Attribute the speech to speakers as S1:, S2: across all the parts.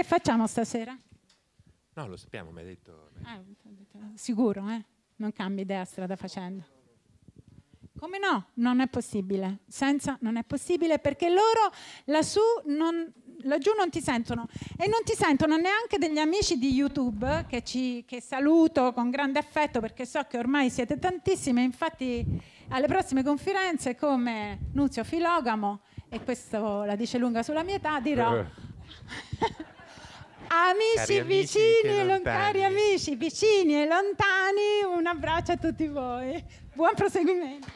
S1: Che facciamo stasera?
S2: No, lo sappiamo, mi hai detto. Ah,
S1: sicuro, eh? Non cambia idea strada facendo. Come no? Non è possibile. Senza non è possibile perché loro lassù non, laggiù non ti sentono e non ti sentono neanche degli amici di YouTube che, ci, che saluto con grande affetto perché so che ormai siete tantissimi. Infatti alle prossime conferenze come Nunzio Filogamo, e questo la dice lunga sulla mia età, dirò... Eh. Amici, vicini e lontani. amici, vicini e lontani, un abbraccio a tutti voi. Buon proseguimento.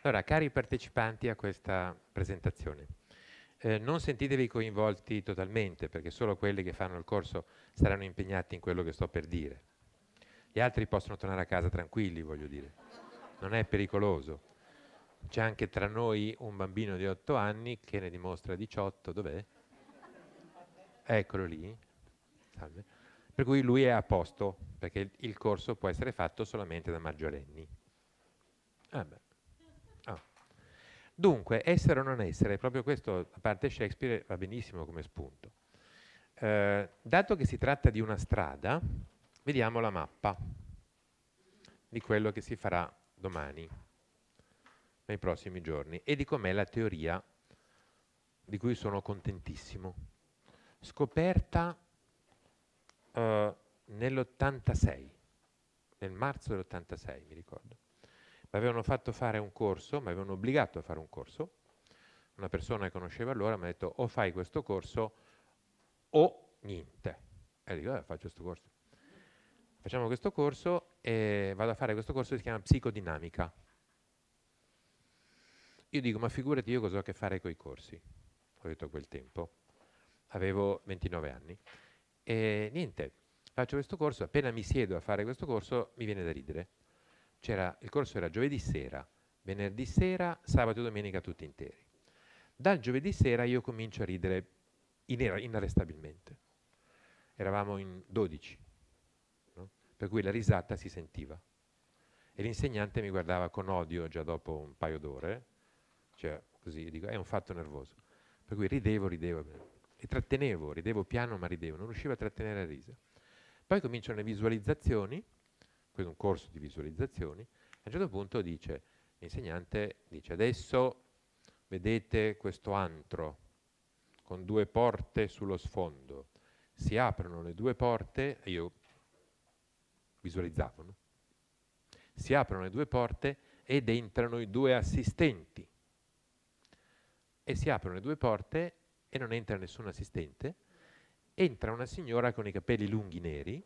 S2: Allora, cari partecipanti a questa presentazione, eh, non sentitevi coinvolti totalmente, perché solo quelli che fanno il corso saranno impegnati in quello che sto per dire. Gli altri possono tornare a casa tranquilli, voglio dire. Non è pericoloso. C'è anche tra noi un bambino di 8 anni che ne dimostra 18, dov'è? Eccolo lì. Salve. Per cui lui è a posto, perché il corso può essere fatto solamente da maggiorenni. Ah ah. Dunque, essere o non essere, proprio questo, a parte Shakespeare, va benissimo come spunto. Eh, dato che si tratta di una strada, vediamo la mappa di quello che si farà domani nei prossimi giorni e di com'è la teoria di cui sono contentissimo, scoperta eh, nell'86, nel marzo dell'86 mi ricordo. Mi avevano fatto fare un corso, mi avevano obbligato a fare un corso, una persona che conosceva allora mi ha detto o fai questo corso o niente. E dico, eh, faccio questo corso. Facciamo questo corso e vado a fare questo corso che si chiama psicodinamica io dico, ma figurati io cosa ho a che fare con i corsi, ho detto a quel tempo, avevo 29 anni, e niente, faccio questo corso, appena mi siedo a fare questo corso mi viene da ridere. C'era, il corso era giovedì sera, venerdì sera, sabato e domenica tutti interi. Dal giovedì sera io comincio a ridere iner- inarrestabilmente. Eravamo in 12, no? per cui la risata si sentiva. E l'insegnante mi guardava con odio già dopo un paio d'ore cioè così, dico, è un fatto nervoso. Per cui ridevo, ridevo, e trattenevo, ridevo piano ma ridevo, non riuscivo a trattenere la risa. Poi cominciano le visualizzazioni, questo è un corso di visualizzazioni, a un certo punto dice, l'insegnante dice, adesso vedete questo antro con due porte sullo sfondo, si aprono le due porte, e io visualizzavo, no? si aprono le due porte ed entrano i due assistenti e si aprono le due porte e non entra nessun assistente. Entra una signora con i capelli lunghi neri,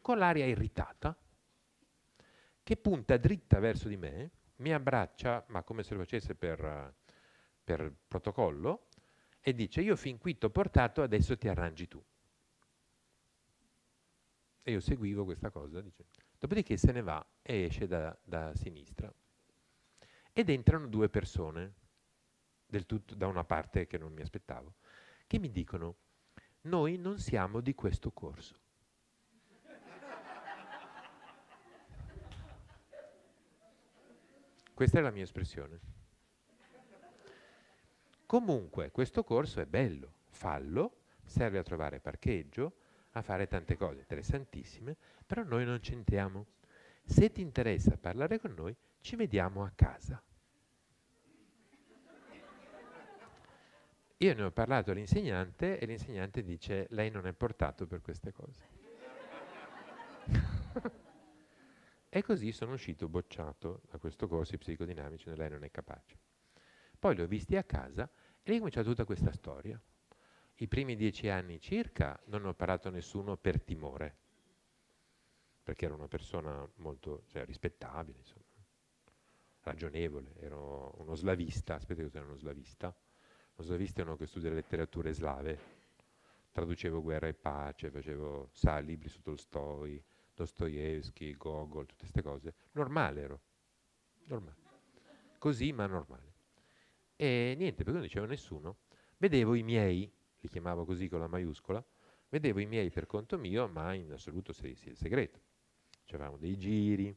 S2: con l'aria irritata, che punta dritta verso di me, mi abbraccia, ma come se lo facesse per, per protocollo, e dice io fin qui ti ho portato, adesso ti arrangi tu. E io seguivo questa cosa, dice. dopodiché se ne va e esce da, da sinistra. Ed entrano due persone, del tutto da una parte che non mi aspettavo, che mi dicono noi non siamo di questo corso. Questa è la mia espressione. Comunque, questo corso è bello, fallo, serve a trovare parcheggio, a fare tante cose interessantissime, però noi non c'entriamo. Se ti interessa parlare con noi, ci vediamo a casa. Io ne ho parlato all'insegnante e l'insegnante dice lei non è portato per queste cose. e così sono uscito bocciato da questo corso di psicodinamici, lei non è capace. Poi li ho visti a casa e lì è cominciata tutta questa storia. I primi dieci anni circa non ho parlato a nessuno per timore, perché ero una persona molto cioè, rispettabile, insomma, ragionevole, ero uno slavista, aspetta che uno slavista, Osovistano che studia letterature slave. Traducevo Guerra e Pace, facevo, sa, libri su Tolstoi, Dostoevsky, Gogol, tutte queste cose. Normale ero, normale. Così, ma normale. E niente, perché non dicevo nessuno. Vedevo i miei, li chiamavo così con la maiuscola, vedevo i miei per conto mio, ma in assoluto se, se il segreto. C'eravamo dei giri,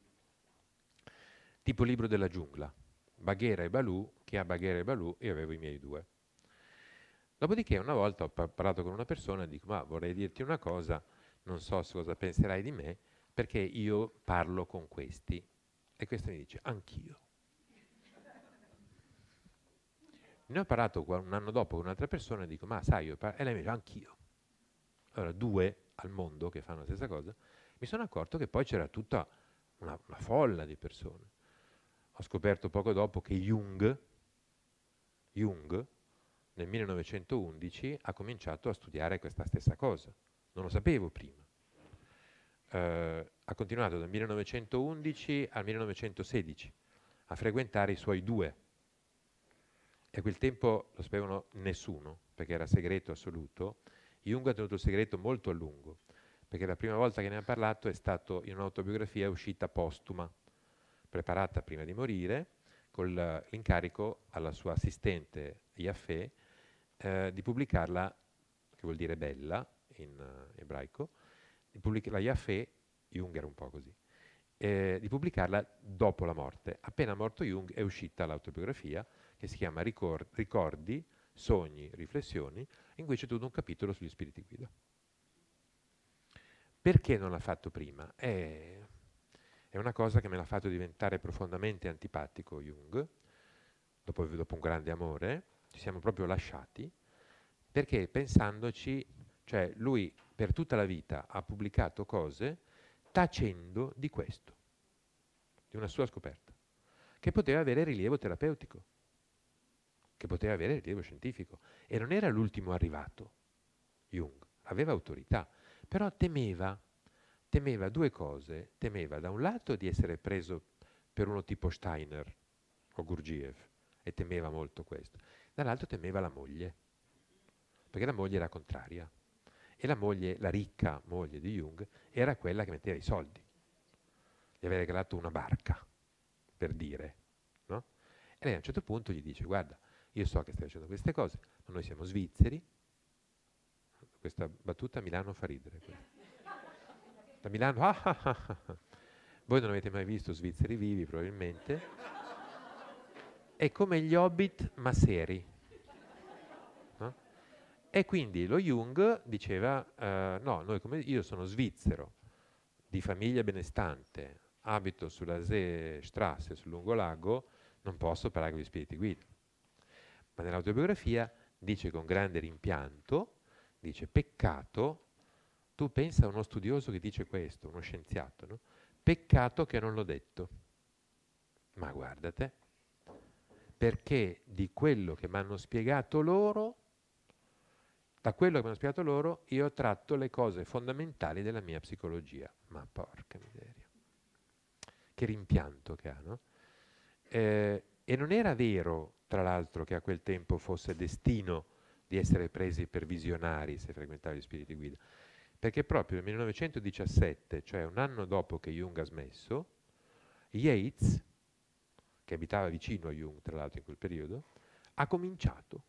S2: tipo libro della giungla, Baghera e Balù, che ha Baghera e Balù io avevo i miei due. Dopodiché una volta ho parlato con una persona e dico ma vorrei dirti una cosa, non so cosa penserai di me, perché io parlo con questi. E questo mi dice anch'io. Ne ho parlato un anno dopo con un'altra persona e dico ma sai, io e lei mi dice anch'io. Allora due al mondo che fanno la stessa cosa, mi sono accorto che poi c'era tutta una, una folla di persone. Ho scoperto poco dopo che Jung, Jung nel 1911 ha cominciato a studiare questa stessa cosa. Non lo sapevo prima. Eh, ha continuato dal 1911 al 1916 a frequentare i suoi due. E a quel tempo lo sapevano nessuno, perché era segreto assoluto. Jung ha tenuto il segreto molto a lungo, perché la prima volta che ne ha parlato è stato in un'autobiografia uscita postuma, preparata prima di morire, con l'incarico alla sua assistente Iaffè eh, di pubblicarla, che vuol dire bella in uh, ebraico, di pubblicarla Yafé, Jung era un po' così, eh, di pubblicarla dopo la morte. Appena morto Jung è uscita l'autobiografia che si chiama Ricor Ricordi, Sogni, Riflessioni, in cui c'è tutto un capitolo sugli spiriti guida. Perché non l'ha fatto prima? È, è, una cosa che me l'ha fatto diventare profondamente antipatico Jung, dopo, dopo un grande amore, ci siamo proprio lasciati, perché pensandoci, cioè lui per tutta la vita ha pubblicato cose tacendo di questo, di una sua scoperta, che poteva avere rilievo terapeutico, che poteva avere rilievo scientifico. E non era l'ultimo arrivato, Jung, aveva autorità, però temeva, temeva due cose, temeva da un lato di essere preso per uno tipo Steiner o Gurdjieff, e temeva molto questo, dall'altro temeva la moglie, perché la moglie era contraria. E la moglie, la ricca moglie di Jung, era quella che metteva i soldi. Gli aveva regalato una barca, per dire. No? E lei a un certo punto gli dice, guarda, io so che stai facendo queste cose, ma noi siamo svizzeri. Questa battuta a Milano fa ridere. Da Milano, ah, ah, ah, voi non avete mai visto svizzeri vivi probabilmente è come gli hobbit ma seri. No? E quindi lo Jung diceva, eh, no, come, io sono svizzero, di famiglia benestante, abito sulla See Strasse, sul lungolago, non posso parlare con gli spiriti guida. Ma nell'autobiografia dice con grande rimpianto, dice peccato, tu pensa a uno studioso che dice questo, uno scienziato, no? peccato che non l'ho detto. Ma guardate, perché di quello che mi hanno spiegato loro, da quello che mi hanno spiegato loro, io tratto le cose fondamentali della mia psicologia. Ma porca miseria. Che rimpianto che ha, no? Eh, e non era vero, tra l'altro, che a quel tempo fosse destino di essere presi per visionari se frequentavi gli spiriti guida, perché proprio nel 1917, cioè un anno dopo che Jung ha smesso, Yates, che abitava vicino a Jung, tra l'altro in quel periodo, ha cominciato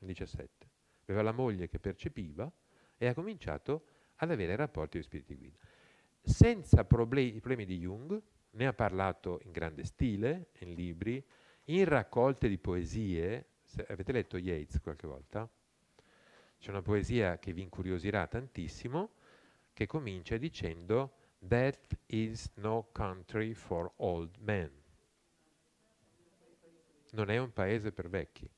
S2: nel 17. Aveva la moglie che percepiva e ha cominciato ad avere rapporti con spiriti guida. Senza problemi, problemi di Jung, ne ha parlato in grande stile, in libri, in raccolte di poesie. Se, avete letto Yeats qualche volta? C'è una poesia che vi incuriosirà tantissimo, che comincia dicendo That is no country for old men non è un paese per vecchi.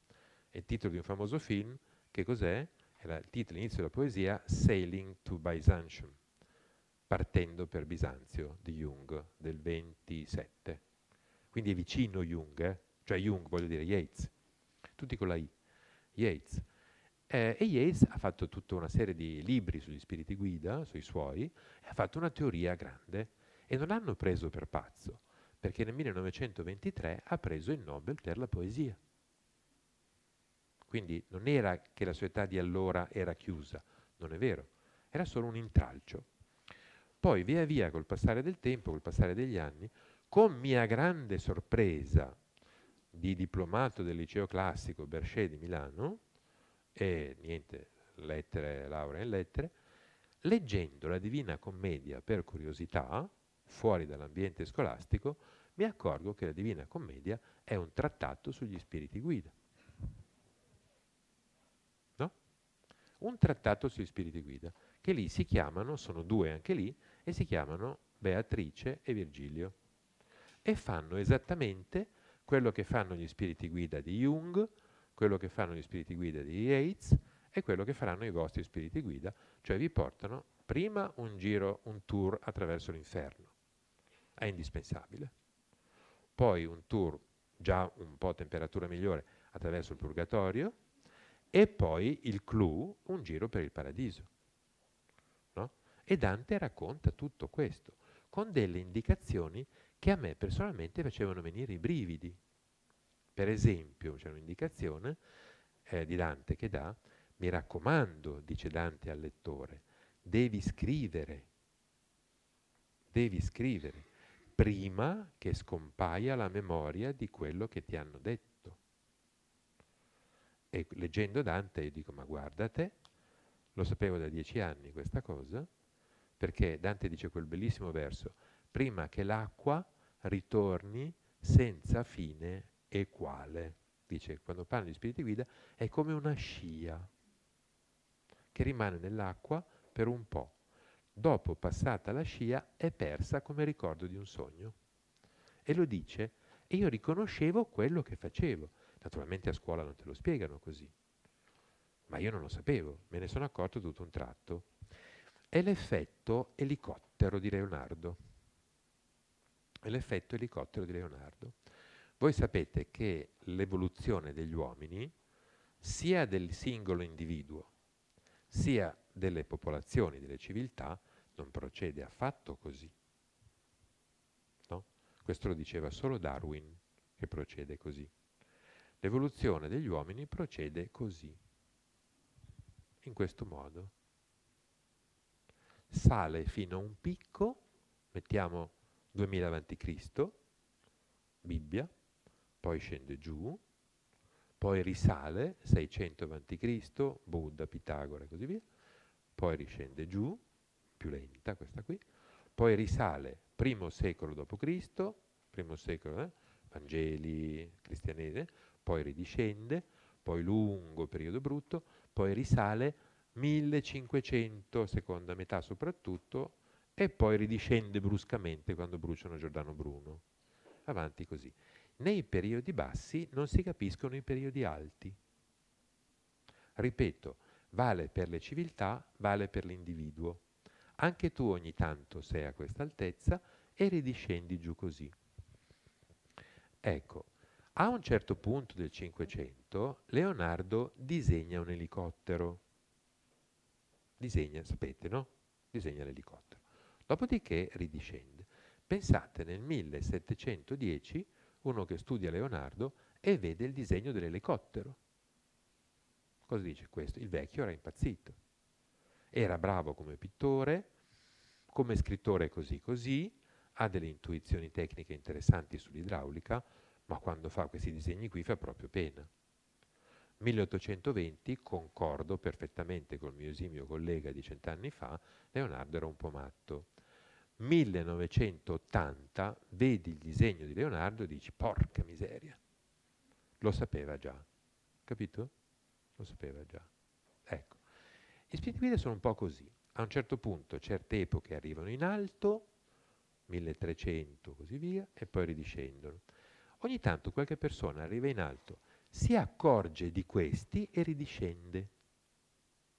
S2: È il titolo di un famoso film, che cos'è? Era il titolo, l'inizio della poesia, Sailing to Byzantium, partendo per Bisanzio di Jung del 27. Quindi è vicino Jung, eh? cioè Jung voglio dire Yeats, tutti con la I, Yeats. Eh, e Yeats ha fatto tutta una serie di libri sugli spiriti guida, sui suoi, e ha fatto una teoria grande e non hanno preso per pazzo perché nel 1923 ha preso il Nobel per la poesia. Quindi non era che la sua età di allora era chiusa, non è vero, era solo un intralcio. Poi via via, col passare del tempo, col passare degli anni, con mia grande sorpresa di diplomato del liceo classico Berchet di Milano, e niente, lettere, laurea in lettere, leggendo la Divina Commedia per curiosità, fuori dall'ambiente scolastico, mi accorgo che la Divina Commedia è un trattato sugli spiriti guida. No? Un trattato sugli spiriti guida, che lì si chiamano, sono due anche lì, e si chiamano Beatrice e Virgilio. E fanno esattamente quello che fanno gli spiriti guida di Jung, quello che fanno gli spiriti guida di Yeats e quello che faranno i vostri spiriti guida, cioè vi portano prima un giro, un tour attraverso l'inferno è indispensabile. Poi un tour già un po' a temperatura migliore attraverso il purgatorio e poi il clou, un giro per il paradiso. No? E Dante racconta tutto questo con delle indicazioni che a me personalmente facevano venire i brividi. Per esempio, c'è un'indicazione eh, di Dante che dà, mi raccomando, dice Dante al lettore, devi scrivere, devi scrivere prima che scompaia la memoria di quello che ti hanno detto. E leggendo Dante io dico, ma guardate, lo sapevo da dieci anni questa cosa, perché Dante dice quel bellissimo verso, prima che l'acqua ritorni senza fine e quale. Dice, quando parla di spiriti guida, è come una scia che rimane nell'acqua per un po', dopo passata la scia, è persa come ricordo di un sogno. E lo dice, e io riconoscevo quello che facevo. Naturalmente a scuola non te lo spiegano così, ma io non lo sapevo, me ne sono accorto tutto un tratto. È l'effetto elicottero di Leonardo. È l'effetto elicottero di Leonardo. Voi sapete che l'evoluzione degli uomini, sia del singolo individuo, sia delle popolazioni, delle civiltà, non procede affatto così. No? Questo lo diceva solo Darwin, che procede così. L'evoluzione degli uomini procede così, in questo modo. Sale fino a un picco, mettiamo 2000 a.C., Bibbia, poi scende giù, poi risale 600 a.C., Buddha, Pitagora e così via, poi riscende giù, più lenta questa qui, poi risale primo secolo d.C., primo secolo, eh, Vangeli, cristianese, poi ridiscende, poi lungo periodo brutto, poi risale 1500, seconda metà soprattutto, e poi ridiscende bruscamente quando bruciano Giordano Bruno. Avanti così. Nei periodi bassi non si capiscono i periodi alti. Ripeto, vale per le civiltà, vale per l'individuo. Anche tu ogni tanto sei a questa altezza e ridiscendi giù così. Ecco, a un certo punto del Cinquecento Leonardo disegna un elicottero. Disegna, sapete, no? Disegna l'elicottero. Dopodiché ridiscende. Pensate, nel 1710 uno che studia Leonardo e vede il disegno dell'elicottero. Cosa dice questo? Il vecchio era impazzito. Era bravo come pittore, come scrittore così così, ha delle intuizioni tecniche interessanti sull'idraulica, ma quando fa questi disegni qui fa proprio pena. 1820, concordo perfettamente col mio esimio collega di cent'anni fa, Leonardo era un po' matto. 1980, vedi il disegno di Leonardo e dici porca miseria. Lo sapeva già, capito? Lo sapeva già. Ecco, gli spiriti guida sono un po' così. A un certo punto certe epoche arrivano in alto, 1300 così via, e poi ridiscendono. Ogni tanto qualche persona arriva in alto, si accorge di questi e ridiscende.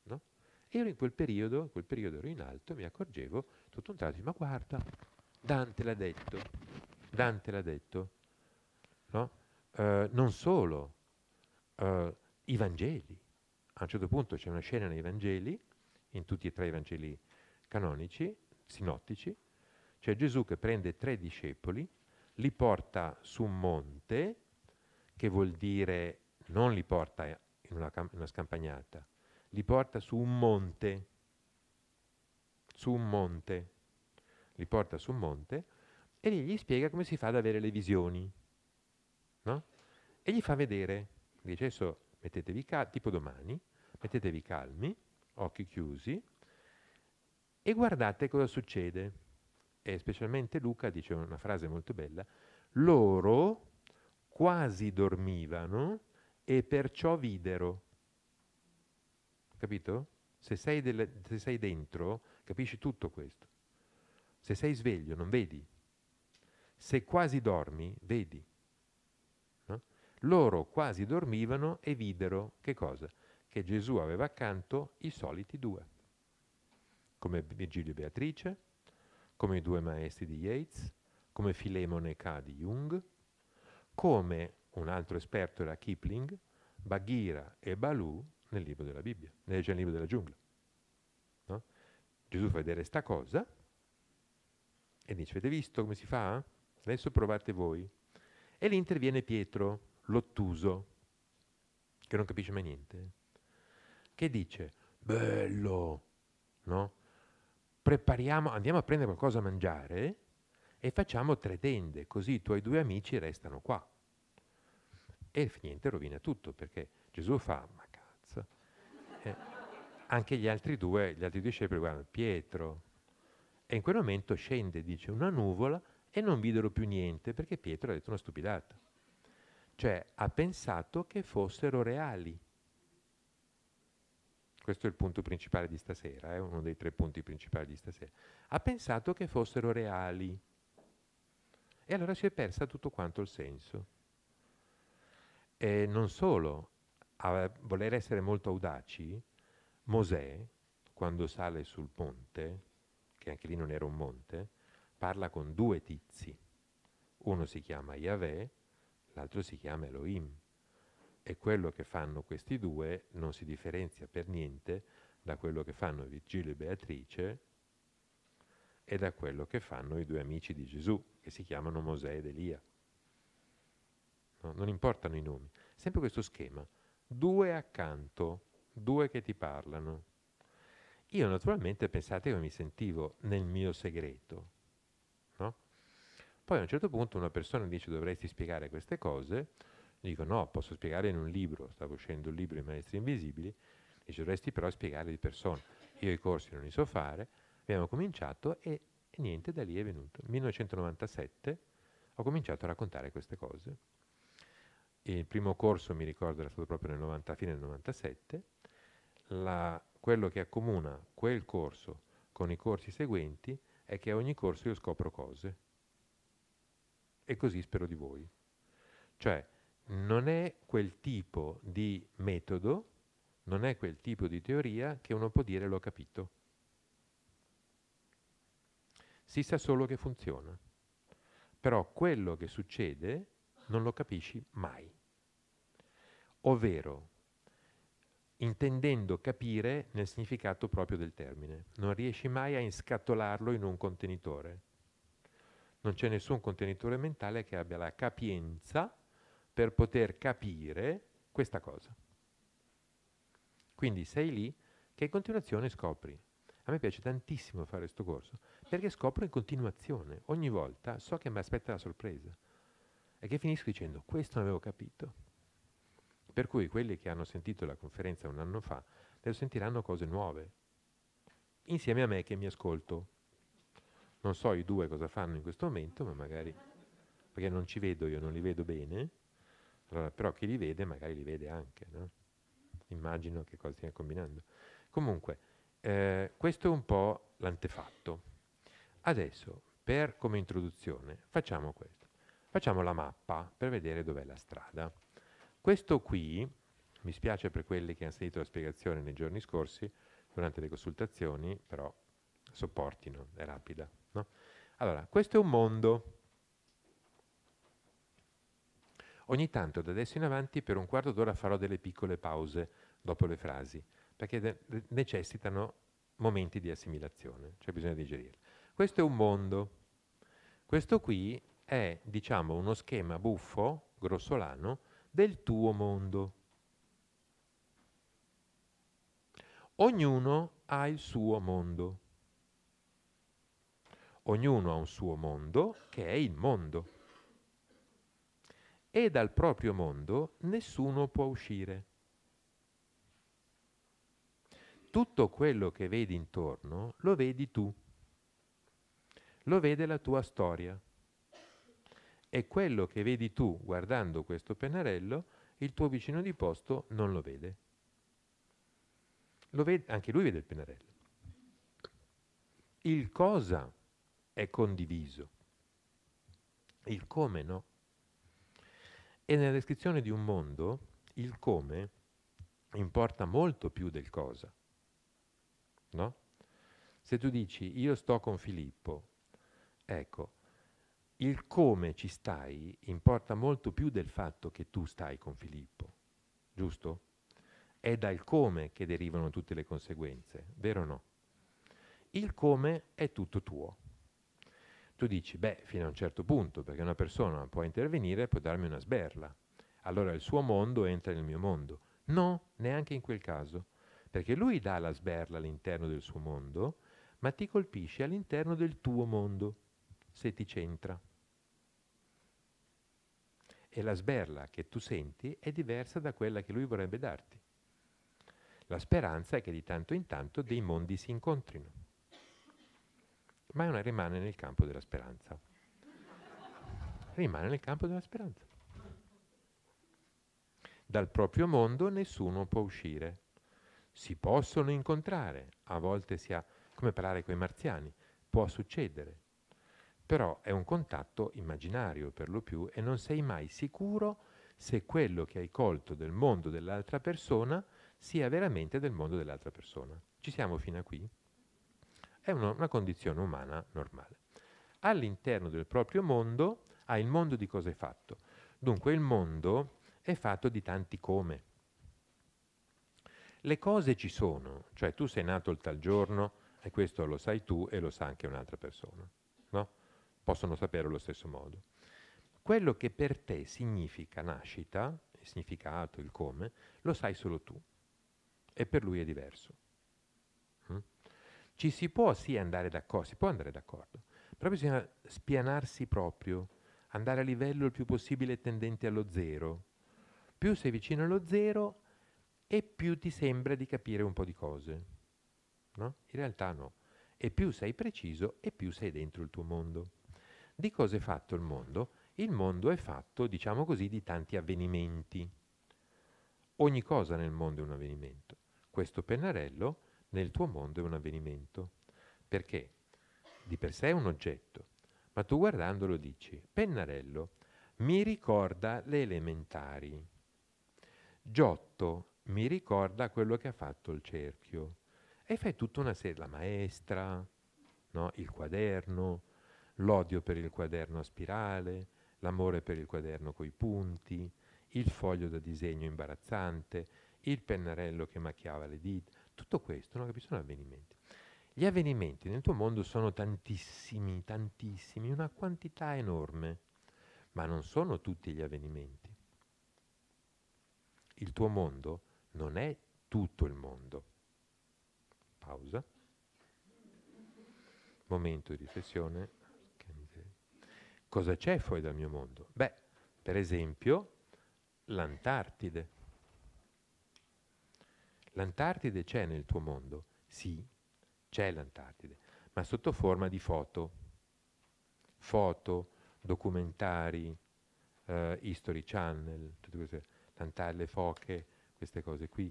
S2: No? E io in quel periodo, in quel periodo ero in alto e mi accorgevo tutto un tratto, ma guarda, Dante l'ha detto, Dante l'ha detto, no? eh, non solo, eh, i Vangeli, a un certo punto c'è una scena nei Vangeli, in tutti e tre i Vangeli canonici, sinottici, c'è Gesù che prende tre discepoli, li porta su un monte, che vuol dire non li porta in una, in una scampagnata, li porta su un monte, su un monte, li porta su un monte e lì gli spiega come si fa ad avere le visioni, no? E gli fa vedere, dice adesso mettetevi qua, tipo domani, Mettetevi calmi, occhi chiusi e guardate cosa succede. E specialmente Luca dice una frase molto bella, loro quasi dormivano e perciò videro. Capito? Se sei, delle, se sei dentro, capisci tutto questo. Se sei sveglio, non vedi. Se quasi dormi, vedi. No? Loro quasi dormivano e videro che cosa? che Gesù aveva accanto i soliti due, come Virgilio e Beatrice, come i due maestri di Yeats, come Filemone e K. di Jung, come un altro esperto era Kipling, Bagheera e Balù nel libro della Bibbia, nel, cioè nel libro della giungla. No? Gesù fa vedere sta cosa e dice, avete visto come si fa? Adesso provate voi. E lì interviene Pietro, l'ottuso, che non capisce mai niente. Eh che dice, bello, no? Prepariamo, andiamo a prendere qualcosa a mangiare e facciamo tre tende, così i tuoi due amici restano qua. E niente, rovina tutto, perché Gesù fa, ma cazzo. Eh, anche gli altri due, gli altri due discepoli guardano, Pietro. E in quel momento scende, dice, una nuvola e non videro più niente, perché Pietro ha detto una stupidata. Cioè, ha pensato che fossero reali questo è il punto principale di stasera, eh, uno dei tre punti principali di stasera, ha pensato che fossero reali. E allora si è persa tutto quanto il senso. E non solo, a voler essere molto audaci, Mosè, quando sale sul ponte, che anche lì non era un monte, parla con due tizi. Uno si chiama Yahweh, l'altro si chiama Elohim. E quello che fanno questi due non si differenzia per niente da quello che fanno Virgilio e Beatrice e da quello che fanno i due amici di Gesù, che si chiamano Mosè ed Elia. No? Non importano i nomi. Sempre questo schema. Due accanto, due che ti parlano. Io naturalmente pensate come mi sentivo nel mio segreto. No? Poi a un certo punto una persona dice dovresti spiegare queste cose, Dico no, posso spiegare in un libro, stavo uscendo il libro I maestri invisibili, dice dovresti però spiegare di persona. Io i corsi non li so fare, abbiamo cominciato e, e niente, da lì è venuto. 1997 ho cominciato a raccontare queste cose. E il primo corso, mi ricordo, era stato proprio nel 90, fine del 97. La, quello che accomuna quel corso con i corsi seguenti è che a ogni corso io scopro cose. E così spero di voi. Cioè, non è quel tipo di metodo, non è quel tipo di teoria che uno può dire l'ho capito. Si sa solo che funziona, però quello che succede non lo capisci mai. Ovvero, intendendo capire nel significato proprio del termine, non riesci mai a inscatolarlo in un contenitore. Non c'è nessun contenitore mentale che abbia la capienza per poter capire questa cosa. Quindi sei lì che in continuazione scopri. A me piace tantissimo fare questo corso, perché scopro in continuazione. Ogni volta so che mi aspetta la sorpresa. E che finisco dicendo, questo non avevo capito. Per cui quelli che hanno sentito la conferenza un anno fa, adesso sentiranno cose nuove, insieme a me che mi ascolto. Non so i due cosa fanno in questo momento, ma magari perché non ci vedo, io non li vedo bene, allora, però chi li vede magari li vede anche, no? immagino che cosa stia combinando. Comunque, eh, questo è un po' l'antefatto. Adesso, per, come introduzione, facciamo questo. Facciamo la mappa per vedere dov'è la strada. Questo qui, mi spiace per quelli che hanno sentito la spiegazione nei giorni scorsi, durante le consultazioni, però sopportino, è rapida. No? Allora, questo è un mondo, Ogni tanto, da adesso in avanti, per un quarto d'ora farò delle piccole pause dopo le frasi, perché de- necessitano momenti di assimilazione, cioè bisogna digerirle. Questo è un mondo. Questo qui è, diciamo, uno schema buffo, grossolano, del tuo mondo. Ognuno ha il suo mondo. Ognuno ha un suo mondo che è il mondo e dal proprio mondo nessuno può uscire. Tutto quello che vedi intorno lo vedi tu, lo vede la tua storia. E quello che vedi tu guardando questo pennarello, il tuo vicino di posto non lo vede. Lo vede anche lui vede il pennarello. Il cosa è condiviso, il come no. E nella descrizione di un mondo il come importa molto più del cosa. No? Se tu dici io sto con Filippo, ecco, il come ci stai importa molto più del fatto che tu stai con Filippo, giusto? È dal come che derivano tutte le conseguenze, vero o no? Il come è tutto tuo. Tu dici, beh, fino a un certo punto, perché una persona può intervenire e può darmi una sberla. Allora il suo mondo entra nel mio mondo. No, neanche in quel caso, perché lui dà la sberla all'interno del suo mondo, ma ti colpisce all'interno del tuo mondo, se ti centra. E la sberla che tu senti è diversa da quella che lui vorrebbe darti. La speranza è che di tanto in tanto dei mondi si incontrino ma una, rimane nel campo della speranza. Rimane nel campo della speranza. Dal proprio mondo nessuno può uscire. Si possono incontrare, a volte si ha, come parlare con i marziani, può succedere, però è un contatto immaginario per lo più e non sei mai sicuro se quello che hai colto del mondo dell'altra persona sia veramente del mondo dell'altra persona. Ci siamo fino a qui? è uno, una condizione umana normale. All'interno del proprio mondo, ah, il mondo di cosa è fatto? Dunque il mondo è fatto di tanti come. Le cose ci sono, cioè tu sei nato il tal giorno e questo lo sai tu e lo sa anche un'altra persona, no? Possono sapere allo stesso modo. Quello che per te significa nascita, il significato, il come, lo sai solo tu e per lui è diverso. Ci si può sì andare d'accordo, si può andare d'accordo, però bisogna spianarsi proprio, andare a livello il più possibile tendente allo zero. Più sei vicino allo zero e più ti sembra di capire un po' di cose. No? In realtà no. E più sei preciso e più sei dentro il tuo mondo. Di cosa è fatto il mondo? Il mondo è fatto, diciamo così, di tanti avvenimenti. Ogni cosa nel mondo è un avvenimento. Questo pennarello nel tuo mondo è un avvenimento, perché di per sé è un oggetto, ma tu guardandolo dici, Pennarello mi ricorda le elementari, Giotto mi ricorda quello che ha fatto il cerchio, e fai tutta una serie, la maestra, no? il quaderno, l'odio per il quaderno a spirale, l'amore per il quaderno coi punti, il foglio da disegno imbarazzante, il pennarello che macchiava le dita, tutto questo, no, capi, sono avvenimenti. Gli avvenimenti nel tuo mondo sono tantissimi, tantissimi, una quantità enorme, ma non sono tutti gli avvenimenti. Il tuo mondo non è tutto il mondo. Pausa. Momento di riflessione. Cosa c'è fuori dal mio mondo? Beh, per esempio, l'Antartide. L'Antartide c'è nel tuo mondo, sì, c'è l'Antartide, ma sotto forma di foto, foto, documentari, eh, History Channel, tutte queste, l'Antartide, le foche, queste cose qui.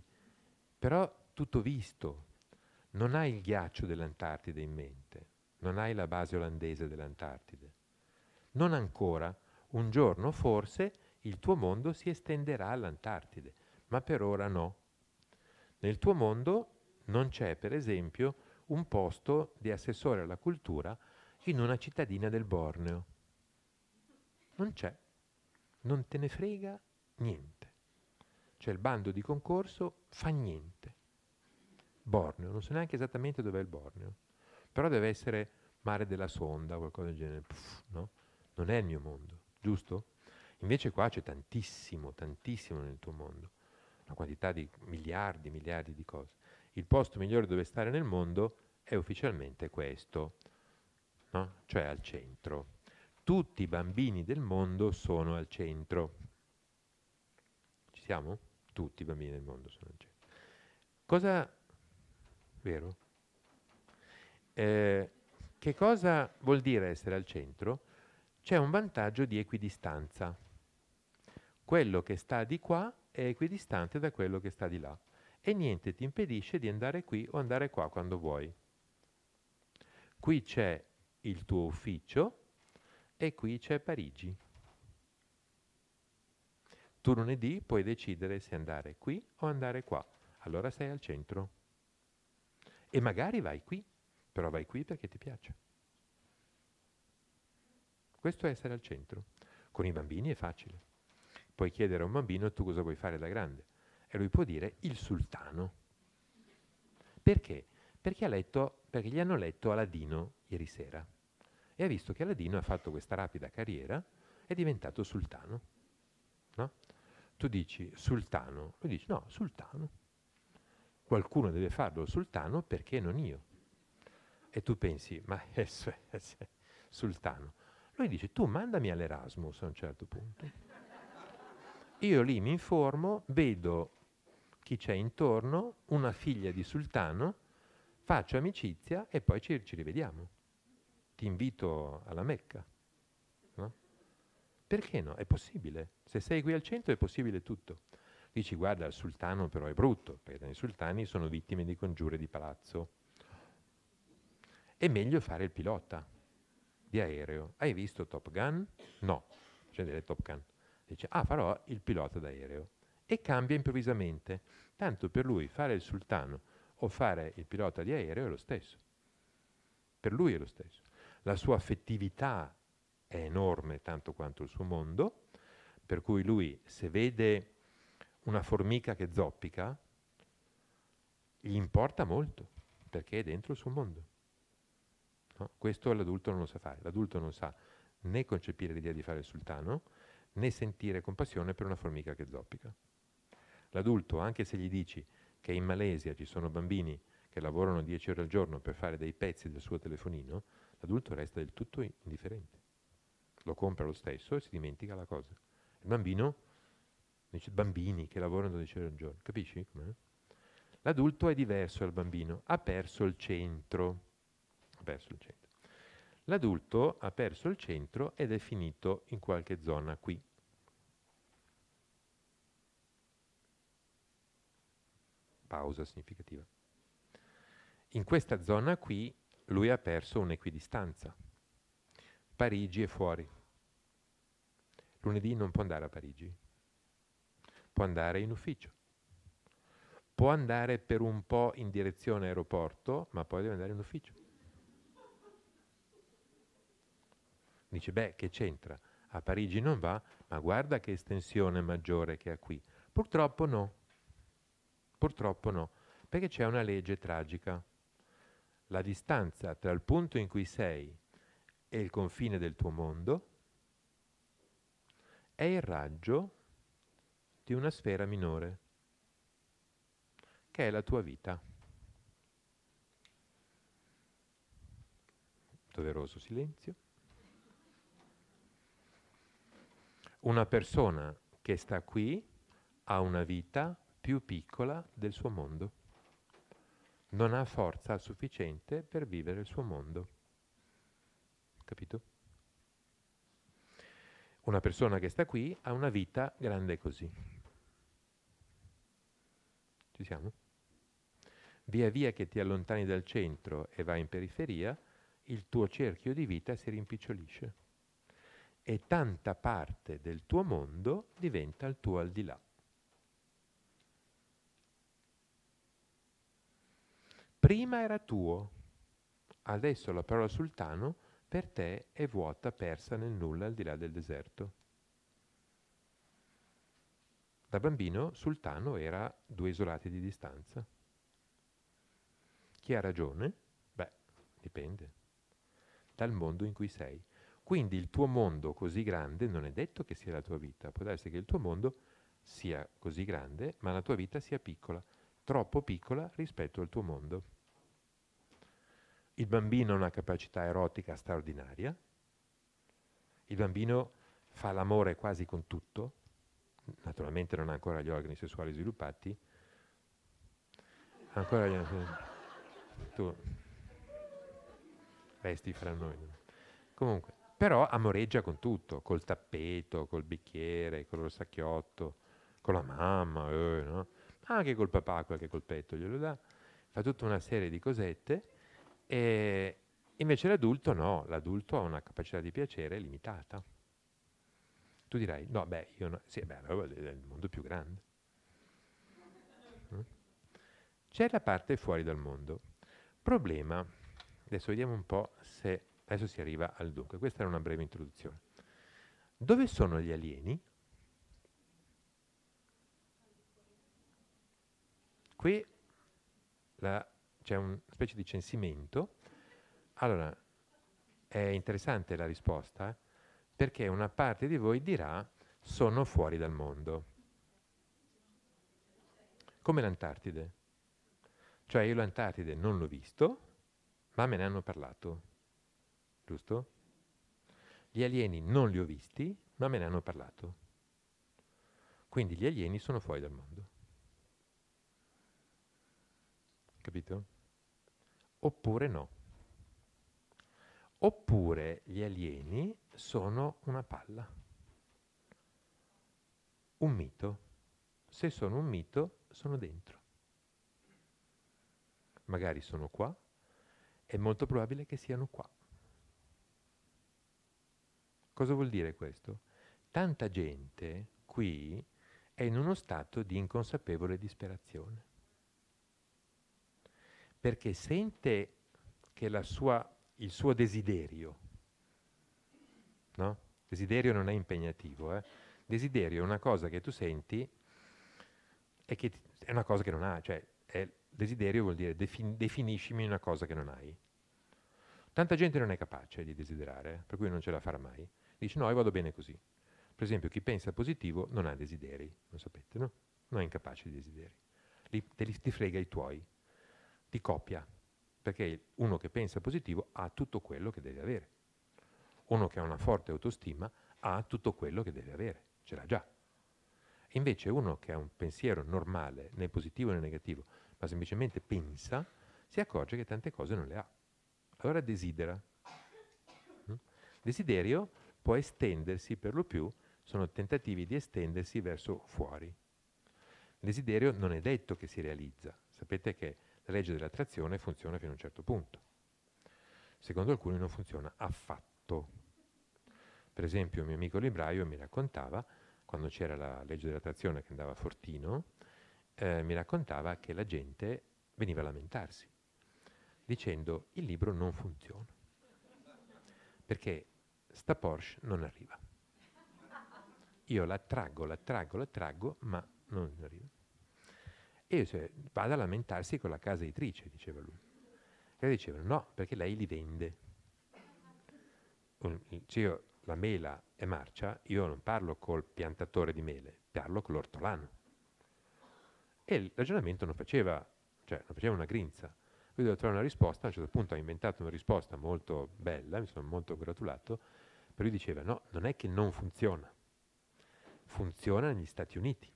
S2: Però tutto visto, non hai il ghiaccio dell'Antartide in mente, non hai la base olandese dell'Antartide. Non ancora, un giorno forse il tuo mondo si estenderà all'Antartide, ma per ora no. Nel tuo mondo non c'è, per esempio, un posto di assessore alla cultura in una cittadina del Borneo. Non c'è. Non te ne frega niente. Cioè il bando di concorso fa niente. Borneo, non so neanche esattamente dov'è il Borneo, però deve essere mare della sonda o qualcosa del genere, Puff, no? Non è il mio mondo, giusto? Invece qua c'è tantissimo, tantissimo nel tuo mondo una quantità di miliardi e miliardi di cose. Il posto migliore dove stare nel mondo è ufficialmente questo, no? cioè al centro. Tutti i bambini del mondo sono al centro. Ci siamo? Tutti i bambini del mondo sono al centro. Cosa... vero? Eh, che cosa vuol dire essere al centro? C'è un vantaggio di equidistanza. Quello che sta di qua equidistante da quello che sta di là e niente ti impedisce di andare qui o andare qua quando vuoi. Qui c'è il tuo ufficio e qui c'è Parigi. Tu lunedì puoi decidere se andare qui o andare qua, allora sei al centro. E magari vai qui, però vai qui perché ti piace. Questo è essere al centro. Con i bambini è facile puoi chiedere a un bambino tu cosa vuoi fare da grande. E lui può dire il sultano. Perché? Perché, letto, perché gli hanno letto Aladino ieri sera e ha visto che Aladino ha fatto questa rapida carriera, è diventato sultano. No? Tu dici sultano, lui dice no, sultano. Qualcuno deve farlo sultano perché non io. E tu pensi, ma è, è sultano. Lui dice tu mandami all'Erasmus a un certo punto. Io lì mi informo, vedo chi c'è intorno, una figlia di sultano, faccio amicizia e poi ci, ci rivediamo. Ti invito alla Mecca. No? Perché no? È possibile. Se sei qui al centro è possibile tutto. Dici, guarda, il sultano però è brutto, perché i sultani sono vittime di congiure di palazzo. È meglio fare il pilota di aereo. Hai visto Top Gun? No, c'è delle Top Gun Dice, ah farò il pilota d'aereo. E cambia improvvisamente. Tanto per lui fare il sultano o fare il pilota di aereo è lo stesso. Per lui è lo stesso. La sua affettività è enorme tanto quanto il suo mondo, per cui lui se vede una formica che zoppica, gli importa molto, perché è dentro il suo mondo. No? Questo l'adulto non lo sa fare. L'adulto non sa né concepire l'idea di fare il sultano, né sentire compassione per una formica che zoppica. L'adulto, anche se gli dici che in Malesia ci sono bambini che lavorano 10 ore al giorno per fare dei pezzi del suo telefonino, l'adulto resta del tutto indifferente. Lo compra lo stesso e si dimentica la cosa. Il bambino dice bambini che lavorano 12 ore al giorno, capisci? Eh? L'adulto è diverso dal bambino, ha perso il centro. Ha perso il centro. L'adulto ha perso il centro ed è finito in qualche zona qui. Pausa significativa. In questa zona qui lui ha perso un'equidistanza. Parigi è fuori. Lunedì non può andare a Parigi. Può andare in ufficio. Può andare per un po' in direzione aeroporto, ma poi deve andare in ufficio Dice, beh, che c'entra? A Parigi non va, ma guarda che estensione maggiore che ha qui. Purtroppo no, purtroppo no, perché c'è una legge tragica. La distanza tra il punto in cui sei e il confine del tuo mondo è il raggio di una sfera minore, che è la tua vita. Doveroso silenzio. Una persona che sta qui ha una vita più piccola del suo mondo. Non ha forza sufficiente per vivere il suo mondo. Capito? Una persona che sta qui ha una vita grande così. Ci siamo? Via via che ti allontani dal centro e vai in periferia, il tuo cerchio di vita si rimpicciolisce e tanta parte del tuo mondo diventa il tuo al di là. Prima era tuo, adesso la parola sultano per te è vuota, persa nel nulla al di là del deserto. Da bambino sultano era due isolati di distanza. Chi ha ragione? Beh, dipende dal mondo in cui sei. Quindi il tuo mondo così grande non è detto che sia la tua vita, può darsi che il tuo mondo sia così grande, ma la tua vita sia piccola, troppo piccola rispetto al tuo mondo. Il bambino ha una capacità erotica straordinaria, il bambino fa l'amore quasi con tutto, naturalmente non ha ancora gli organi sessuali sviluppati, ancora gli organi... sessuali. tu resti fra noi. Comunque, però amoreggia con tutto, col tappeto, col bicchiere, con lo sacchiotto, con la mamma, eh, no? ma anche col papà qualche colpetto glielo dà, fa tutta una serie di cosette e invece l'adulto no, l'adulto ha una capacità di piacere limitata. Tu dirai, no, beh, io no, sì, beh, è il mondo più grande. Eh? C'è la parte fuori dal mondo. Problema, adesso vediamo un po' se Adesso si arriva al dunque. Questa era una breve introduzione. Dove sono gli alieni? Qui c'è una specie di censimento. Allora, è interessante la risposta eh, perché una parte di voi dirà sono fuori dal mondo. Come l'Antartide. Cioè io l'Antartide non l'ho visto, ma me ne hanno parlato giusto? Gli alieni non li ho visti, ma me ne hanno parlato. Quindi gli alieni sono fuori dal mondo. Capito? Oppure no. Oppure gli alieni sono una palla. Un mito. Se sono un mito, sono dentro. Magari sono qua, è molto probabile che siano qua. Cosa vuol dire questo? Tanta gente qui è in uno stato di inconsapevole disperazione, perché sente che sua, il suo desiderio, no? Desiderio non è impegnativo, eh? Desiderio è una cosa che tu senti e che ti, è una cosa che non hai, cioè è, desiderio vuol dire defin, definiscimi una cosa che non hai. Tanta gente non è capace di desiderare, per cui non ce la farà mai. Dice no, io vado bene così. Per esempio, chi pensa positivo non ha desideri, lo sapete, no? Non è incapace di desideri. Li, te li, ti frega i tuoi, ti copia, perché uno che pensa positivo ha tutto quello che deve avere. Uno che ha una forte autostima ha tutto quello che deve avere, ce l'ha già. Invece uno che ha un pensiero normale, né positivo né negativo, ma semplicemente pensa, si accorge che tante cose non le ha. Allora desidera. Hm? Desiderio può estendersi per lo più, sono tentativi di estendersi verso fuori. Il desiderio non è detto che si realizza, sapete che la legge dell'attrazione funziona fino a un certo punto. Secondo alcuni non funziona affatto. Per esempio un mio amico libraio mi raccontava, quando c'era la legge dell'attrazione che andava fortino, eh, mi raccontava che la gente veniva a lamentarsi, dicendo il libro non funziona. Perché Sta Porsche non arriva. Io la traggo, la traggo, la traggo, ma non arriva. E io cioè, vado a lamentarsi con la casa editrice, diceva lui. E dicevano no, perché lei li vende. Se io la mela è marcia, io non parlo col piantatore di mele, parlo con l'ortolano. E il ragionamento non faceva, cioè, non faceva una grinza. Lui doveva trovare una risposta, a un certo punto ha inventato una risposta molto bella, mi sono molto gratulato, però lui diceva, no, non è che non funziona, funziona negli Stati Uniti.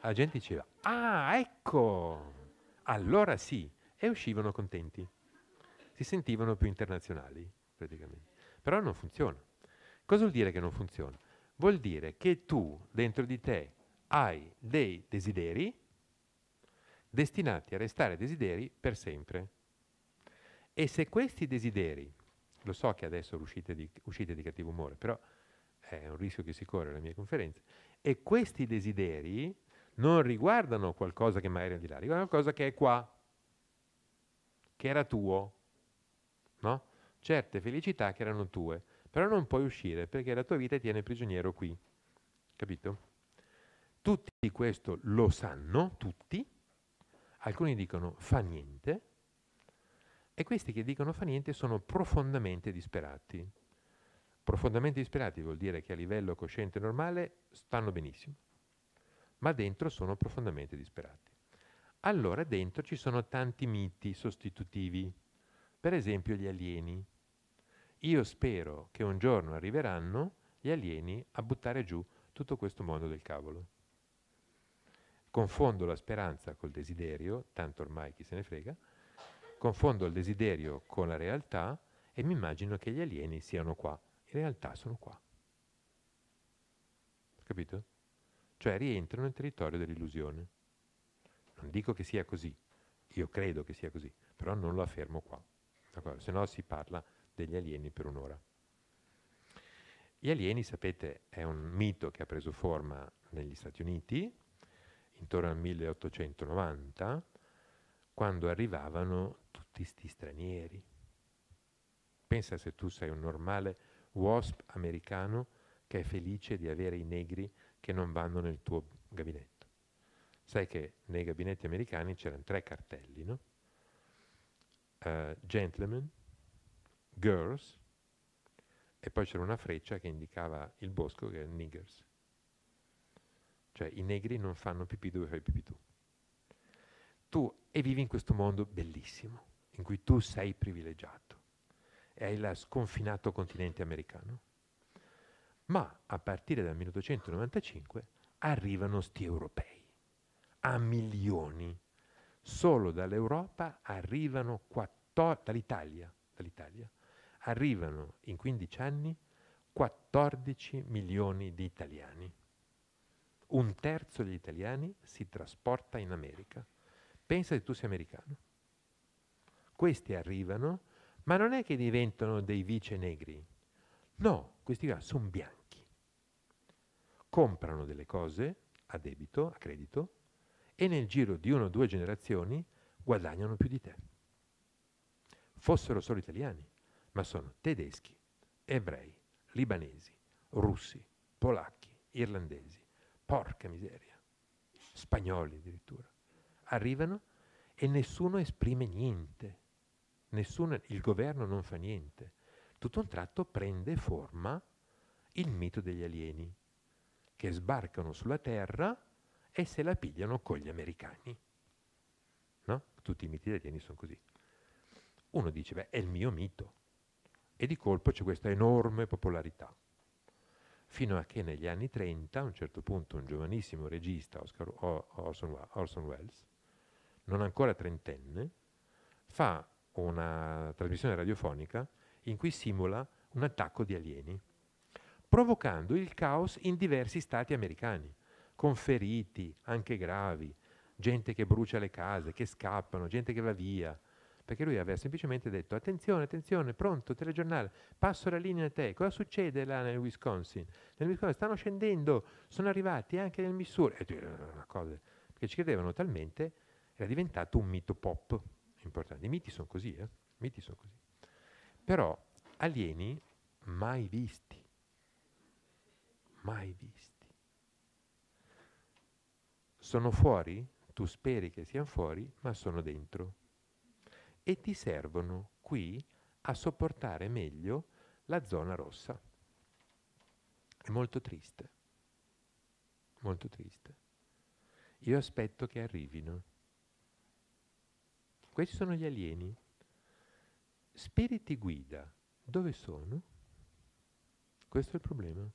S2: La gente diceva, ah, ecco, allora sì, e uscivano contenti, si sentivano più internazionali praticamente. Però non funziona. Cosa vuol dire che non funziona? Vuol dire che tu dentro di te hai dei desideri destinati a restare desideri per sempre. E se questi desideri lo so che adesso uscite di, uscite di cattivo umore, però è un rischio che si corre alle mie conferenze. E questi desideri non riguardano qualcosa che magari è di là, riguardano qualcosa che è qua, che era tuo, no? Certe felicità che erano tue, però non puoi uscire perché la tua vita tiene prigioniero qui, capito? Tutti questo lo sanno, tutti, alcuni dicono fa niente, e questi che dicono fa niente sono profondamente disperati. Profondamente disperati vuol dire che a livello cosciente normale stanno benissimo, ma dentro sono profondamente disperati. Allora dentro ci sono tanti miti sostitutivi, per esempio gli alieni. Io spero che un giorno arriveranno gli alieni a buttare giù tutto questo mondo del cavolo. Confondo la speranza col desiderio, tanto ormai chi se ne frega, Confondo il desiderio con la realtà e mi immagino che gli alieni siano qua. In realtà sono qua. Capito? Cioè rientrano nel territorio dell'illusione. Non dico che sia così, io credo che sia così, però non lo affermo qua. Se no si parla degli alieni per un'ora. Gli alieni, sapete, è un mito che ha preso forma negli Stati Uniti intorno al 1890, quando arrivavano artisti stranieri. Pensa se tu sei un normale WASP americano che è felice di avere i negri che non vanno nel tuo gabinetto. Sai che nei gabinetti americani c'erano tre cartelli, no? Uh, gentlemen, girls, e poi c'era una freccia che indicava il bosco che è niggers. Cioè i negri non fanno pipì dove fai pipì tu. Tu e vivi in questo mondo bellissimo in cui tu sei privilegiato, è il sconfinato continente americano. Ma a partire dal 1895 arrivano sti europei, a milioni. Solo dall'Europa arrivano, dall'Italia, dall'Italia, arrivano in 15 anni 14 milioni di italiani. Un terzo degli italiani si trasporta in America. Pensa che tu sia americano questi arrivano, ma non è che diventano dei vice negri. No, questi qua sono bianchi. Comprano delle cose a debito, a credito, e nel giro di una o due generazioni guadagnano più di te. Fossero solo italiani, ma sono tedeschi, ebrei, libanesi, russi, polacchi, irlandesi, porca miseria, spagnoli addirittura. Arrivano e nessuno esprime niente. Nessun, il governo non fa niente. Tutto un tratto prende forma il mito degli alieni, che sbarcano sulla Terra e se la pigliano con gli americani. No? Tutti i miti degli alieni sono così. Uno dice, beh, è il mio mito. E di colpo c'è questa enorme popolarità. Fino a che negli anni 30, a un certo punto, un giovanissimo regista, Oscar, Orson, Orson Welles, non ancora trentenne, fa una trasmissione radiofonica in cui simula un attacco di alieni, provocando il caos in diversi stati americani, con feriti anche gravi, gente che brucia le case, che scappano, gente che va via, perché lui aveva semplicemente detto attenzione, attenzione, pronto, telegiornale, passo la linea a te, cosa succede là nel Wisconsin? Nel Wisconsin stanno scendendo, sono arrivati anche nel Missouri, e, una cosa, perché ci credevano talmente, era diventato un mito pop importanti. I miti sono così, eh? miti sono così. Però alieni mai visti, mai visti. Sono fuori, tu speri che siano fuori, ma sono dentro. E ti servono qui a sopportare meglio la zona rossa. È molto triste, molto triste. Io aspetto che arrivino questi sono gli alieni. Spiriti guida, dove sono? Questo è il problema.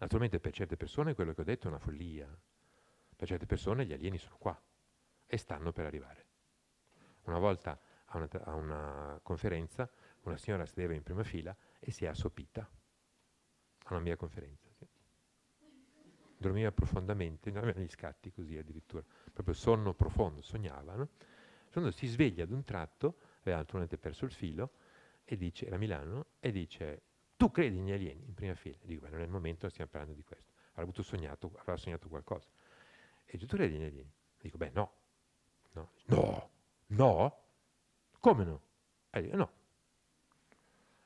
S2: Naturalmente per certe persone quello che ho detto è una follia. Per certe persone gli alieni sono qua e stanno per arrivare. Una volta a una, a una conferenza una signora sedeva in prima fila e si è assopita a una mia conferenza. Sì. Dormiva profondamente, non aveva gli scatti così addirittura, proprio sonno profondo, sognava, no? Secondo si sveglia ad un tratto, aveva naturalmente perso il filo, e dice, era Milano, e dice, tu credi negli alieni in prima fila? E dico, ma non è il momento, stiamo parlando di questo. Avrà avuto sognato, avrà sognato qualcosa. E dice, tu credi negli alieni? Dico, beh, no. No? No? no? Come no? E dice, no.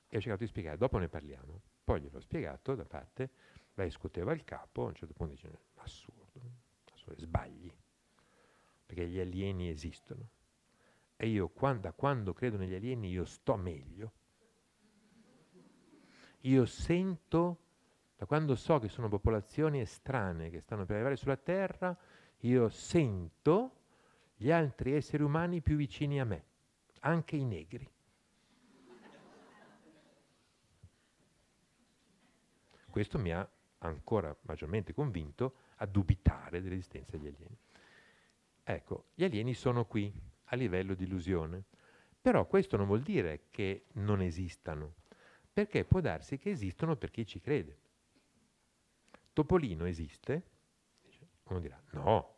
S2: E ho cercato di spiegare, dopo ne parliamo. Poi gliel'ho spiegato da parte, lei scuoteva il capo, a un certo punto dice, assurdo, assurdo sbagli, perché gli alieni esistono e io quando, quando credo negli alieni io sto meglio, io sento, da quando so che sono popolazioni estranee che stanno per arrivare sulla Terra, io sento gli altri esseri umani più vicini a me, anche i negri. Questo mi ha ancora maggiormente convinto a dubitare dell'esistenza degli alieni. Ecco, gli alieni sono qui, a livello di illusione. Però questo non vuol dire che non esistano, perché può darsi che esistono per chi ci crede. Topolino esiste? Uno dirà no.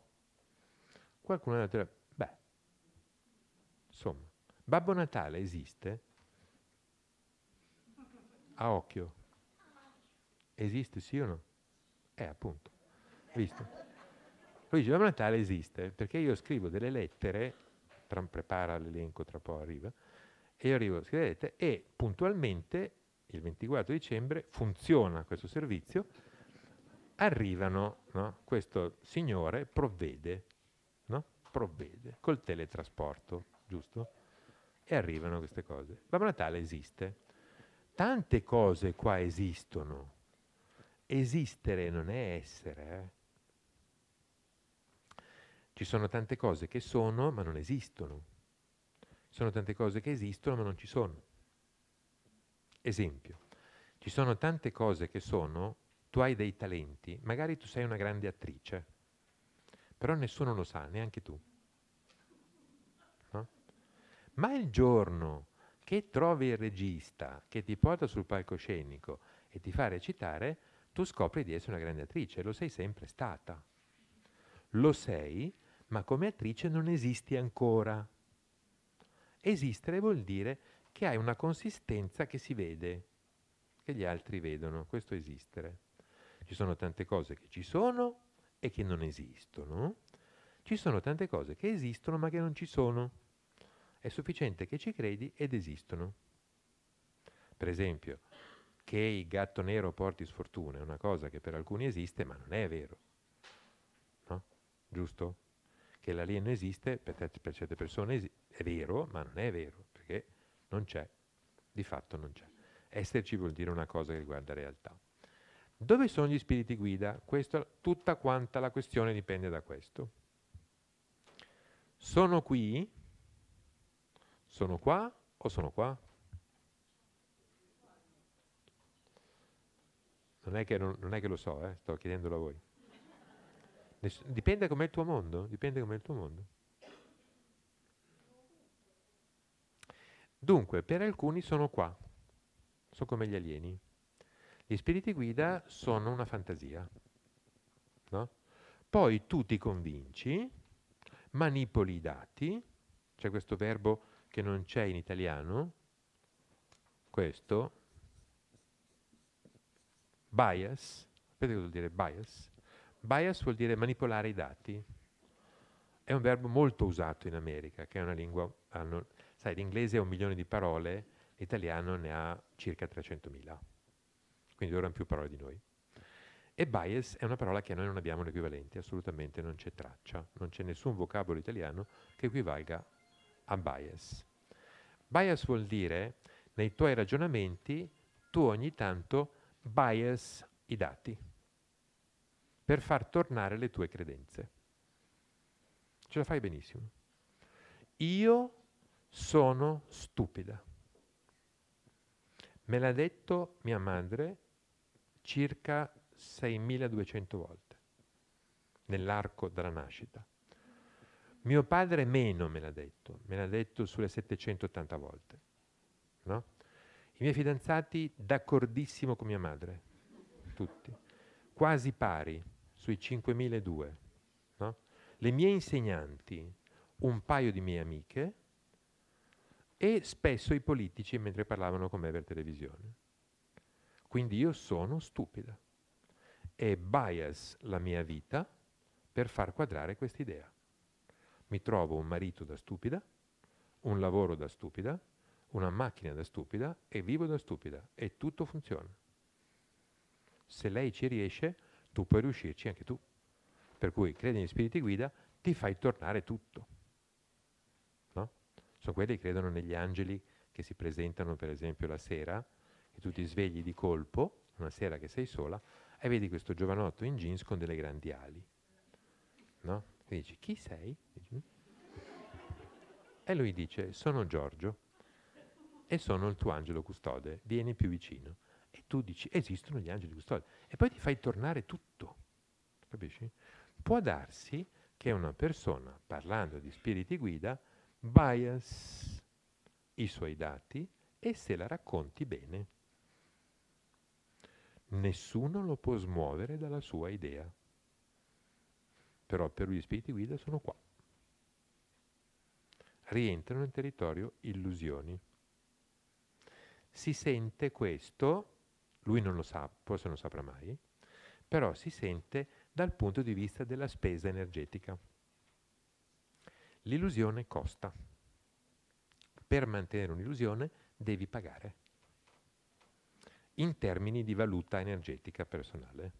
S2: Qualcuno dirà, beh, insomma, Babbo Natale esiste? A occhio. Esiste sì o no? Eh, appunto. Visto? Luigi, Babbo Natale esiste perché io scrivo delle lettere Bertram prepara l'elenco, tra poco arriva, e io arrivo, scrivete, e puntualmente il 24 dicembre funziona questo servizio, arrivano, no? questo signore provvede, no? provvede col teletrasporto, giusto? E arrivano queste cose. Babbo Natale esiste. Tante cose qua esistono. Esistere non è essere, eh? Ci sono tante cose che sono ma non esistono. Ci sono tante cose che esistono ma non ci sono. Esempio, ci sono tante cose che sono, tu hai dei talenti, magari tu sei una grande attrice, però nessuno lo sa, neanche tu. No? Ma il giorno che trovi il regista che ti porta sul palcoscenico e ti fa recitare, tu scopri di essere una grande attrice, lo sei sempre stata. Lo sei ma come attrice non esisti ancora. Esistere vuol dire che hai una consistenza che si vede, che gli altri vedono, questo esistere. Ci sono tante cose che ci sono e che non esistono. Ci sono tante cose che esistono ma che non ci sono. È sufficiente che ci credi ed esistono. Per esempio, che il gatto nero porti sfortuna è una cosa che per alcuni esiste ma non è vero. No? Giusto? che l'alieno esiste per, per certe persone esi- è vero, ma non è vero, perché non c'è, di fatto non c'è. Esserci vuol dire una cosa che riguarda la realtà. Dove sono gli spiriti guida? Questo, tutta quanta la questione dipende da questo. Sono qui? Sono qua o sono qua? Non è che, non, non è che lo so, eh? sto chiedendolo a voi dipende com'è il tuo mondo, dipende com'è il tuo mondo. Dunque, per alcuni sono qua, sono come gli alieni. Gli spiriti guida sono una fantasia, no? Poi tu ti convinci, manipoli i dati, c'è questo verbo che non c'è in italiano, questo, bias, sapete cosa vuol dire bias? Bias vuol dire manipolare i dati. È un verbo molto usato in America, che è una lingua... Hanno, sai, l'inglese ha un milione di parole, l'italiano ne ha circa 300.000. Quindi loro hanno più parole di noi. E bias è una parola che noi non abbiamo un equivalente, assolutamente non c'è traccia, non c'è nessun vocabolo italiano che equivalga a bias. Bias vuol dire nei tuoi ragionamenti tu ogni tanto bias i dati per far tornare le tue credenze. Ce la fai benissimo. Io sono stupida. Me l'ha detto mia madre circa 6.200 volte nell'arco della nascita. Mio padre meno me l'ha detto, me l'ha detto sulle 780 volte. No? I miei fidanzati d'accordissimo con mia madre, tutti, quasi pari sui 5.002. No? Le mie insegnanti, un paio di mie amiche e spesso i politici mentre parlavano con me per televisione. Quindi io sono stupida e bias la mia vita per far quadrare questa idea. Mi trovo un marito da stupida, un lavoro da stupida, una macchina da stupida e vivo da stupida e tutto funziona. Se lei ci riesce, tu puoi riuscirci anche tu. Per cui credi negli spiriti guida, ti fai tornare tutto. No? Sono quelli che credono negli angeli che si presentano per esempio la sera, che tu ti svegli di colpo, una sera che sei sola, e vedi questo giovanotto in jeans con delle grandi ali. No? E dici, chi sei? Mm. E lui dice, sono Giorgio e sono il tuo angelo custode, vieni più vicino. E tu dici, esistono gli angeli custodi. E poi ti fai tornare tutto. Capisci? Può darsi che una persona, parlando di spiriti guida, bias i suoi dati e se la racconti bene. Nessuno lo può smuovere dalla sua idea. Però per lui gli spiriti guida sono qua. Rientrano in territorio illusioni. Si sente questo lui non lo sa, forse non saprà mai, però si sente dal punto di vista della spesa energetica. L'illusione costa. Per mantenere un'illusione devi pagare in termini di valuta energetica personale.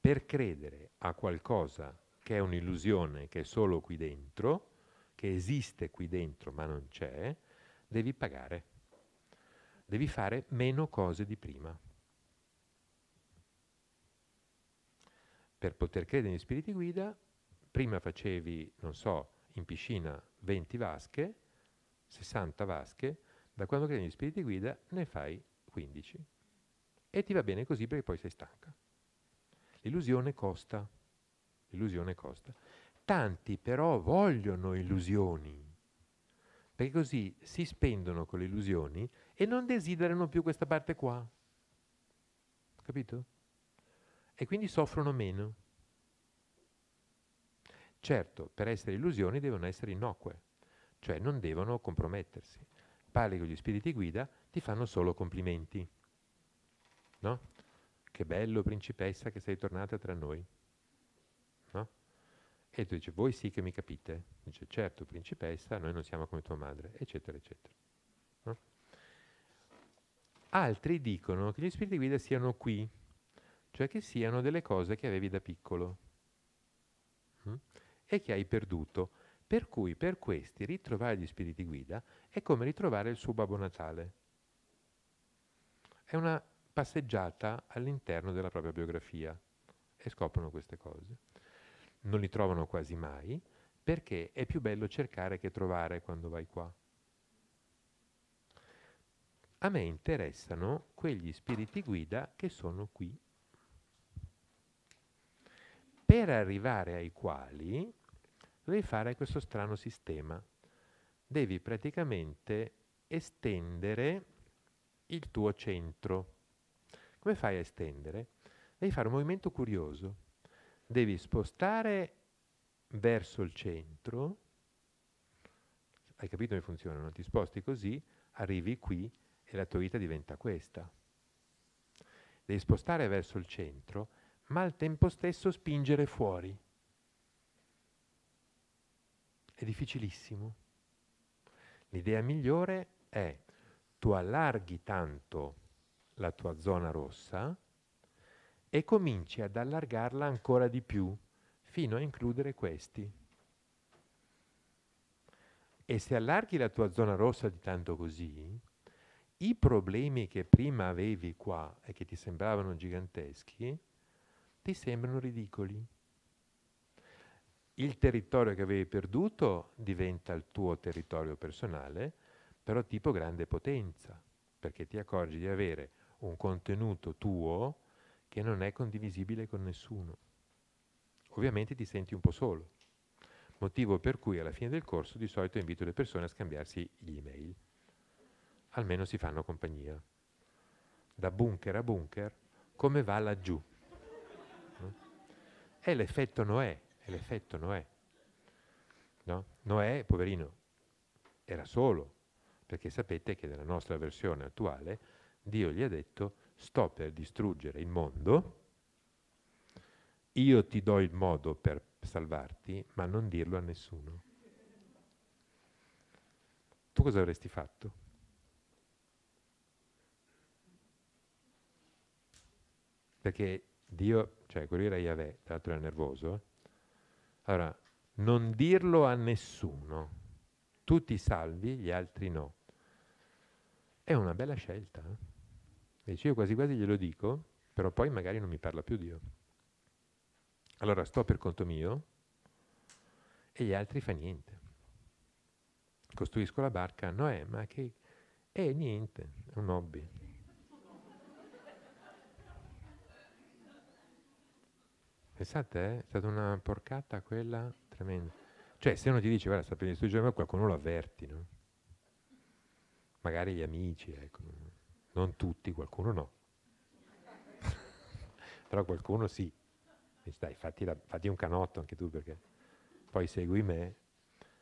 S2: Per credere a qualcosa che è un'illusione, che è solo qui dentro, che esiste qui dentro ma non c'è, devi pagare. Devi fare meno cose di prima. per poter credere negli spiriti guida, prima facevi, non so, in piscina 20 vasche, 60 vasche, da quando credi negli spiriti guida ne fai 15. E ti va bene così perché poi sei stanca. L'illusione costa. L'illusione costa. Tanti però vogliono illusioni, perché così si spendono con le illusioni e non desiderano più questa parte qua. Capito? e quindi soffrono meno. Certo, per essere illusioni devono essere innocue, cioè non devono compromettersi. Parli con gli spiriti guida, ti fanno solo complimenti. No? Che bello, principessa, che sei tornata tra noi. No? E tu dici, voi sì che mi capite? Dice, certo, principessa, noi non siamo come tua madre, eccetera, eccetera. No? Altri dicono che gli spiriti guida siano qui, cioè che siano delle cose che avevi da piccolo mm? e che hai perduto. Per cui per questi ritrovare gli spiriti guida è come ritrovare il suo Babbo Natale. È una passeggiata all'interno della propria biografia e scoprono queste cose. Non li trovano quasi mai perché è più bello cercare che trovare quando vai qua. A me interessano quegli spiriti guida che sono qui per arrivare ai quali devi fare questo strano sistema. Devi praticamente estendere il tuo centro. Come fai a estendere? Devi fare un movimento curioso. Devi spostare verso il centro. Hai capito come funziona? Non Ti sposti così, arrivi qui e la tua vita diventa questa. Devi spostare verso il centro ma al tempo stesso spingere fuori. È difficilissimo. L'idea migliore è tu allarghi tanto la tua zona rossa e cominci ad allargarla ancora di più fino a includere questi. E se allarghi la tua zona rossa di tanto così, i problemi che prima avevi qua e che ti sembravano giganteschi ti sembrano ridicoli. Il territorio che avevi perduto diventa il tuo territorio personale, però tipo grande potenza, perché ti accorgi di avere un contenuto tuo che non è condivisibile con nessuno. Ovviamente ti senti un po' solo, motivo per cui alla fine del corso di solito invito le persone a scambiarsi gli email, almeno si fanno compagnia. Da bunker a bunker, come va laggiù? È l'effetto Noè, è l'effetto Noè. No? Noè, poverino, era solo, perché sapete che nella nostra versione attuale Dio gli ha detto sto per distruggere il mondo, io ti do il modo per salvarti, ma non dirlo a nessuno. Tu cosa avresti fatto? Perché Dio, cioè quello era Yahweh, tra l'altro era nervoso. Eh. Allora, non dirlo a nessuno, tutti salvi, gli altri no. È una bella scelta. Eh? Dice, io quasi quasi glielo dico, però poi magari non mi parla più Dio. Allora sto per conto mio e gli altri fa niente. Costruisco la barca, no è, ma che... è eh, niente, è un hobby. Pensate, eh? è stata una porcata quella tremenda. Cioè, se uno ti dice, guarda, sta per distruggere, qualcuno lo avverti, no? Magari gli amici, ecco. Non tutti, qualcuno no. Però qualcuno sì. Mi stai, fatti, la, fatti, un canotto anche tu perché poi segui me.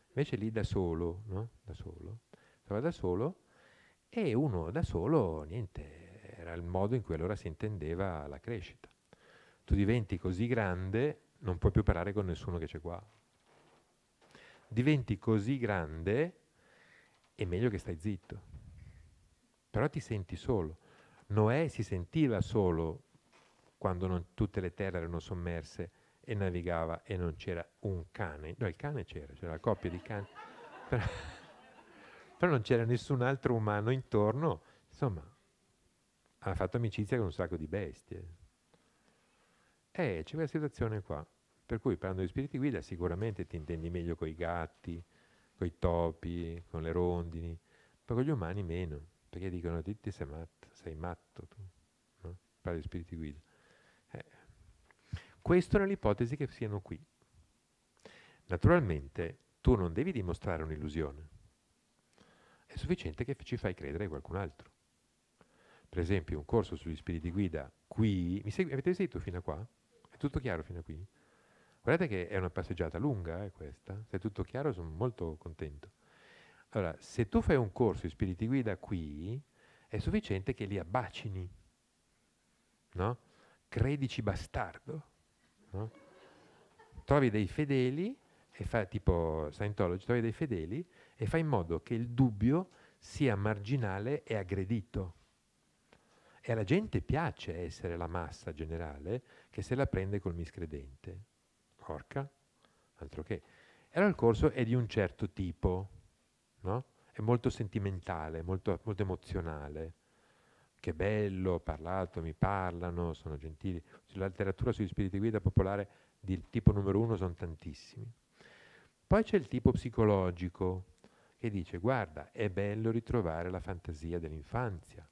S2: Invece lì da solo, no? Da solo. Stava da solo e uno da solo, niente, era il modo in cui allora si intendeva la crescita tu diventi così grande, non puoi più parlare con nessuno che c'è qua. Diventi così grande, è meglio che stai zitto. Però ti senti solo. Noè si sentiva solo quando non, tutte le terre erano sommerse e navigava e non c'era un cane. No, il cane c'era, c'era la coppia di cani. Però, però non c'era nessun altro umano intorno. Insomma, ha fatto amicizia con un sacco di bestie. Eh, c'è questa situazione qua. Per cui parlando di spiriti guida sicuramente ti intendi meglio con i gatti, con i topi, con le rondini, ma con gli umani meno, perché dicono ti, ti sei matto, sei matto tu, no? parli di spiriti guida. Eh. Questa è l'ipotesi che siano qui. Naturalmente tu non devi dimostrare un'illusione, è sufficiente che ci fai credere a qualcun altro. Per esempio un corso sugli spiriti guida qui, mi segu- avete seguito fino a qua? È tutto chiaro fino a qui? Guardate che è una passeggiata lunga eh, questa, se è tutto chiaro sono molto contento. Allora, se tu fai un corso di spiriti guida qui, è sufficiente che li abbacini, no? Credici bastardo, no? Trovi dei fedeli, e fa, tipo Scientology, trovi dei fedeli e fai in modo che il dubbio sia marginale e aggredito. E alla gente piace essere la massa generale che se la prende col miscredente. Porca, altro che. E allora il corso è di un certo tipo, no? È molto sentimentale, molto, molto emozionale. Che bello, ho parlato, mi parlano, sono gentili. La letteratura sugli spiriti guida popolare di tipo numero uno sono tantissimi. Poi c'è il tipo psicologico che dice guarda, è bello ritrovare la fantasia dell'infanzia,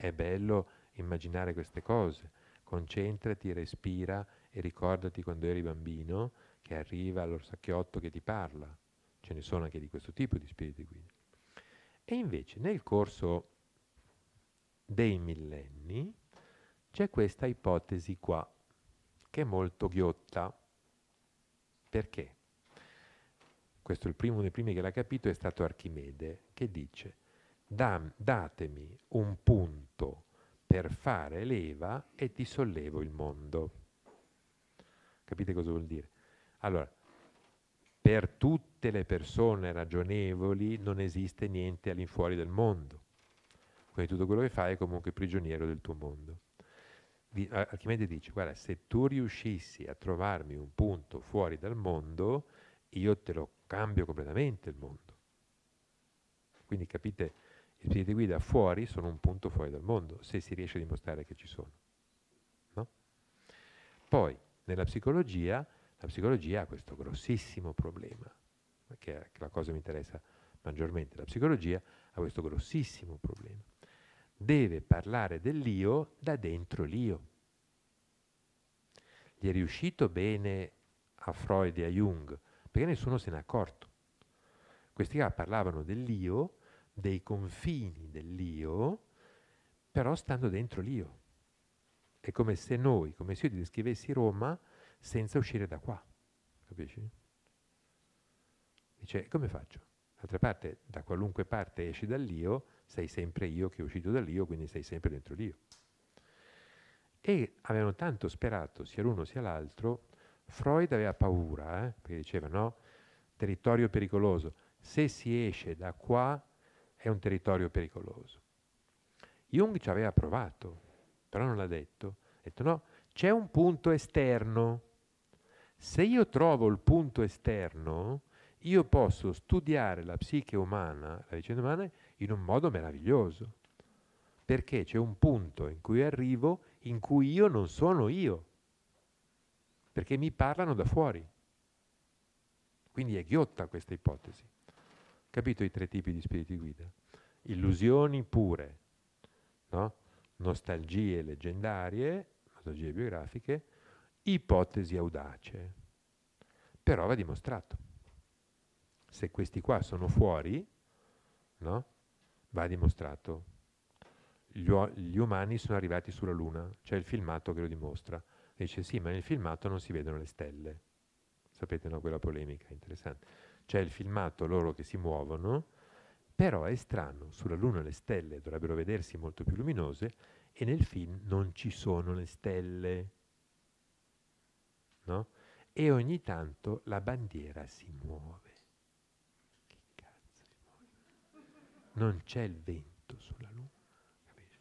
S2: è bello immaginare queste cose. Concentrati, respira e ricordati quando eri bambino che arriva l'orsacchiotto che ti parla. Ce ne sono anche di questo tipo di spiriti guida. E invece nel corso dei millenni c'è questa ipotesi qua, che è molto ghiotta. Perché? Questo è il primo dei primi che l'ha capito, è stato Archimede, che dice Dam, datemi un punto per fare leva e ti sollevo il mondo. Capite cosa vuol dire? Allora, per tutte le persone ragionevoli non esiste niente all'infuori del mondo. Quindi tutto quello che fai è comunque prigioniero del tuo mondo. Di, Archimede dice, guarda, se tu riuscissi a trovarmi un punto fuori dal mondo, io te lo cambio completamente il mondo. Quindi capite gli spiriti guida fuori sono un punto fuori dal mondo, se si riesce a dimostrare che ci sono. No? Poi, nella psicologia, la psicologia ha questo grossissimo problema, che è la cosa che mi interessa maggiormente. La psicologia ha questo grossissimo problema. Deve parlare dell'io da dentro l'io. Gli è riuscito bene a Freud e a Jung, perché nessuno se n'è accorto. Questi qua parlavano dell'io dei confini dell'io, però stando dentro l'io. È come se noi, come se io ti descrivessi Roma senza uscire da qua, capisci? Dice, come faccio? D'altra parte, da qualunque parte esci dall'io, sei sempre io che è uscito dall'io, quindi sei sempre dentro l'io. E avevano tanto sperato, sia l'uno sia l'altro, Freud aveva paura, eh? perché diceva, no, territorio pericoloso, se si esce da qua è un territorio pericoloso. Jung ci aveva provato, però non l'ha detto. Ha detto no, c'è un punto esterno. Se io trovo il punto esterno, io posso studiare la psiche umana, la vicenda umana, in un modo meraviglioso. Perché c'è un punto in cui arrivo in cui io non sono io. Perché mi parlano da fuori. Quindi è ghiotta questa ipotesi. Capito i tre tipi di spiriti guida? Illusioni pure, no? nostalgie leggendarie, nostalgie biografiche, ipotesi audace. Però va dimostrato. Se questi qua sono fuori, no? va dimostrato. Gli, gli umani sono arrivati sulla Luna, c'è il filmato che lo dimostra. Dice sì, ma nel filmato non si vedono le stelle. Sapete, no, quella polemica interessante c'è il filmato loro che si muovono, però è strano, sulla Luna le stelle dovrebbero vedersi molto più luminose e nel film non ci sono le stelle. No? E ogni tanto la bandiera si muove. Che cazzo si muove? Non c'è il vento sulla Luna. Capisci?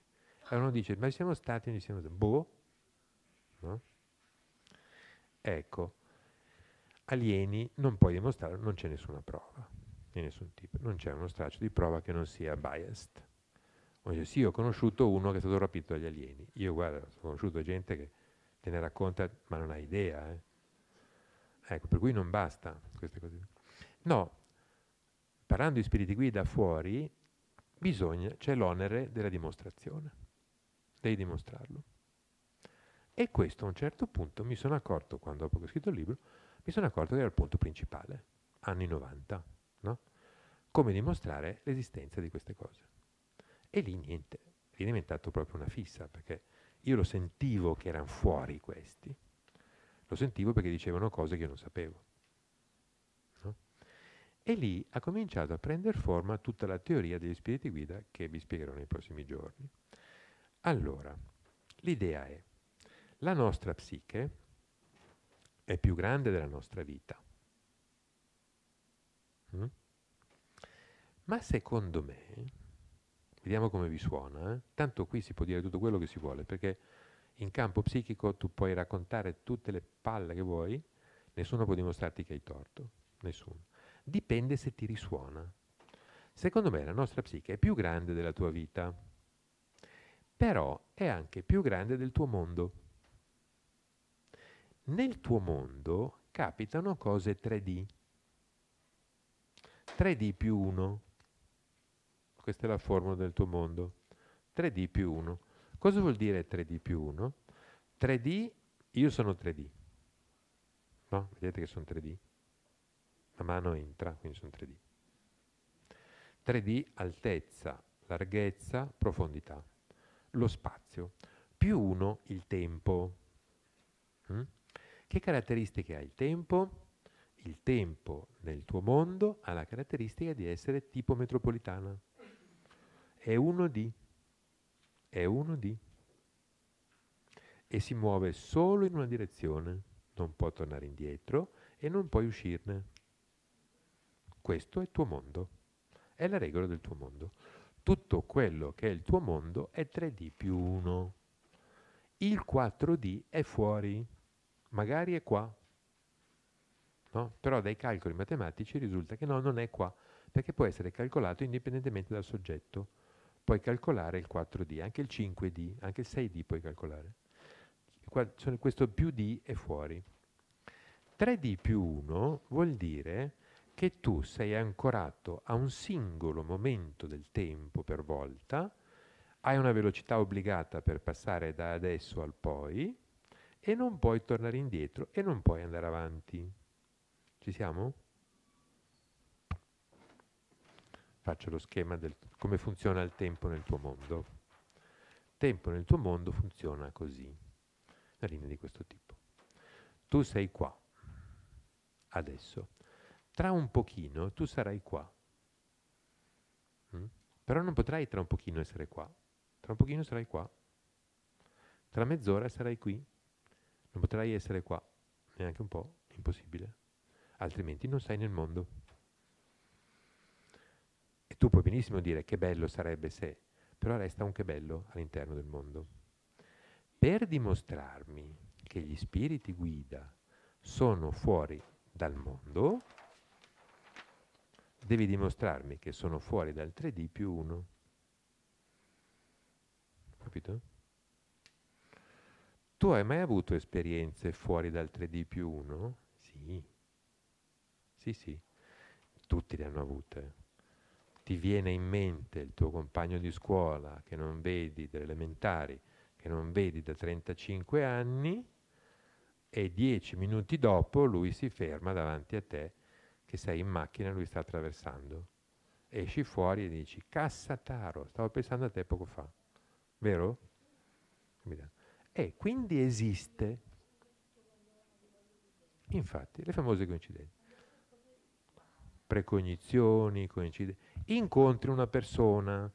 S2: Allora uno dice, ma siamo stati, noi siamo stati, boh. No? Ecco, alieni non puoi dimostrare, non c'è nessuna prova di nessun tipo, non c'è uno straccio di prova che non sia biased. Dice, sì, ho conosciuto uno che è stato rapito dagli alieni. Io, guarda, ho conosciuto gente che te ne racconta, ma non hai idea. Eh. Ecco, per cui non basta queste cose. No, parlando di spiriti guida fuori, bisogna, c'è l'onere della dimostrazione. Devi dimostrarlo. E questo a un certo punto mi sono accorto, quando dopo che ho scritto il libro, mi sono accorto che era il punto principale, anni 90, no? come dimostrare l'esistenza di queste cose. E lì niente, lì è diventato proprio una fissa, perché io lo sentivo che erano fuori questi, lo sentivo perché dicevano cose che io non sapevo. No? E lì ha cominciato a prendere forma tutta la teoria degli spiriti guida che vi spiegherò nei prossimi giorni. Allora, l'idea è, la nostra psiche è più grande della nostra vita. Mm? Ma secondo me, vediamo come vi suona, eh? tanto qui si può dire tutto quello che si vuole, perché in campo psichico tu puoi raccontare tutte le palle che vuoi, nessuno può dimostrarti che hai torto, nessuno. Dipende se ti risuona. Secondo me la nostra psiche è più grande della tua vita, però è anche più grande del tuo mondo nel tuo mondo capitano cose 3D. 3D più 1. Questa è la formula del tuo mondo. 3D più 1. Cosa vuol dire 3D più 1? 3D, io sono 3D. No? Vedete che sono 3D? La mano entra, quindi sono 3D. 3D, altezza, larghezza, profondità. Lo spazio. Più 1, il tempo. Mm? Che caratteristiche ha il tempo? Il tempo nel tuo mondo ha la caratteristica di essere tipo metropolitana. È uno di. È uno di. E si muove solo in una direzione. Non può tornare indietro e non puoi uscirne. Questo è il tuo mondo. È la regola del tuo mondo. Tutto quello che è il tuo mondo è 3D più 1. Il 4D è fuori magari è qua, no? però dai calcoli matematici risulta che no, non è qua, perché può essere calcolato indipendentemente dal soggetto. Puoi calcolare il 4D, anche il 5D, anche il 6D puoi calcolare. Qua, questo più D è fuori. 3D più 1 vuol dire che tu sei ancorato a un singolo momento del tempo per volta, hai una velocità obbligata per passare da adesso al poi, e non puoi tornare indietro e non puoi andare avanti. Ci siamo? Faccio lo schema del come funziona il tempo nel tuo mondo. Il tempo nel tuo mondo funziona così, una linea di questo tipo. Tu sei qua, adesso. Tra un pochino tu sarai qua. Mm? Però non potrai tra un pochino essere qua. Tra un pochino sarai qua. Tra mezz'ora sarai qui non potrai essere qua, neanche un po', impossibile, altrimenti non sei nel mondo. E tu puoi benissimo dire che bello sarebbe se, però resta un che bello all'interno del mondo. Per dimostrarmi che gli spiriti guida sono fuori dal mondo, devi dimostrarmi che sono fuori dal 3D più 1. Capito? Tu hai mai avuto esperienze fuori dal 3D più 1? Sì, sì, sì, tutti le hanno avute. Ti viene in mente il tuo compagno di scuola che non vedi delle elementari, che non vedi da 35 anni e dieci minuti dopo lui si ferma davanti a te che sei in macchina e lui sta attraversando. Esci fuori e dici, Cassataro, stavo pensando a te poco fa, vero? Capito? E quindi esiste, infatti, le famose coincidenze. Precognizioni, coincidenze. Incontri una persona,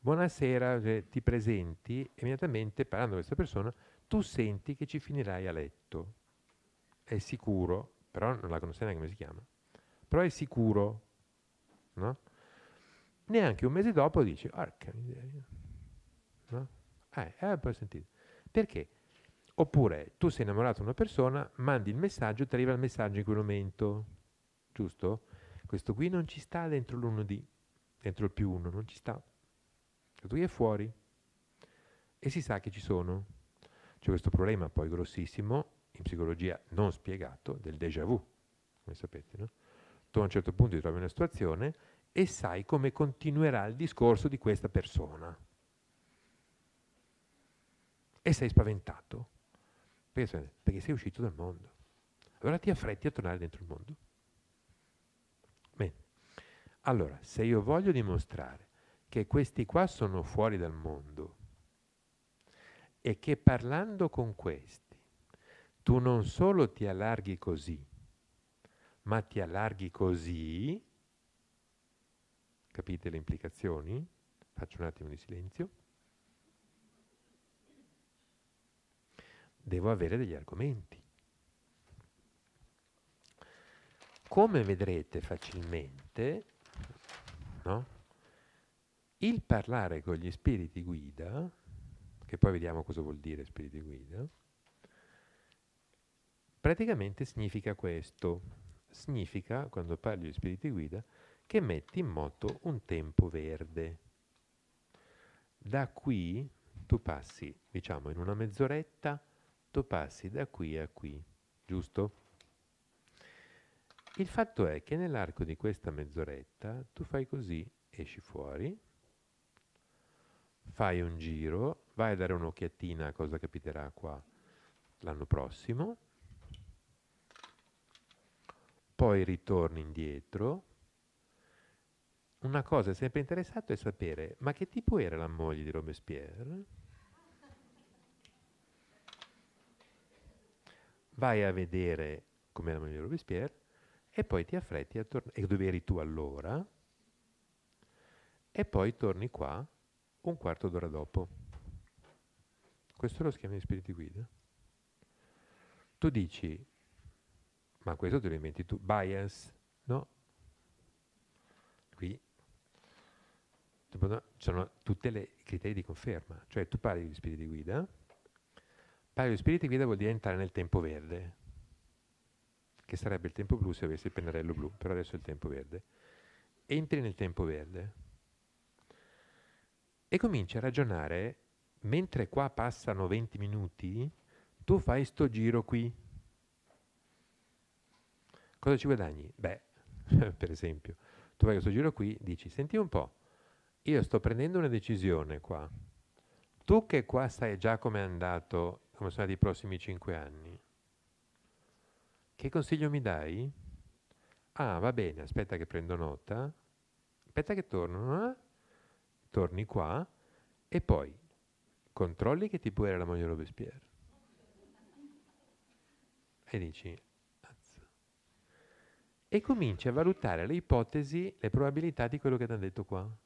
S2: buonasera, eh, ti presenti, immediatamente parlando di questa persona, tu senti che ci finirai a letto. È sicuro, però non la conosco neanche come si chiama, però è sicuro, no? Neanche un mese dopo dici, orca miseria, no? Ah, eh, poi sentite. Perché? Oppure tu sei innamorato di una persona, mandi il messaggio, ti arriva il messaggio in quel momento, giusto? Questo qui non ci sta dentro l'1D, dentro il più 1, non ci sta. Questo qui è fuori. E si sa che ci sono. C'è questo problema poi grossissimo, in psicologia non spiegato, del déjà vu, come sapete, no? Tu a un certo punto ti trovi in una situazione e sai come continuerà il discorso di questa persona e sei spaventato perché, sei uscito dal mondo. Allora ti affretti a tornare dentro il mondo. Bene. Allora, se io voglio dimostrare che questi qua sono fuori dal mondo e che parlando con questi tu non solo ti allarghi così, ma ti allarghi così, capite le implicazioni? Faccio un attimo di silenzio. devo avere degli argomenti. Come vedrete facilmente, no? il parlare con gli spiriti guida, che poi vediamo cosa vuol dire spiriti guida, praticamente significa questo. Significa, quando parli di spiriti guida, che metti in moto un tempo verde. Da qui tu passi, diciamo, in una mezz'oretta tu passi da qui a qui, giusto? Il fatto è che nell'arco di questa mezz'oretta tu fai così, esci fuori, fai un giro, vai a dare un'occhiatina a cosa capiterà qua l'anno prossimo, poi ritorni indietro. Una cosa sempre interessata è sapere, ma che tipo era la moglie di Robespierre? vai a vedere come la moglie di Robespierre e poi ti affretti a tornare, e dove eri tu allora, e poi torni qua un quarto d'ora dopo. Questo lo schema di spiriti guida. Tu dici, ma questo te lo inventi tu, bias, no? Qui ci sono tutti i criteri di conferma, cioè tu parli di spiriti guida, Paio di e guida vuol dire entrare nel tempo verde, che sarebbe il tempo blu se avessi il pennarello blu, però adesso è il tempo verde. Entri nel tempo verde e cominci a ragionare, mentre qua passano 20 minuti, tu fai sto giro qui. Cosa ci guadagni? Beh, per esempio, tu fai questo giro qui, dici, senti un po', io sto prendendo una decisione qua. Tu che qua sai già com'è andato come saranno i prossimi cinque anni. Che consiglio mi dai? Ah, va bene, aspetta che prendo nota. Aspetta che torno. no? Eh? Torni qua e poi controlli che tipo era la moglie Robespierre. E dici, E cominci a valutare le ipotesi, le probabilità di quello che ti hanno detto qua.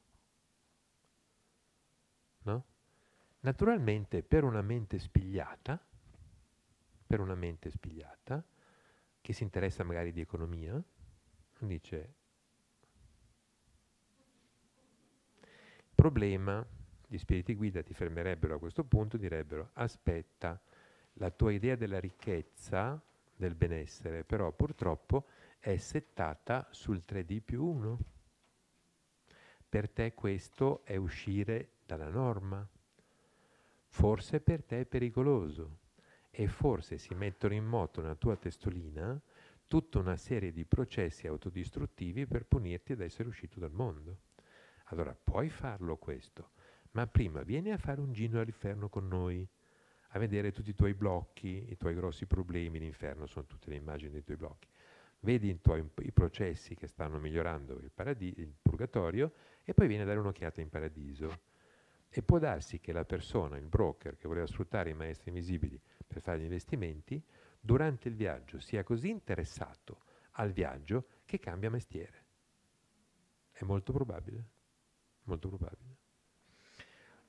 S2: No? Naturalmente per una mente spigliata, per una mente spigliata, che si interessa magari di economia, dice, problema, gli spiriti guida ti fermerebbero a questo punto, direbbero, aspetta, la tua idea della ricchezza, del benessere, però purtroppo è settata sul 3D più 1. Per te questo è uscire dalla norma forse per te è pericoloso e forse si mettono in moto nella tua testolina tutta una serie di processi autodistruttivi per punirti ad essere uscito dal mondo. Allora puoi farlo questo, ma prima vieni a fare un giro all'inferno con noi, a vedere tutti i tuoi blocchi, i tuoi grossi problemi, l'inferno sono tutte le immagini dei tuoi blocchi. Vedi i, tuoi, i processi che stanno migliorando il, il purgatorio e poi vieni a dare un'occhiata in paradiso e può darsi che la persona, il broker che voleva sfruttare i maestri invisibili per fare gli investimenti, durante il viaggio sia così interessato al viaggio che cambia mestiere. È molto probabile, molto probabile.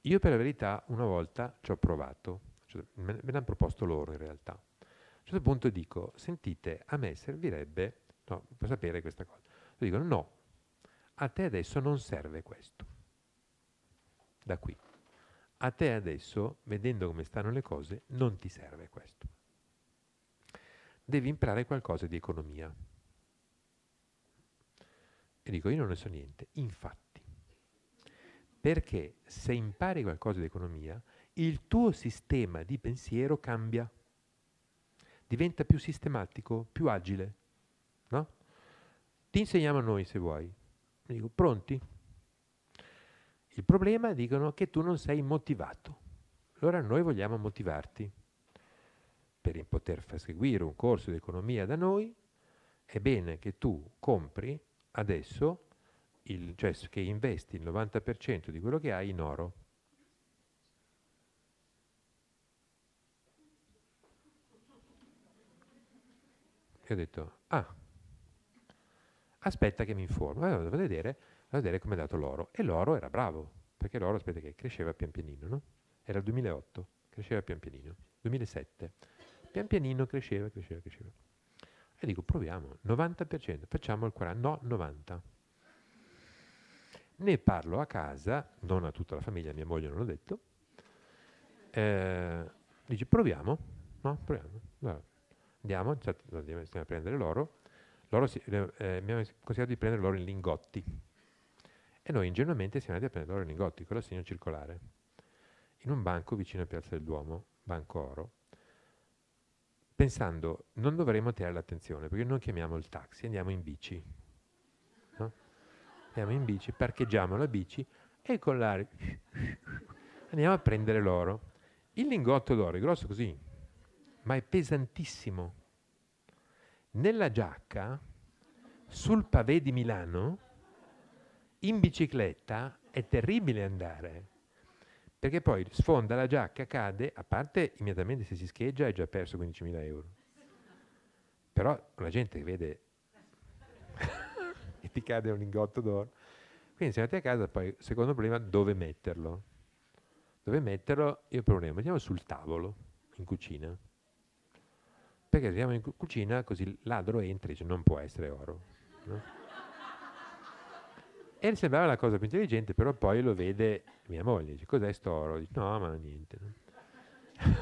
S2: Io per la verità una volta ci ho provato, cioè, me, l'hanno proposto loro in realtà. A un certo punto dico, sentite, a me servirebbe, no, per sapere questa cosa. Io dicono, no, a te adesso non serve questo da qui. A te adesso, vedendo come stanno le cose, non ti serve questo. Devi imparare qualcosa di economia. E dico, io non ne so niente. Infatti, perché se impari qualcosa di economia, il tuo sistema di pensiero cambia, diventa più sistematico, più agile. No? Ti insegniamo noi se vuoi. E dico, pronti? Il problema, dicono, è che tu non sei motivato. Allora noi vogliamo motivarti. Per poter far seguire un corso di economia da noi, è bene che tu compri adesso, il, cioè che investi il 90% di quello che hai in oro. E ho detto, ah, aspetta che mi informo. Allora vado a vedere a vedere come è andato l'oro. E l'oro era bravo, perché l'oro, aspetta che cresceva pian pianino, no? Era il 2008, cresceva pian pianino, 2007, pian pianino cresceva, cresceva, cresceva. E dico, proviamo, 90%, facciamo il 40%, no, 90%. Ne parlo a casa, non a tutta la famiglia, mia moglie non l'ho detto, eh, dice proviamo, no, proviamo. Allora, andiamo, cioè, andiamo a prendere l'oro, l'oro si, eh, mi hanno consigliato di prendere l'oro in lingotti, e noi ingenuamente siamo andati a prendere l'oro in lingotti con l'assegno circolare in un banco vicino a Piazza del Duomo, Banco Oro, pensando non dovremmo tirare l'attenzione perché non chiamiamo il taxi, andiamo in bici. No? Andiamo in bici, parcheggiamo la bici e con l'aria andiamo a prendere l'oro. Il lingotto d'oro è grosso così, ma è pesantissimo. Nella giacca, sul pavé di Milano, in bicicletta è terribile andare, perché poi sfonda la giacca, cade, a parte immediatamente se si scheggia hai già perso 15.000 euro. Però la gente vede e ti cade un lingotto d'oro. Quindi se andate a casa, poi secondo problema dove metterlo. Dove metterlo? Io problema, mettiamo sul tavolo, in cucina. Perché se andiamo in cucina così il ladro entra e dice non può essere oro. No? E sembrava la cosa più intelligente, però poi lo vede mia moglie, dice cos'è Storo? Dice no, ma niente. No?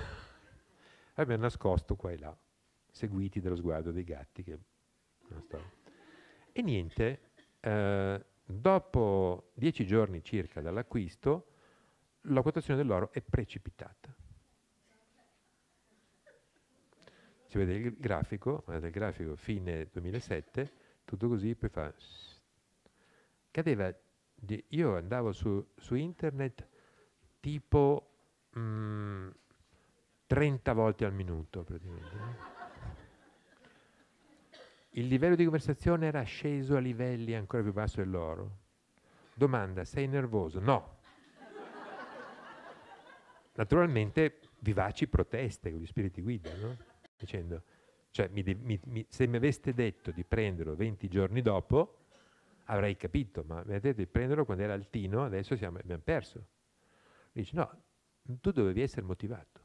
S2: Abbiamo nascosto qua e là, seguiti dallo sguardo dei gatti. Che... E niente, eh, dopo dieci giorni circa dall'acquisto, la quotazione dell'oro è precipitata. Si vede il grafico, guardate il grafico fine 2007, tutto così, poi fa che aveva, io andavo su, su internet tipo mh, mm, 30 volte al minuto praticamente. No? Il livello di conversazione era sceso a livelli ancora più bassi dell'oro. Domanda, sei nervoso? No. Naturalmente vivaci proteste con gli spiriti guida, no? dicendo, cioè, mi, mi, se mi aveste detto di prenderlo 20 giorni dopo, avrei capito, ma mi prenderlo quando era altino, adesso siamo, abbiamo perso. Dice, no, tu dovevi essere motivato.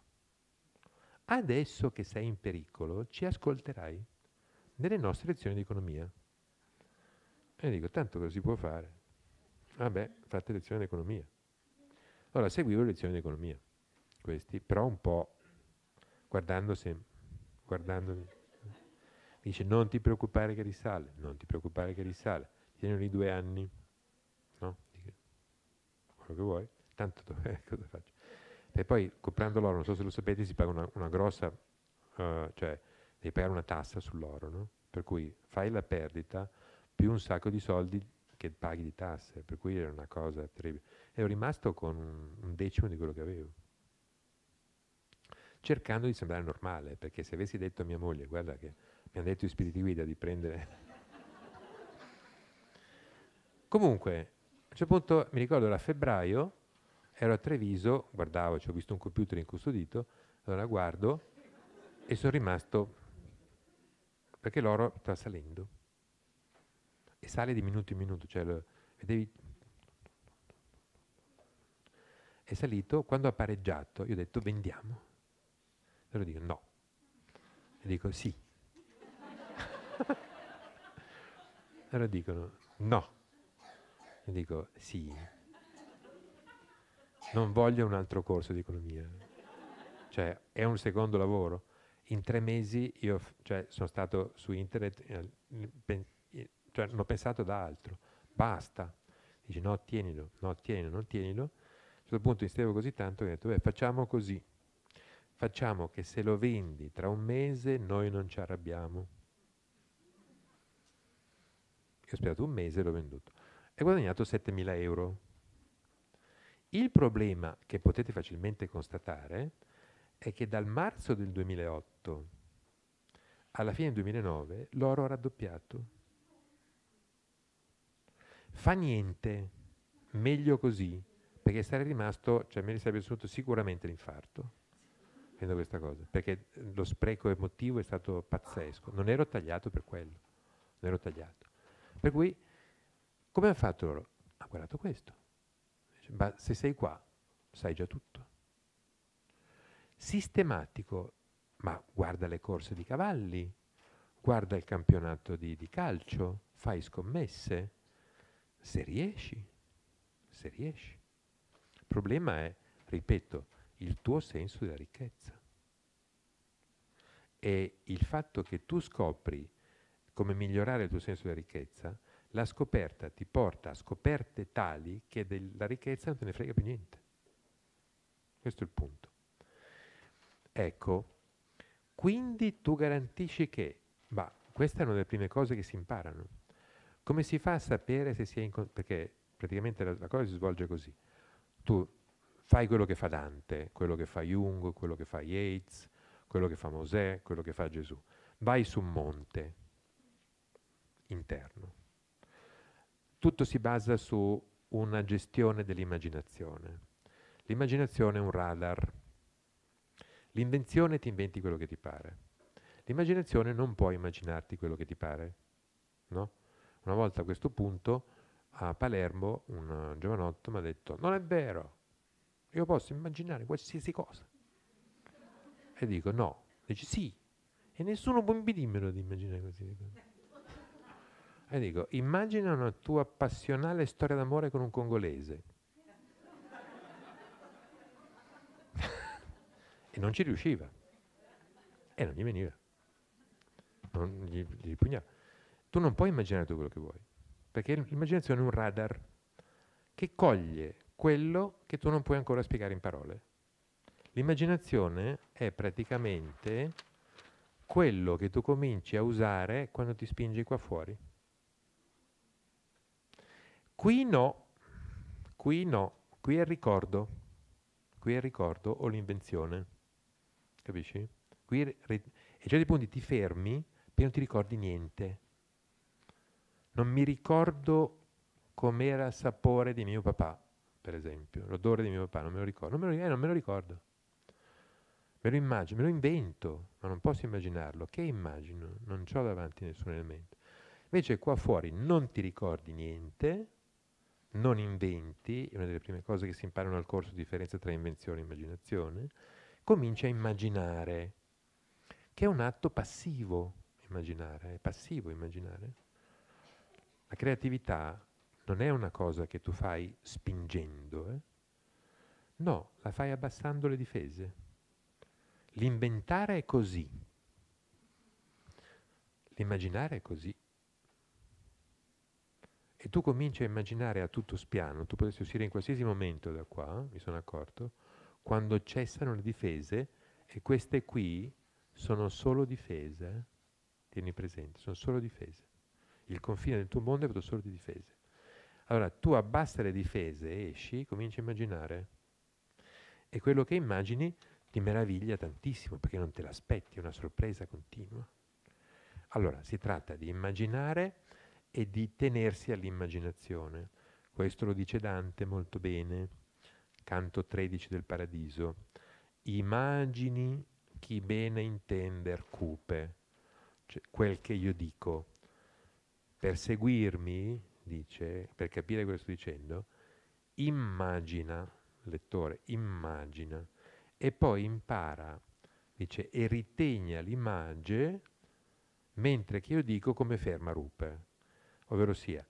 S2: Adesso che sei in pericolo, ci ascolterai nelle nostre lezioni di economia. E io dico, tanto cosa si può fare? Vabbè, fate lezioni di economia. Allora, seguivo le lezioni di economia, questi, però un po' guardandosi, guardandomi. Dice, non ti preoccupare che risale, non ti preoccupare che risale tienili due anni, no? Quello che vuoi, tanto dove, cosa faccio? E poi comprando l'oro, non so se lo sapete, si paga una, una grossa, uh, cioè devi pagare una tassa sull'oro, no? Per cui fai la perdita più un sacco di soldi che paghi di tasse, per cui era una cosa terribile. Ero rimasto con un decimo di quello che avevo, cercando di sembrare normale, perché se avessi detto a mia moglie, guarda che mi hanno detto gli spiriti guida di prendere Comunque, a un certo punto, mi ricordo, era febbraio, ero a Treviso, guardavo, ci ho visto un computer incustodito, allora guardo e sono rimasto, perché l'oro sta salendo. E sale di minuto in minuto, cioè lo, vedevi... È salito, quando ha pareggiato, io ho detto vendiamo. E loro dicono no. E dico sì. loro dicono no. E dico, sì, non voglio un altro corso di economia. Cioè, è un secondo lavoro. In tre mesi io cioè, sono stato su internet, eh, eh, cioè, non ho pensato ad altro. Basta. Dici, no, tienilo, no, tienilo, non tienilo. A un certo punto insistevo così tanto che ho detto, beh, facciamo così. Facciamo che se lo vendi tra un mese noi non ci arrabbiamo. Io ho aspettato un mese e l'ho venduto e guadagnato 7.000 euro. Il problema che potete facilmente constatare è che dal marzo del 2008 alla fine del 2009 l'oro ha raddoppiato. Fa niente, meglio così, perché sarei rimasto, cioè me ne sarebbe assunto sicuramente l'infarto facendo questa cosa, perché lo spreco emotivo è stato pazzesco, non ero tagliato per quello, non ero tagliato. Per cui come hanno fatto loro? Ha guardato questo. Ma se sei qua, sai già tutto. Sistematico, ma guarda le corse di cavalli, guarda il campionato di, di calcio, fai scommesse, se riesci, se riesci. Il problema è, ripeto, il tuo senso della ricchezza. E il fatto che tu scopri come migliorare il tuo senso della ricchezza la scoperta ti porta a scoperte tali che della ricchezza non te ne frega più niente. Questo è il punto. Ecco, quindi tu garantisci che, ma questa è una delle prime cose che si imparano. Come si fa a sapere se si è incontrato? perché praticamente la, la cosa si svolge così. Tu fai quello che fa Dante, quello che fa Jung, quello che fa Yeats, quello che fa Mosè, quello che fa Gesù. Vai su un monte interno tutto si basa su una gestione dell'immaginazione. L'immaginazione è un radar. L'invenzione ti inventi quello che ti pare. L'immaginazione non può immaginarti quello che ti pare. No? Una volta a questo punto a Palermo un giovanotto mi ha detto non è vero, io posso immaginare qualsiasi cosa. E dico no, dice sì, e nessuno può impedirmelo di immaginare qualsiasi cosa. E dico, immagina una tua passionale storia d'amore con un congolese. e non ci riusciva. E non gli veniva. Non gli, gli pugnava. Tu non puoi immaginare tutto quello che vuoi, perché l'immaginazione è un radar che coglie quello che tu non puoi ancora spiegare in parole. L'immaginazione è praticamente quello che tu cominci a usare quando ti spingi qua fuori. Qui no, qui no, qui è il ricordo, qui è il ricordo o l'invenzione, capisci? Qui ri- e a certi punti ti fermi e non ti ricordi niente. Non mi ricordo com'era il sapore di mio papà, per esempio, l'odore di mio papà, non me lo ricordo, non me lo, eh, non me lo ricordo. Me lo immagino, me lo invento, ma non posso immaginarlo. Che immagino? Non ho davanti nessun elemento. Invece qua fuori non ti ricordi niente, non inventi, è una delle prime cose che si imparano al corso, differenza tra invenzione e immaginazione, comincia a immaginare, che è un atto passivo, immaginare, è passivo immaginare. La creatività non è una cosa che tu fai spingendo, eh? no, la fai abbassando le difese. L'inventare è così, l'immaginare è così e tu cominci a immaginare a tutto spiano, tu potresti uscire in qualsiasi momento da qua, mi sono accorto, quando cessano le difese e queste qui sono solo difese, tieni presente, sono solo difese. Il confine del tuo mondo è fatto solo di difese. Allora tu abbassa le difese, esci, cominci a immaginare. E quello che immagini ti meraviglia tantissimo perché non te l'aspetti, è una sorpresa continua. Allora si tratta di immaginare e di tenersi all'immaginazione. Questo lo dice Dante molto bene, canto 13 del Paradiso. Immagini chi bene intender cupe, cioè quel che io dico. Per seguirmi, dice, per capire quello che sto dicendo, immagina, lettore, immagina, e poi impara, dice, e ritegna l'immagine mentre che io dico come ferma rupe ovvero sia,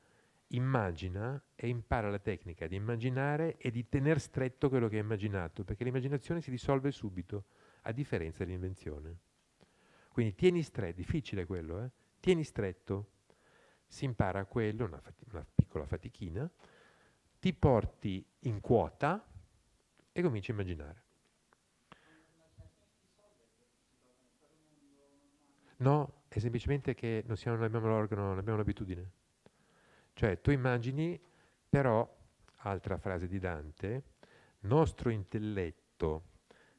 S2: immagina e impara la tecnica di immaginare e di tenere stretto quello che hai immaginato, perché l'immaginazione si dissolve subito, a differenza dell'invenzione. Quindi tieni stretto, difficile quello, eh? tieni stretto, si impara quello, una, fati- una piccola fatichina, ti porti in quota e cominci a immaginare. No, è semplicemente che non, siamo, non abbiamo l'organo, non abbiamo l'abitudine. Cioè tu immagini però, altra frase di Dante, nostro intelletto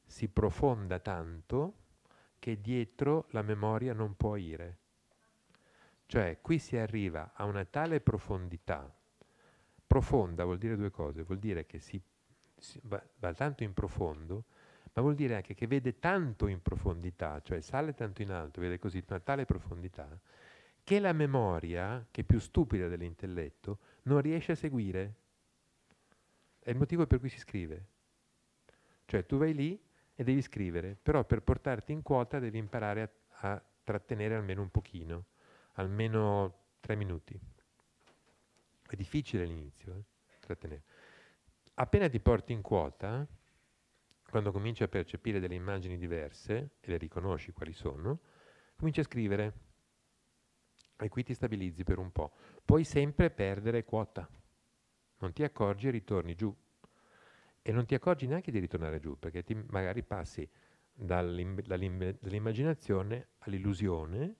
S2: si profonda tanto che dietro la memoria non può ire. Cioè qui si arriva a una tale profondità, profonda vuol dire due cose, vuol dire che si, si va, va tanto in profondo, ma vuol dire anche che vede tanto in profondità, cioè sale tanto in alto, vede così una tale profondità, che la memoria, che è più stupida dell'intelletto, non riesce a seguire. È il motivo per cui si scrive. Cioè tu vai lì e devi scrivere, però per portarti in quota devi imparare a, a trattenere almeno un pochino, almeno tre minuti. È difficile all'inizio eh, trattenere. Appena ti porti in quota, quando cominci a percepire delle immagini diverse e le riconosci quali sono, cominci a scrivere e qui ti stabilizzi per un po'. Puoi sempre perdere quota. Non ti accorgi e ritorni giù. E non ti accorgi neanche di ritornare giù, perché ti magari passi dall'immaginazione all'illusione,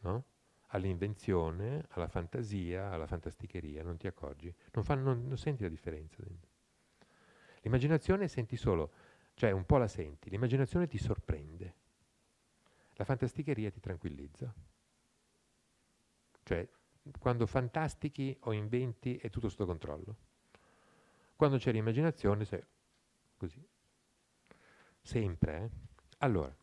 S2: no? all'invenzione, alla fantasia, alla fantasticheria, non ti accorgi, non, fa, non, non senti la differenza. L'immaginazione senti solo, cioè un po' la senti, l'immaginazione ti sorprende, la fantasticheria ti tranquillizza. Cioè, quando fantastichi o inventi è tutto sotto controllo. Quando c'è l'immaginazione, se... così. Sempre, eh? Allora,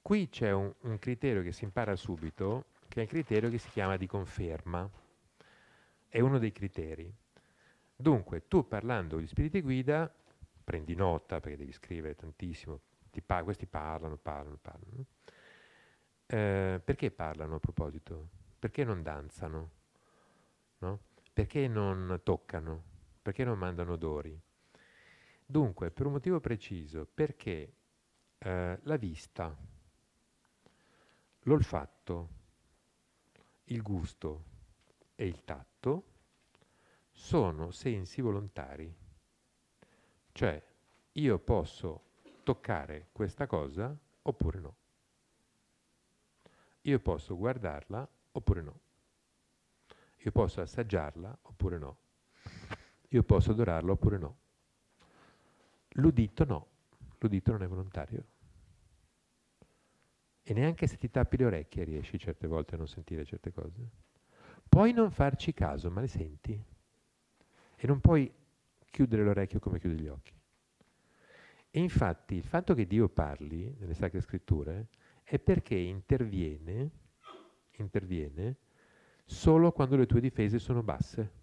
S2: qui c'è un, un criterio che si impara subito, che è il criterio che si chiama di conferma. È uno dei criteri. Dunque, tu parlando di spiriti guida, prendi nota perché devi scrivere tantissimo, par questi parlano, parlano, parlano. Eh, perché parlano a proposito? perché non danzano? No? Perché non toccano? Perché non mandano odori? Dunque, per un motivo preciso, perché eh, la vista, l'olfatto, il gusto e il tatto sono sensi volontari. Cioè, io posso toccare questa cosa oppure no. Io posso guardarla oppure no. Io posso assaggiarla oppure no. Io posso adorarla oppure no. L'udito no, l'udito non è volontario. E neanche se ti tappi le orecchie riesci certe volte a non sentire certe cose. Puoi non farci caso, ma le senti. E non puoi chiudere l'orecchio come chiudi gli occhi. E infatti il fatto che Dio parli nelle Sacre Scritture è perché interviene interviene solo quando le tue difese sono basse.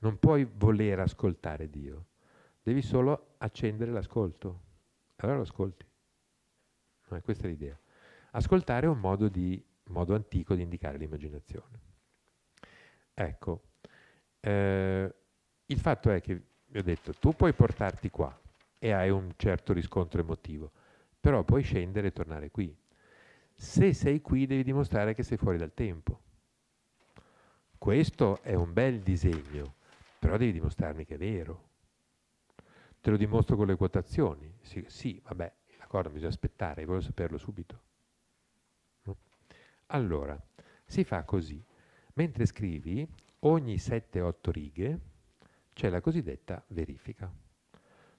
S2: Non puoi voler ascoltare Dio, devi solo accendere l'ascolto. Allora lo ascolti. No, questa è l'idea. Ascoltare è un modo, di, modo antico di indicare l'immaginazione. Ecco, eh, il fatto è che, vi ho detto, tu puoi portarti qua e hai un certo riscontro emotivo, però puoi scendere e tornare qui se sei qui devi dimostrare che sei fuori dal tempo. Questo è un bel disegno, però devi dimostrarmi che è vero. Te lo dimostro con le quotazioni. Sì, sì vabbè, d'accordo, bisogna aspettare, voglio saperlo subito. Mm. Allora, si fa così. Mentre scrivi, ogni 7-8 righe c'è la cosiddetta verifica.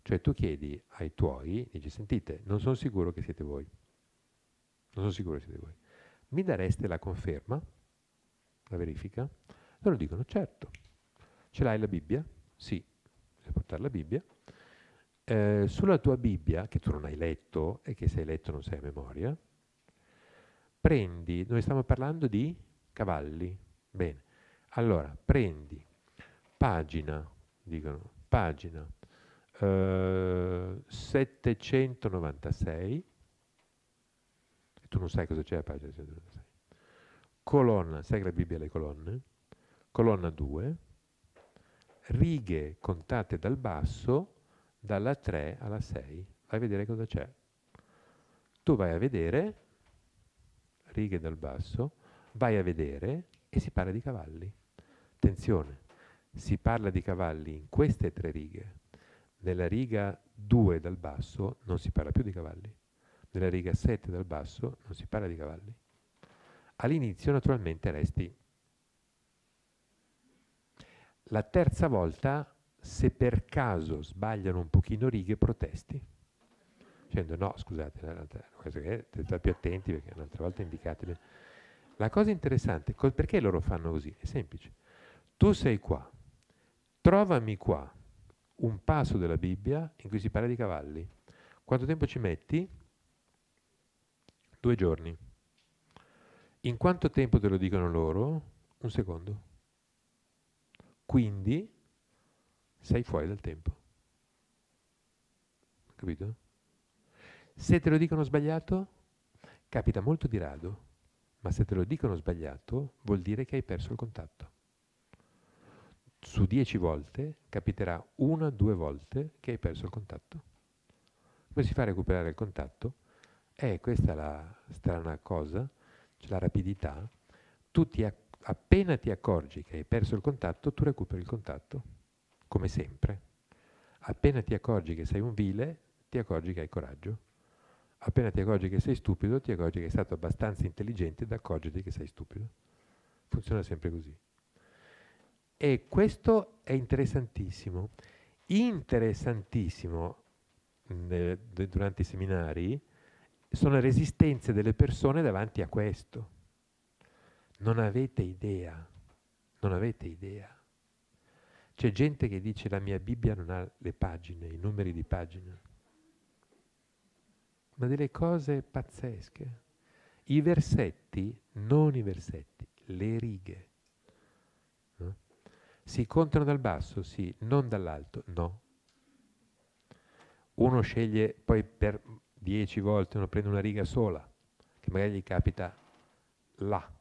S2: Cioè tu chiedi ai tuoi, dici sentite, non sono sicuro che siete voi non sono sicuro siete voi, mi dareste la conferma, la verifica? Loro dicono certo, ce l'hai la Bibbia? Sì, devi portare la Bibbia. Eh, sulla tua Bibbia, che tu non hai letto e che se hai letto non sai a memoria, prendi, noi stiamo parlando di cavalli, bene, allora prendi pagina, dicono, pagina eh, 796 tu non sai cosa c'è a pagina 196. Colonna, sai che la Bibbia ha le colonne? Colonna 2, righe contate dal basso, dalla 3 alla 6. Vai a vedere cosa c'è. Tu vai a vedere, righe dal basso, vai a vedere e si parla di cavalli. Attenzione, si parla di cavalli in queste tre righe. Nella riga 2 dal basso non si parla più di cavalli nella riga 7 dal basso non si parla di cavalli. All'inizio naturalmente resti. La terza volta, se per caso sbagliano un pochino righe, protesti. Dicendo no, scusate, state più attenti perché un'altra volta indicatemi. La cosa interessante, perché loro fanno così? È semplice. Tu sei qua, trovami qua un passo della Bibbia in cui si parla di cavalli. Quanto tempo ci metti? Due giorni. In quanto tempo te lo dicono loro? Un secondo. Quindi sei fuori dal tempo. Capito? Se te lo dicono sbagliato, capita molto di rado, ma se te lo dicono sbagliato vuol dire che hai perso il contatto. Su dieci volte capiterà una o due volte che hai perso il contatto. Come si fa a recuperare il contatto? Eh, è questa la strana cosa, cioè la rapidità, tu ti appena ti accorgi che hai perso il contatto, tu recuperi il contatto, come sempre. Appena ti accorgi che sei un vile, ti accorgi che hai coraggio. Appena ti accorgi che sei stupido, ti accorgi che sei stato abbastanza intelligente da accorgerti che sei stupido. Funziona sempre così. E questo è interessantissimo. Interessantissimo mh, durante i seminari sono resistenze delle persone davanti a questo. Non avete idea, non avete idea. C'è gente che dice la mia Bibbia non ha le pagine, i numeri di pagina, ma delle cose pazzesche. I versetti, non i versetti, le righe. No? Eh? Si contano dal basso, sì, non dall'alto, no. Uno sceglie poi per dieci volte, uno prende una riga sola, che magari gli capita là.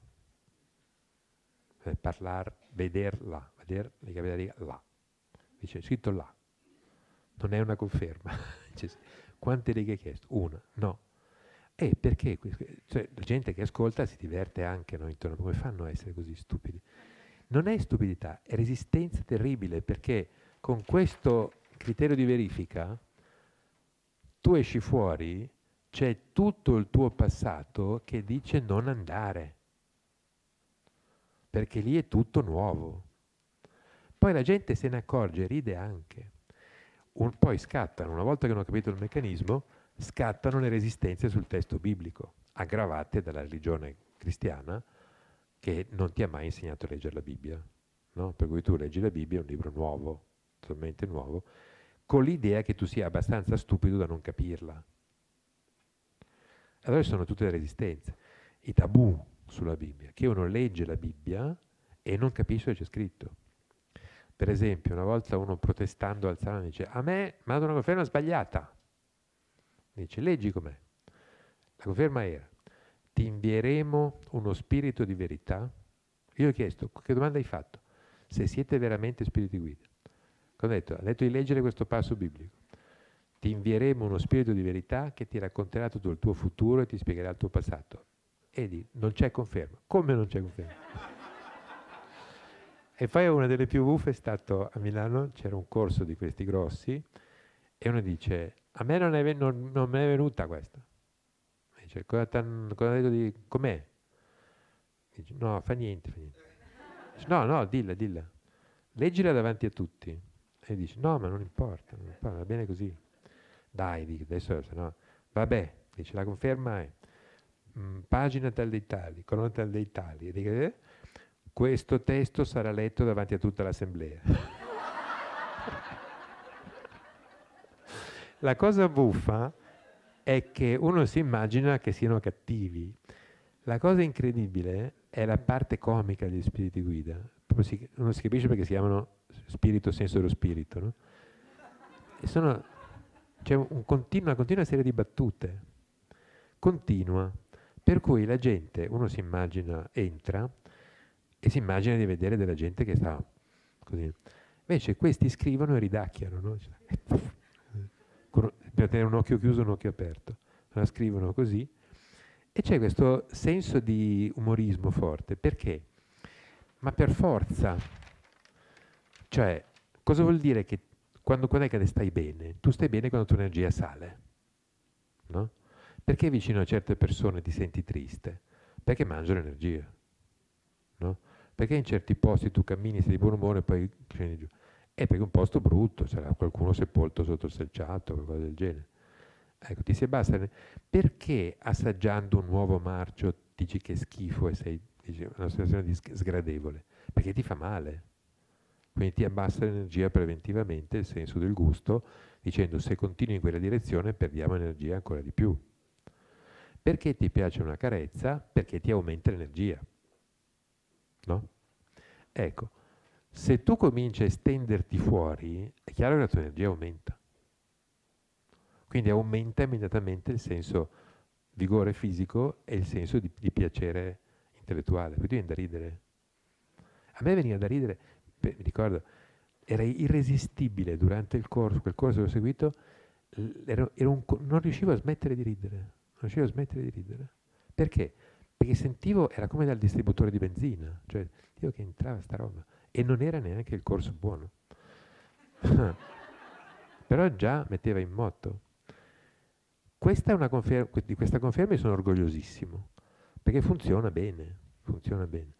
S2: Per eh, parlare, vederla, veder, gli capita la riga là. Dice, scritto là. Non è una conferma. Quante righe hai chiesto? Una, no. E perché? Cioè, la gente che ascolta si diverte anche no, intorno. Come fanno a essere così stupidi? Non è stupidità, è resistenza terribile perché con questo criterio di verifica tu esci fuori, c'è tutto il tuo passato che dice non andare, perché lì è tutto nuovo. Poi la gente se ne accorge, ride anche. Un, poi scattano, una volta che hanno capito il meccanismo, scattano le resistenze sul testo biblico, aggravate dalla religione cristiana che non ti ha mai insegnato a leggere la Bibbia. No? Per cui tu leggi la Bibbia, è un libro nuovo, totalmente nuovo, con l'idea che tu sia abbastanza stupido da non capirla. Allora ci sono tutte le resistenze, i tabù sulla Bibbia, che uno legge la Bibbia e non capisce cosa c'è scritto. Per esempio, una volta uno protestando al Salano dice, a me mi ha dato una conferma sbagliata. Dice, leggi com'è. La conferma era, ti invieremo uno spirito di verità. Io ho chiesto, che domanda hai fatto? Se siete veramente spiriti guida. Cosa ha detto? Ha detto di leggere questo passo biblico. Ti invieremo uno spirito di verità che ti racconterà tutto il tuo futuro e ti spiegherà il tuo passato. E di non c'è conferma. Come non c'è conferma? e poi una delle più buffe è stato a Milano, c'era un corso di questi grossi, e uno dice, a me non, è, non, non è venuta questa. E dice, cosa, cosa ha detto di... com'è? Dice, no, fa niente, fa niente. Dice, no, no, dilla, dilla. Leggila davanti a tutti. E dice no, ma non importa, non importa va bene così. Dai, dico, adesso, no. Vabbè, dice, la conferma è mh, mm, pagina tal dei tali, colonna tal dei tali. dice, eh, questo testo sarà letto davanti a tutta l'assemblea. la cosa buffa è che uno si immagina che siano cattivi. La cosa incredibile è la parte comica degli spiriti guida. Uno si capisce perché si chiamano spirito, senso dello spirito. No? Sono, c'è un continu- una continua serie di battute, continua, per cui la gente, uno si immagina, entra e si immagina di vedere della gente che sta così. Invece questi scrivono e ridacchiano, no? bisogna cioè, eh, tenere un occhio chiuso e un occhio aperto. Allora scrivono così e c'è questo senso di umorismo forte. Perché? Ma per forza, cioè, cosa vuol dire che quando, quando è che stai bene? Tu stai bene quando la tua energia sale, no? Perché vicino a certe persone ti senti triste? Perché mangiano energia, no? Perché in certi posti tu cammini, sei di buon umore e poi scendi giù? È perché è un posto brutto, sarà qualcuno sepolto sotto il selciato, qualcosa del genere. Ecco, ti si abbassa. Perché assaggiando un nuovo marcio dici che è schifo e sei dici, una situazione sgradevole? Perché ti fa male. Quindi ti abbassa l'energia preventivamente, il senso del gusto, dicendo se continui in quella direzione perdiamo energia ancora di più. Perché ti piace una carezza? Perché ti aumenta l'energia. No? Ecco, se tu cominci a estenderti fuori, è chiaro che la tua energia aumenta. Quindi aumenta immediatamente il senso vigore fisico e il senso di, di piacere intellettuale. Poi ti viene da ridere. A me veniva da ridere mi ricordo, era irresistibile durante il corso, quel corso che ho seguito, era, era un, non riuscivo a smettere di ridere, non riuscivo a smettere di ridere. Perché? Perché sentivo, era come dal distributore di benzina, cioè io che entrava sta roba, e non era neanche il corso buono. Però già metteva in moto. Questa è una conferma, di questa conferma sono orgogliosissimo, perché funziona bene, funziona bene.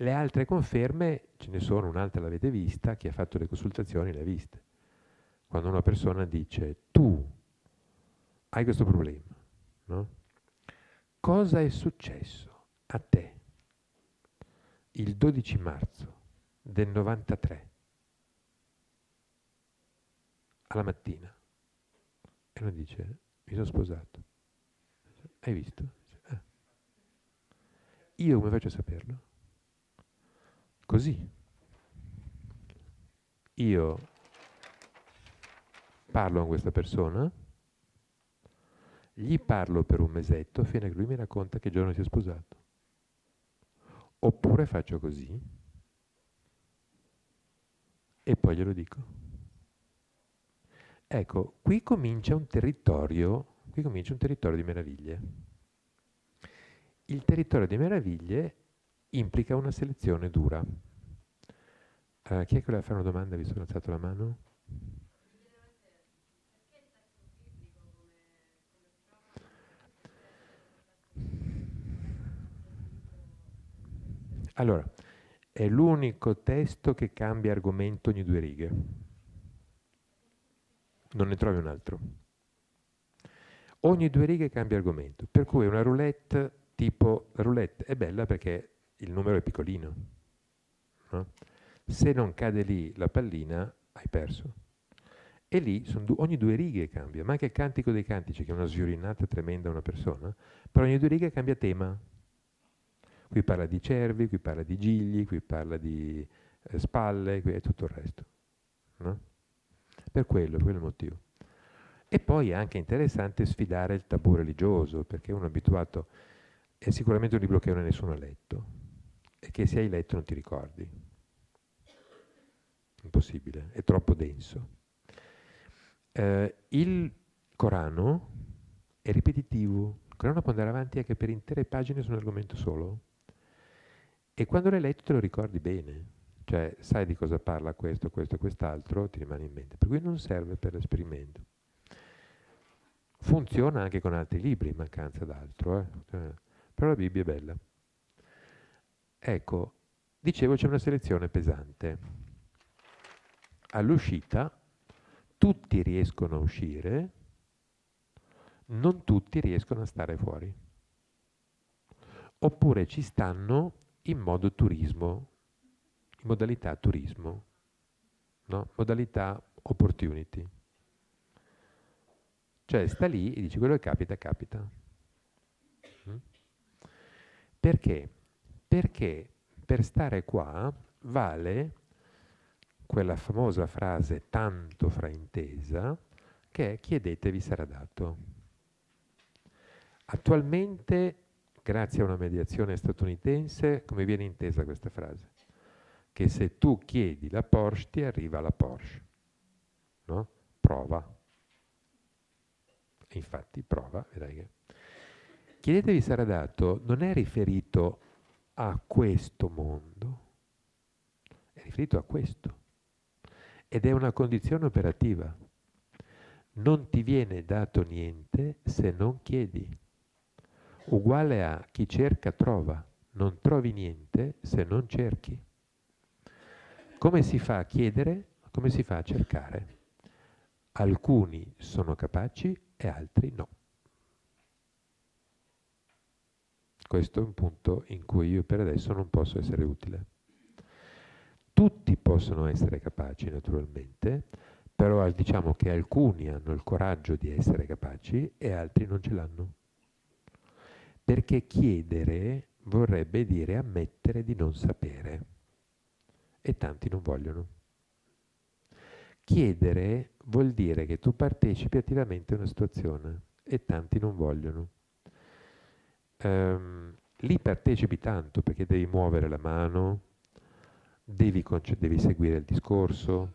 S2: Le altre conferme ce ne sono, un'altra l'avete vista, chi ha fatto le consultazioni le ha viste. Quando una persona dice tu hai questo problema, no? cosa è successo a te il 12 marzo del 93 alla mattina? E uno dice, mi sono sposato. Hai visto? Ah. Io come faccio a saperlo? Così. Io parlo con questa persona, gli parlo per un mesetto fino a che lui mi racconta che giorno si è sposato. Oppure faccio così e poi glielo dico. Ecco, qui comincia un territorio, qui comincia un territorio di meraviglie. Il territorio di meraviglie implica una selezione dura. Uh, chi è che voleva fare una domanda? Vi sono alzato la mano. Allora, è l'unico testo che cambia argomento ogni due righe. Non ne trovi un altro. Ogni due righe cambia argomento, per cui una roulette tipo la roulette è bella perché il numero è piccolino. No? Se non cade lì la pallina, hai perso. E lì du ogni due righe cambia, ma anche il cantico dei cantici, che è una sviolinata tremenda a una persona, però ogni due righe cambia tema. Qui parla di cervi, qui parla di gigli, qui parla di eh, spalle, qui è tutto il resto. No? Per quello, quello è il motivo. E poi è anche interessante sfidare il tabù religioso, perché uno è abituato, è sicuramente un libro che non nessuno ha letto, è che se hai letto non ti ricordi. Impossibile, è troppo denso. Eh, il Corano è ripetitivo. Il Corano può andare avanti anche per intere pagine su un argomento solo. E quando l'hai letto te lo ricordi bene. Cioè, sai di cosa parla questo, questo, e quest'altro, ti rimane in mente. Per cui non serve per l'esperimento. Funziona anche con altri libri, in mancanza d'altro. Eh. Cioè, però la Bibbia è bella. Ecco, dicevo c'è una selezione pesante. All'uscita tutti riescono a uscire, non tutti riescono a stare fuori. Oppure ci stanno in modo turismo, in modalità turismo, no? modalità opportunity. Cioè sta lì e dice quello che capita, capita. Mm? Perché? Perché per stare qua vale quella famosa frase tanto fraintesa che è chiedetevi sarà dato. Attualmente, grazie a una mediazione statunitense, come viene intesa questa frase? Che se tu chiedi la Porsche ti arriva la Porsche. No? Prova. infatti prova, vedrai che. Chiedetevi sarà dato non è riferito a questo mondo è riferito a questo ed è una condizione operativa. Non ti viene dato niente se non chiedi. Uguale a chi cerca trova, non trovi niente se non cerchi. Come si fa a chiedere? Come si fa a cercare? Alcuni sono capaci e altri no. Questo è un punto in cui io per adesso non posso essere utile. Tutti possono essere capaci naturalmente, però diciamo che alcuni hanno il coraggio di essere capaci e altri non ce l'hanno. Perché chiedere vorrebbe dire ammettere di non sapere e tanti non vogliono. Chiedere vuol dire che tu partecipi attivamente a una situazione e tanti non vogliono ehm, lì partecipi tanto perché devi muovere la mano, devi, devi seguire il discorso,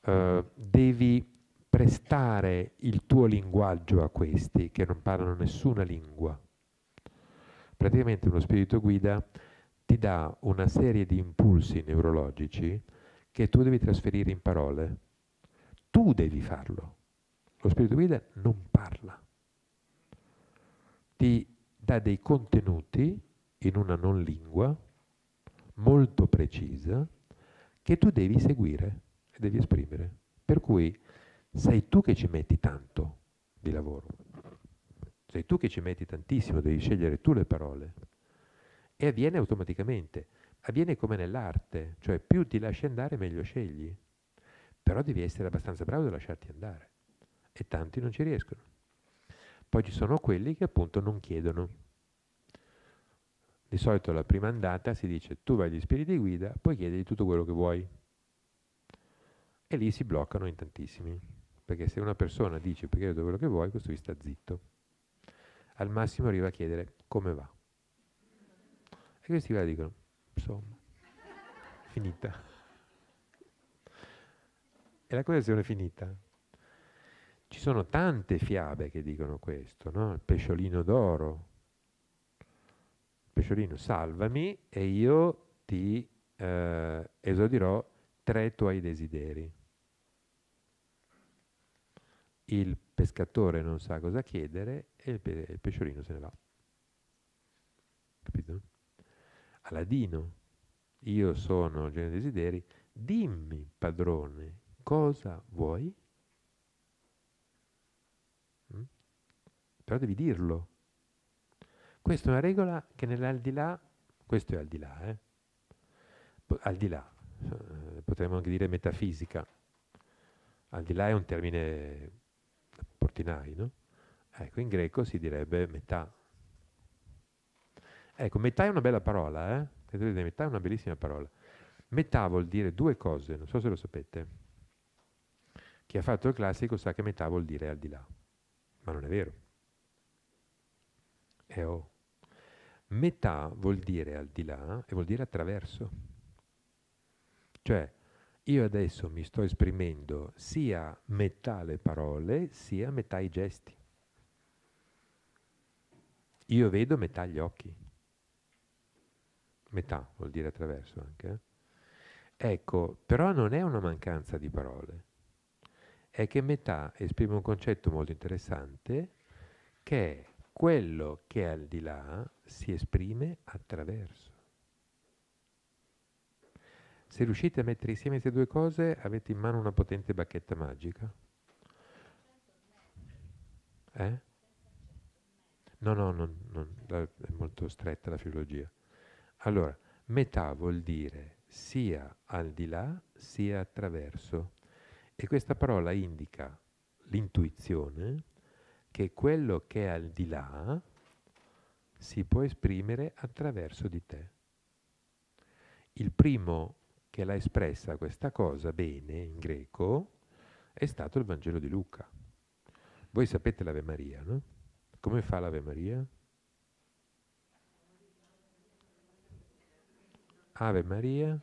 S2: eh, devi prestare il tuo linguaggio a questi che non parlano nessuna lingua. Praticamente uno spirito guida ti dà una serie di impulsi neurologici che tu devi trasferire in parole. Tu devi farlo. Lo spirito guida non parla. Ti dà dei contenuti in una non lingua molto precisa che tu devi seguire e devi esprimere. Per cui sei tu che ci metti tanto di lavoro, sei tu che ci metti tantissimo, devi scegliere tu le parole. E avviene automaticamente, avviene come nell'arte, cioè più ti lasci andare meglio scegli, però devi essere abbastanza bravo da lasciarti andare e tanti non ci riescono. Poi ci sono quelli che appunto non chiedono. Di solito la prima andata si dice tu vai agli spiriti di guida, poi chiedi tutto quello che vuoi. E lì si bloccano in tantissimi, perché se una persona dice perché tutto quello che vuoi, questo vi sta zitto. Al massimo arriva a chiedere come va. E questi qua dicono, insomma, finita. E la colazione è finita. Ci sono tante fiabe che dicono questo, no? Il pesciolino d'oro. Il pesciolino, salvami e io ti eh, esodirò tre tuoi desideri. Il pescatore non sa cosa chiedere e il, pe- il pesciolino se ne va. Capito? Aladino, io sono il genio desideri,
S1: dimmi
S2: padrone cosa vuoi? però devi dirlo. Questa è una regola che nell'aldilà, questo è al di là, eh? al di là, eh, potremmo anche dire metafisica, al di là è un termine portinai, no? Ecco, in greco si direbbe metà. Ecco, metà è una bella parola, eh? Metà è una bellissima parola. Metà vuol dire due cose, non so se lo sapete. Chi ha fatto il classico sa che metà vuol dire al di là, ma non è vero. Eo. Metà vuol dire al di là e vuol dire attraverso. Cioè, io adesso mi sto esprimendo sia metà le parole, sia metà i gesti. Io vedo metà gli occhi. Metà vuol dire attraverso anche. Eh? Ecco, però non è una mancanza di parole. È che metà esprime un concetto molto interessante che è quello che è al di là si esprime attraverso. Se riuscite a mettere insieme queste due cose, avete in mano una potente bacchetta magica. Eh? No, no, non, non, è molto stretta la filologia. Allora, metà vuol dire sia al di là sia attraverso. E questa parola indica l'intuizione, che quello che è al di là si può esprimere attraverso di te. Il primo che l'ha espressa questa cosa bene in greco è stato il Vangelo di Luca. Voi sapete l'Ave Maria, no? Come fa l'Ave Maria? Ave Maria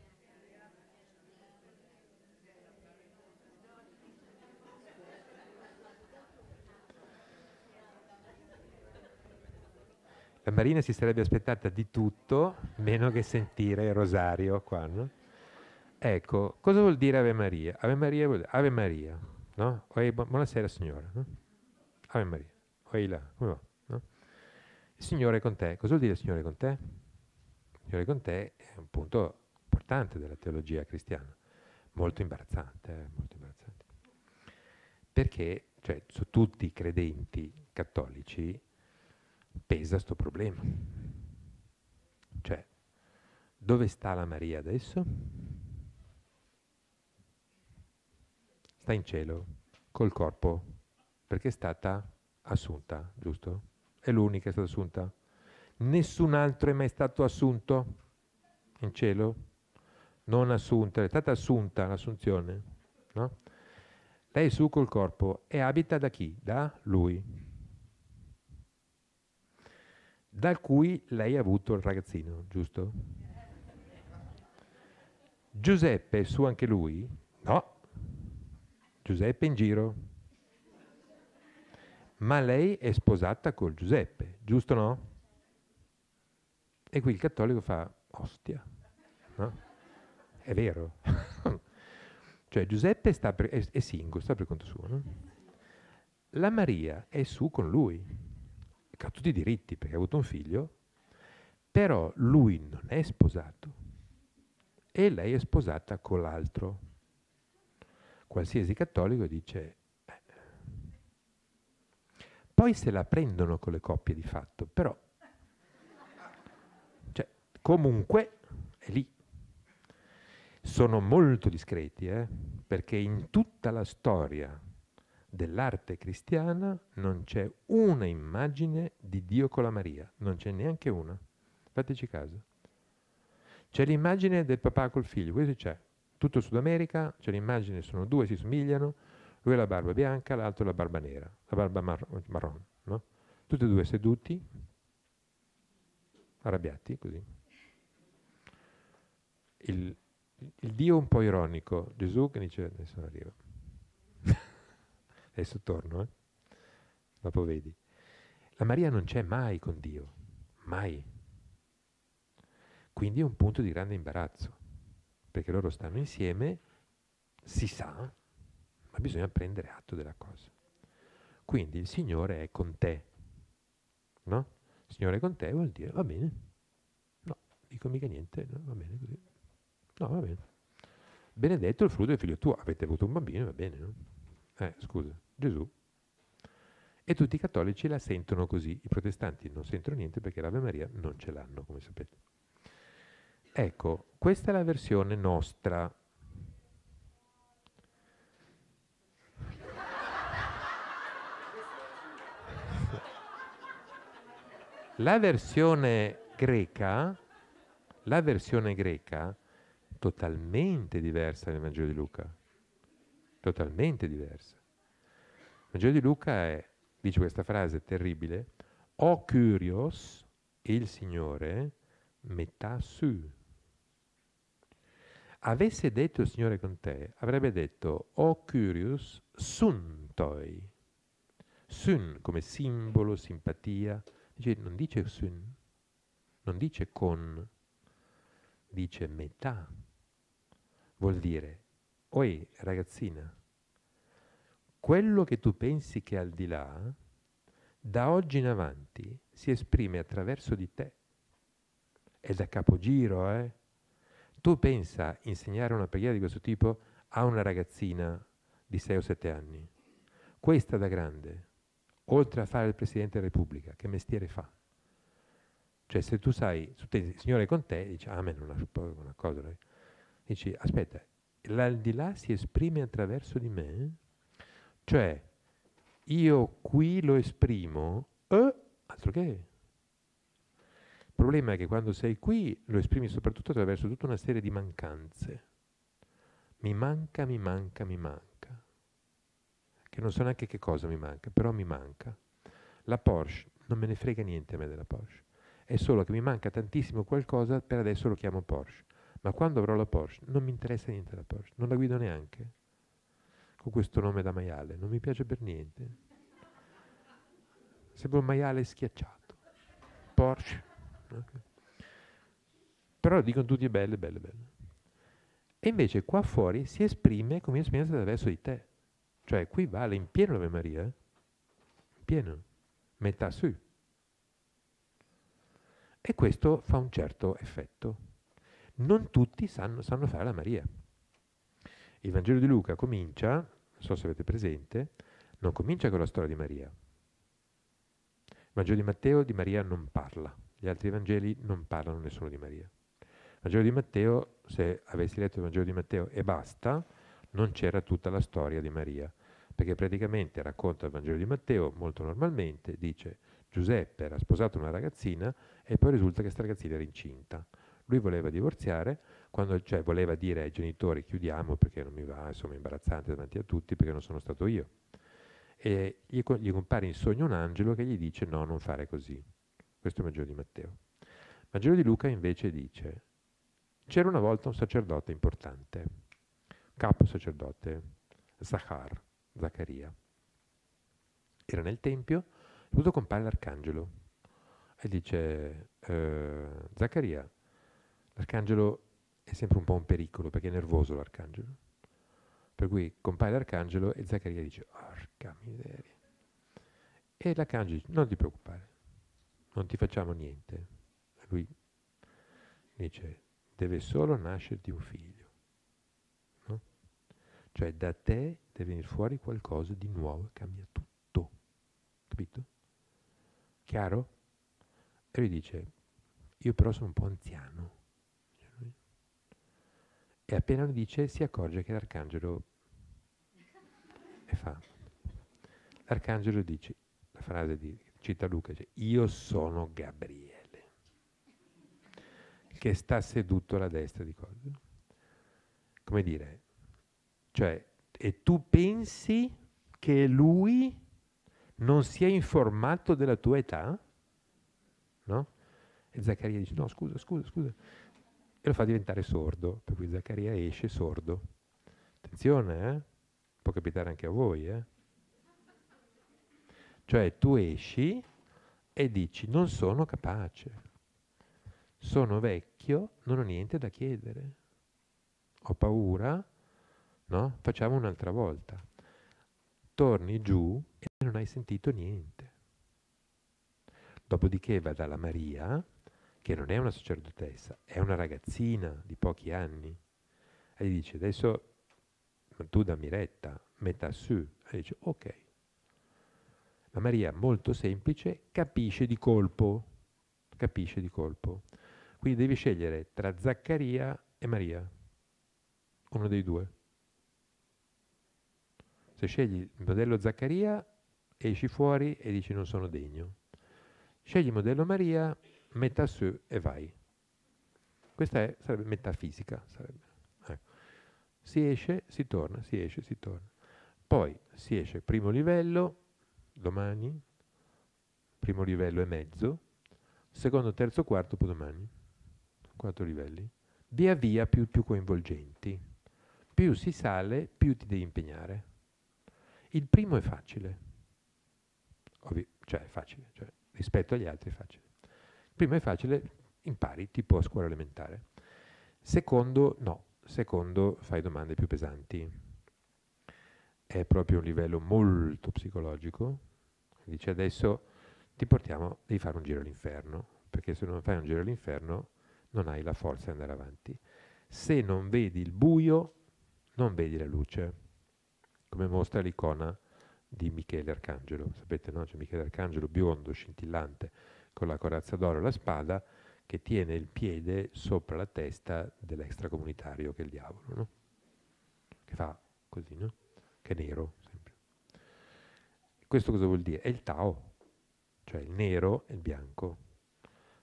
S2: La Marina si sarebbe aspettata di tutto meno che sentire il Rosario qua, no? Ecco, cosa vuol dire Ave Maria? Ave Maria vuol dire Ave Maria, no? Oei, buonasera signora, no? Ave Maria, oi là, come va? No? Il Signore è con te, cosa vuol dire il Signore con te? Il Signore è con te è un punto importante della teologia cristiana, molto imbarazzante, eh? molto imbarazzante. Perché, cioè, su tutti i credenti cattolici, pesa questo problema. Cioè, dove sta la Maria adesso? Sta in cielo, col corpo, perché è stata assunta, giusto? È l'unica che è stata assunta. Nessun altro è mai stato assunto in cielo? Non assunta, è stata assunta l'assunzione, no? Lei è su col corpo e abita da chi? Da lui dal cui lei ha avuto il ragazzino, giusto? Giuseppe è su anche lui? No. Giuseppe in giro. Ma lei è sposata col Giuseppe, giusto no? E qui il cattolico fa, ostia, no? È vero. cioè Giuseppe per, è, è single, sta per conto suo, no? La Maria è su con lui ha tutti i diritti perché ha avuto un figlio, però lui non è sposato e lei è sposata con l'altro. Qualsiasi cattolico dice... Eh. Poi se la prendono con le coppie di fatto, però cioè, comunque è lì. Sono molto discreti, eh? perché in tutta la storia dell'arte cristiana non c'è una immagine di Dio con la Maria, non c'è neanche una. Fateci caso. C'è l'immagine del papà col figlio, questo c'è. Tutto Sud America c'è l'immagine, sono due, si somigliano, lui ha la barba bianca, l'altro la barba nera, la barba mar- marron, no? Tutti e due seduti, arrabbiati così. Il, il Dio un po' ironico, Gesù che dice adesso arriva Adesso torno, eh? dopo vedi. La Maria non c'è mai con Dio, mai. Quindi è un punto di grande imbarazzo, perché loro stanno insieme, si sa, ma bisogna prendere atto della cosa. Quindi il Signore è con te, no? Il Signore è con te vuol dire va bene, no, dico mica niente, no, va bene così, no, va bene benedetto il frutto del figlio tuo. Avete avuto un bambino, va bene, no? Eh, scusa, Gesù. E tutti i cattolici la sentono così, i protestanti non sentono niente perché l'Ave Maria non ce l'hanno, come sapete. Ecco, questa è la versione nostra. La versione greca, la versione greca, totalmente diversa del Vangelo di Luca totalmente diversa. Il Vangelo di Luca è, dice questa frase terribile, o curios, il Signore, metà su. Avesse detto il Signore con te, avrebbe detto o curios, curius suntoi. Sun come simbolo, simpatia. Dice, non dice sun, non dice con, dice metà. Vuol dire Oi, ragazzina, quello che tu pensi che è al di là, da oggi in avanti si esprime attraverso di te. È da capogiro, eh? Tu pensa insegnare una preghiera di questo tipo a una ragazzina di 6 o 7 anni. Questa da grande, oltre a fare il Presidente della Repubblica, che mestiere fa? Cioè se tu sai, il Signore è con te, dici, amen, ah, una, una cosa, eh. dici, aspetta, l'aldilà si esprime attraverso di me? Cioè, io qui lo esprimo, eh, altro che. Il problema è che quando sei qui lo esprimi soprattutto attraverso tutta una serie di mancanze. Mi manca, mi manca, mi manca. Che non so neanche che cosa mi manca, però mi manca. La Porsche, non me ne frega niente a me della Porsche. È solo che mi manca tantissimo qualcosa, per adesso lo chiamo Porsche. Ma quando avrò la Porsche, non mi interessa niente la Porsche, non la guido neanche. Con questo nome da maiale, non mi piace per niente. Sembra un maiale schiacciato. Porsche. Okay. Però dicono tutti belle, belle, belle. E invece qua fuori si esprime come esperienza attraverso di te. Cioè qui vale in pieno l'Ave Maria, eh. in pieno, metà su. E questo fa un certo effetto non tutti sanno, sanno fare la Maria. Il Vangelo di Luca comincia, non so se avete presente, non comincia con la storia di Maria. Il Vangelo di Matteo di Maria non parla, gli altri Vangeli non parlano nessuno di Maria. Il Vangelo di Matteo, se avessi letto il Vangelo di Matteo e basta, non c'era tutta la storia di Maria, perché praticamente racconta il Vangelo di Matteo molto normalmente, dice Giuseppe era sposato una ragazzina e poi risulta che questa ragazzina era incinta. Lui voleva divorziare, quando, cioè voleva dire ai genitori chiudiamo perché non mi va, sono imbarazzante davanti a tutti perché non sono stato io. E gli, gli compare in sogno un angelo che gli dice no, non fare così. Questo è il Vangelo di Matteo. Il Vangelo di Luca invece dice, c'era una volta un sacerdote importante, capo sacerdote, Zachar, Zaccaria. Era nel Tempio, dovuto compare l'arcangelo e dice eh, Zaccaria, L'arcangelo è sempre un po' un pericolo perché è nervoso l'arcangelo. Per cui compare l'arcangelo e Zaccaria dice, orca miseria. E l'arcangelo dice, non ti preoccupare, non ti facciamo niente. Lui dice, deve solo nascerti un figlio. No? Cioè da te deve venire fuori qualcosa di nuovo, cambia tutto. Capito? Chiaro? E lui dice, io però sono un po' anziano e appena lo dice si accorge che l'arcangelo e fa. L'arcangelo dice, la frase di cita Luca, dice, io sono Gabriele, che sta seduto alla destra di cosa Come dire, cioè, e tu pensi che lui non sia informato della tua età? No? E Zaccaria dice, no, scusa, scusa, scusa, e lo fa diventare sordo, per cui Zaccaria esce sordo. Attenzione, eh? può capitare anche a voi. Eh? Cioè tu esci e dici non sono capace, sono vecchio, non ho niente da chiedere, ho paura, no? Facciamo un'altra volta. Torni giù e non hai sentito niente. Dopodiché va dalla Maria che non è una sacerdotessa, è una ragazzina di pochi anni. E gli dice, adesso tu dammi retta, metà su. E dice, ok. Ma Maria, molto semplice, capisce di colpo. Capisce di colpo. Quindi devi scegliere tra Zaccaria e Maria. Uno dei due. Se scegli il modello Zaccaria, esci fuori e dici non sono degno. Scegli il modello Maria metta su e vai. Questa è, sarebbe metafisica. Sarebbe. Ecco. Si esce, si torna, si esce, si torna. Poi si esce primo livello, domani, primo livello e mezzo, secondo, terzo, quarto, poi domani. Quattro livelli. Via via più, più coinvolgenti. Più si sale, più ti devi impegnare. Il primo è facile. Ovvi- cioè è facile, cioè rispetto agli altri è facile. Prima è facile, impari, tipo a scuola elementare. Secondo, no. Secondo, fai domande più pesanti. È proprio un livello molto psicologico. Dice adesso ti portiamo, devi fare un giro all'inferno, perché se non fai un giro all'inferno non hai la forza di andare avanti. Se non vedi il buio, non vedi la luce, come mostra l'icona di Michele Arcangelo. Sapete, no? C'è Michele Arcangelo biondo, scintillante, con la corazza d'oro e la spada, che tiene il piede sopra la testa dell'extracomunitario che è il diavolo, no? Che fa così, no? Che è nero, sempre. Questo cosa vuol dire? È il Tao, cioè il nero e il bianco.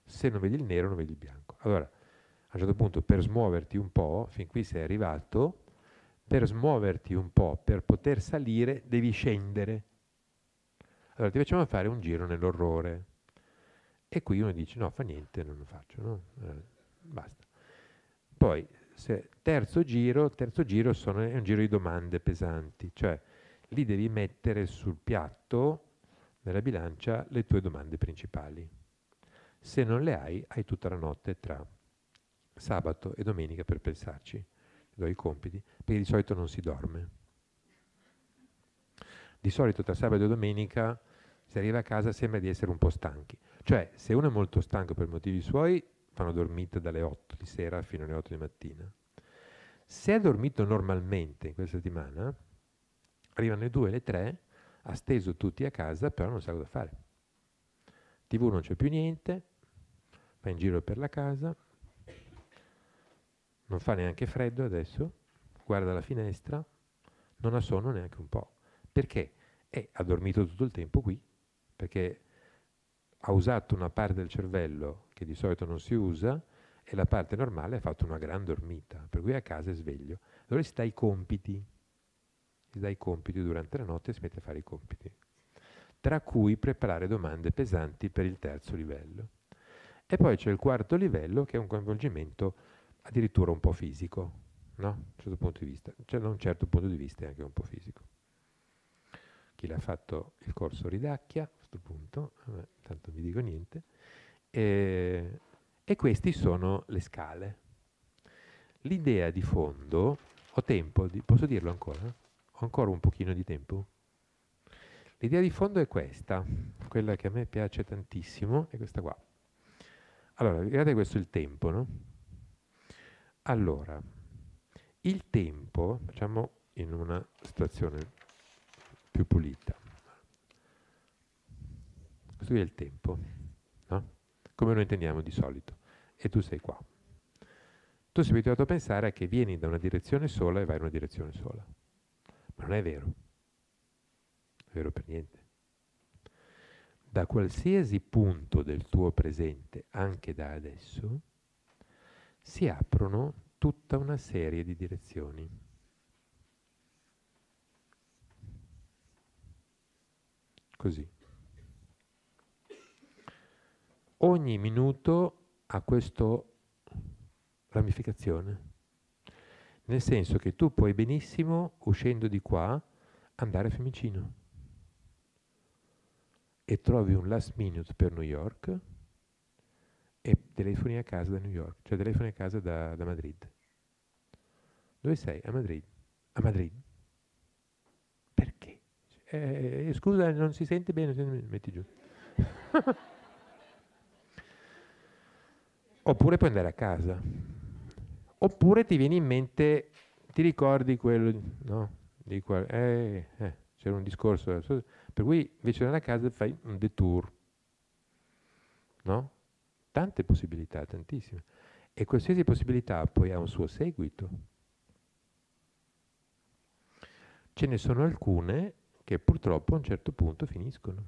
S2: Se non vedi il nero, non vedi il bianco. Allora, a un certo punto, per smuoverti un po', fin qui sei arrivato, per smuoverti un po', per poter salire, devi scendere. Allora, ti facciamo fare un giro nell'orrore e qui uno dice no, fa niente, non lo faccio, no? eh, basta. Poi, se, terzo giro, terzo giro sono, è un giro di domande pesanti, cioè lì devi mettere sul piatto, nella bilancia, le tue domande principali. Se non le hai, hai tutta la notte tra sabato e domenica per pensarci. do i compiti, perché di solito non si dorme. Di solito tra sabato e domenica si arriva a casa sembra di essere un po' stanchi. Cioè, se uno è molto stanco per motivi suoi, fanno dormita dalle 8 di sera fino alle 8 di mattina. Se ha dormito normalmente in quella settimana, arrivano le 2 le 3, ha steso tutti a casa, però non sa cosa fare. TV non c'è più niente, va in giro per la casa, non fa neanche freddo adesso, guarda la finestra, non ha sonno neanche un po'. Perché? Eh, ha dormito tutto il tempo qui, perché ha usato una parte del cervello che di solito non si usa e la parte normale ha fatto una gran dormita, per cui a casa è sveglio. Allora si dà i compiti, si dà i compiti durante la notte e si mette a fare i compiti, tra cui preparare domande pesanti per il terzo livello. E poi c'è il quarto livello che è un coinvolgimento addirittura un po' fisico, no? Un certo punto di vista, cioè da un certo punto di vista è anche un po' fisico. Chi l'ha fatto il corso ridacchia questo punto, vabbè, tanto vi dico niente, e, e queste sono le scale. L'idea di fondo, ho tempo, di, posso dirlo ancora? Ho ancora un pochino di tempo? L'idea di fondo è questa, quella che a me piace tantissimo, è questa qua. Allora, guardate questo il tempo, no? Allora, il tempo, facciamo in una situazione più pulita, questo qui è il tempo, no? come lo intendiamo di solito. E tu sei qua. Tu sei abituato a pensare che vieni da una direzione sola e vai in una direzione sola. Ma non è vero. Non è vero per niente. Da qualsiasi punto del tuo presente, anche da adesso, si aprono tutta una serie di direzioni. Così ogni minuto ha questa ramificazione. Nel senso che tu puoi benissimo, uscendo di qua, andare a Fiumicino e trovi un last minute per New York e telefoni a casa da New York, cioè telefoni a casa da, da Madrid. Dove sei? A Madrid. A Madrid. Perché? Eh, eh scusa, non si sente bene, metti giù. oppure puoi andare a casa, oppure ti viene in mente, ti ricordi quello, no? Di qual, eh, eh, c'era un discorso, eh, per cui invece di andare a casa fai un detour, no? Tante possibilità, tantissime. E qualsiasi possibilità poi ha un suo seguito. Ce ne sono alcune che purtroppo a un certo punto finiscono.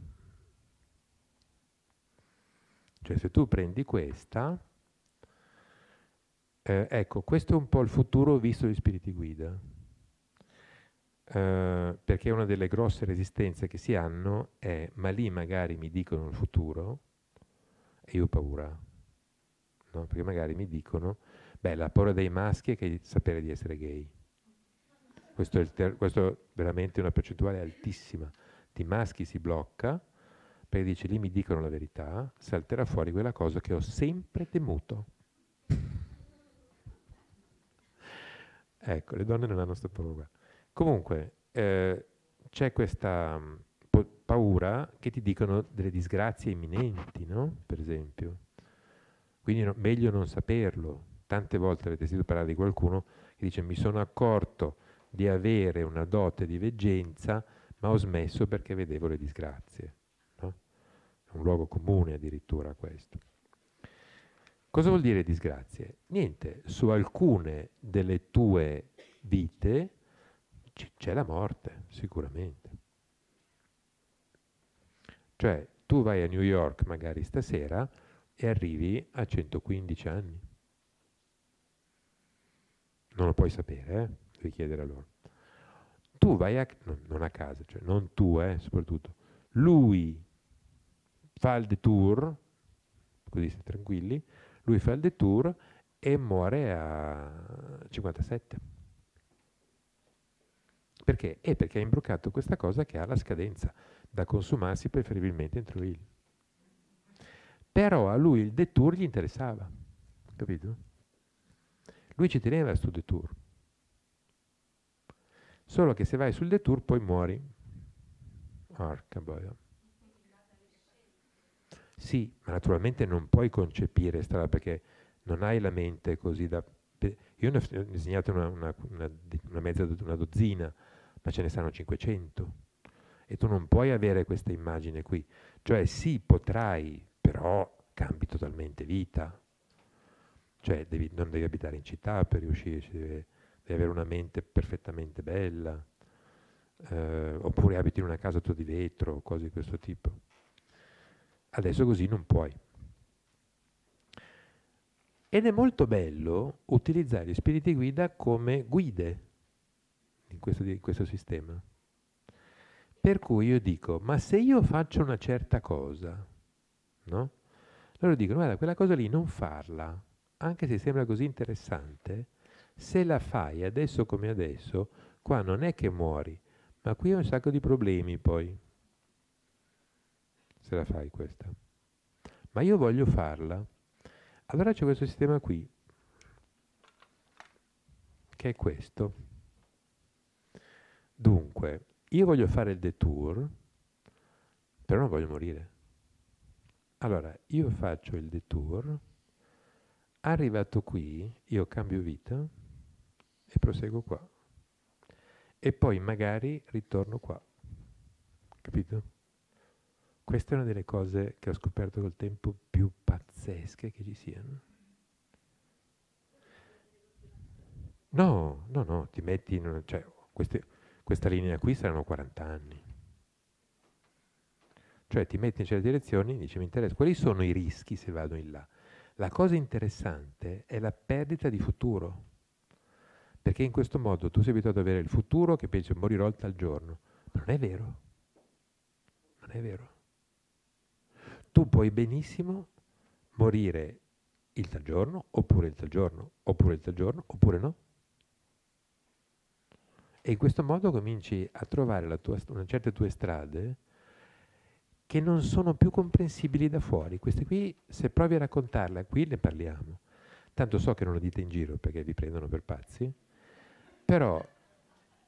S2: Cioè se tu prendi questa, eh, ecco, questo è un po' il futuro visto gli spiriti guida, eh, perché una delle grosse resistenze che si hanno è ma lì magari mi dicono il futuro e io ho paura, no? perché magari mi dicono, beh la paura dei maschi è che sapere di essere gay. Questo è, ter- questo è veramente una percentuale altissima di maschi si blocca perché dice lì mi dicono la verità, salterà fuori quella cosa che ho sempre temuto Ecco, le donne non hanno questa paura. Comunque, eh, c'è questa mm, paura che ti dicono delle disgrazie imminenti, no? Per esempio. Quindi no, meglio non saperlo. Tante volte avete sentito parlare di qualcuno che dice mi sono accorto di avere una dote di veggenza, ma ho smesso perché vedevo le disgrazie. No? È un luogo comune addirittura questo. Cosa vuol dire disgrazie? Niente, su alcune delle tue vite c'è la morte, sicuramente. Cioè, tu vai a New York magari stasera e arrivi a 115 anni. Non lo puoi sapere, eh? devi chiedere a loro. Tu vai a... No, non a casa, cioè non tu, eh, soprattutto. Lui fa il detour, così stai tranquilli, lui fa il detour e muore a 57. Perché? Eh, perché ha imbroccato questa cosa che ha la scadenza, da consumarsi preferibilmente entro il. Però a lui il detour gli interessava, capito? Lui ci teneva a detour. Solo che se vai sul detour poi muori. Porca boia. Sì, ma naturalmente non puoi concepire strada perché non hai la mente così da... Io ne ho disegnate una, una, una, una, mezza, una dozzina, ma ce ne saranno 500. E tu non puoi avere questa immagine qui. Cioè sì, potrai, però cambi totalmente vita. Cioè devi, non devi abitare in città per riuscirci, devi, devi avere una mente perfettamente bella. Eh, oppure abiti in una casa tua di vetro, cose di questo tipo. Adesso così non puoi. Ed è molto bello utilizzare gli spiriti guida come guide in questo, in questo sistema. Per cui io dico, ma se io faccio una certa cosa, no? Loro dicono, guarda, quella cosa lì non farla, anche se sembra così interessante, se la fai adesso come adesso, qua non è che muori, ma qui ho un sacco di problemi poi se la fai questa. Ma io voglio farla. Allora c'è questo sistema qui, che è questo. Dunque, io voglio fare il detour, però non voglio morire. Allora, io faccio il detour, arrivato qui, io cambio vita e proseguo qua. E poi magari ritorno qua. Capito? Questa è una delle cose che ho scoperto col tempo più pazzesche che ci siano. No, no, no, ti metti in una, cioè, queste, questa linea qui saranno 40 anni. Cioè ti metti in certe direzioni e dici mi interessa, quali sono i rischi se vado in là? La cosa interessante è la perdita di futuro, perché in questo modo tu sei abituato ad avere il futuro che pensi morirò al tal giorno, ma non è vero, non è vero tu puoi benissimo morire il tal giorno, oppure il tal giorno, oppure il tal giorno, oppure no. E in questo modo cominci a trovare tua, una certe tue strade che non sono più comprensibili da fuori. Queste qui, se provi a raccontarle, qui ne parliamo. Tanto so che non lo dite in giro perché vi prendono per pazzi, però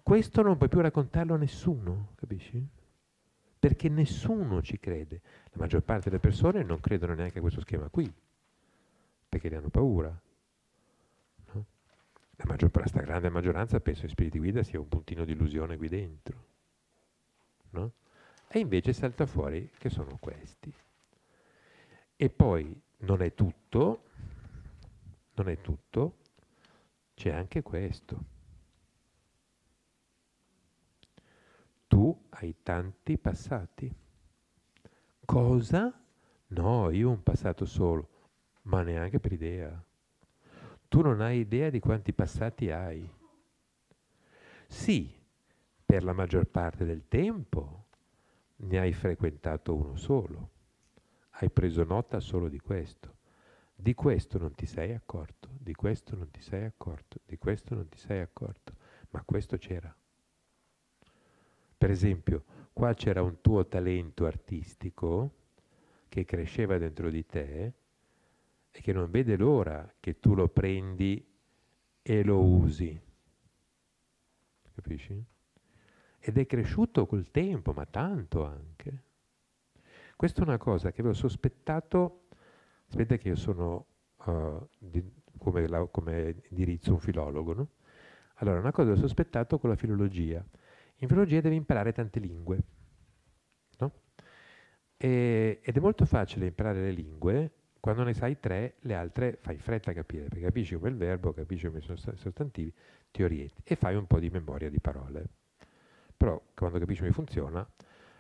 S2: questo non puoi più raccontarlo a nessuno, capisci? perché nessuno ci crede. La maggior parte delle persone non credono neanche a questo schema qui, perché ne hanno paura. No? La maggior la grande maggioranza, penso che spiriti guida sia un puntino di illusione qui dentro. No? E invece salta fuori che sono questi. E poi non è tutto, non è tutto, c'è anche questo. tu hai tanti passati. Cosa? No, io ho un passato solo, ma neanche per idea. Tu non hai idea di quanti passati hai. Sì, per la maggior parte del tempo ne hai frequentato uno solo. Hai preso nota solo di questo. Di questo non ti sei accorto, di questo non ti sei accorto, di questo non ti sei accorto, ma questo c'era. Per esempio, qua c'era un tuo talento artistico che cresceva dentro di te e che non vede l'ora che tu lo prendi e lo usi. Capisci? Ed è cresciuto col tempo, ma tanto anche. Questa è una cosa che avevo sospettato, aspetta che io sono uh, di, come, la, come, indirizzo un filologo, no? Allora, una cosa che ho sospettato con la filologia in filologia devi imparare tante lingue. No? E, ed è molto facile imparare le lingue, quando ne sai tre, le altre fai fretta a capire, perché capisci come il verbo, capisci come sono i sostantivi, ti orienti e fai un po' di memoria di parole. Però quando capisci come funziona,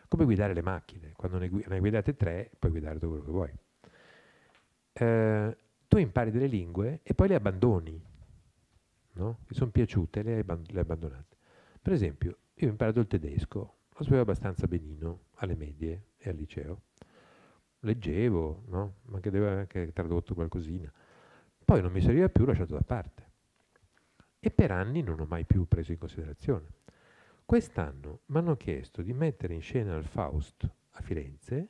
S2: come guidare le macchine, quando ne, gu- ne guidate tre, puoi guidare tutto quello che vuoi. Eh, tu impari delle lingue e poi le abbandoni, no? ti sono piaciute, le, abbandonate. Per esempio, io ho imparato il tedesco, lo sapevo abbastanza benino alle medie e al liceo. Leggevo, no? ma che avevo anche tradotto qualcosina. Poi non mi serviva più, lasciato da parte. E per anni non ho mai più preso in considerazione. Quest'anno mi hanno chiesto di mettere in scena il Faust a Firenze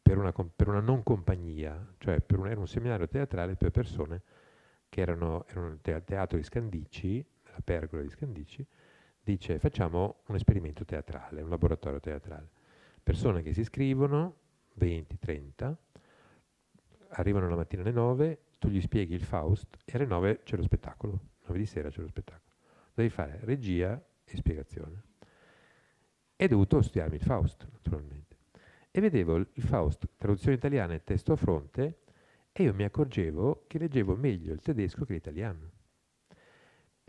S2: per una, per una non compagnia, cioè per un, era un seminario teatrale per persone che erano, erano teatro di Scandici, la pergola di Scandici, dice facciamo un esperimento teatrale, un laboratorio teatrale. Persone che si iscrivono, 20, 30, arrivano la mattina alle 9, tu gli spieghi il Faust e alle 9 c'è lo spettacolo, 9 di sera c'è lo spettacolo. Devi fare regia e spiegazione. E' dovuto studiarmi il Faust, naturalmente. E vedevo il Faust, traduzione italiana e testo a fronte, e io mi accorgevo che leggevo meglio il tedesco che l'italiano.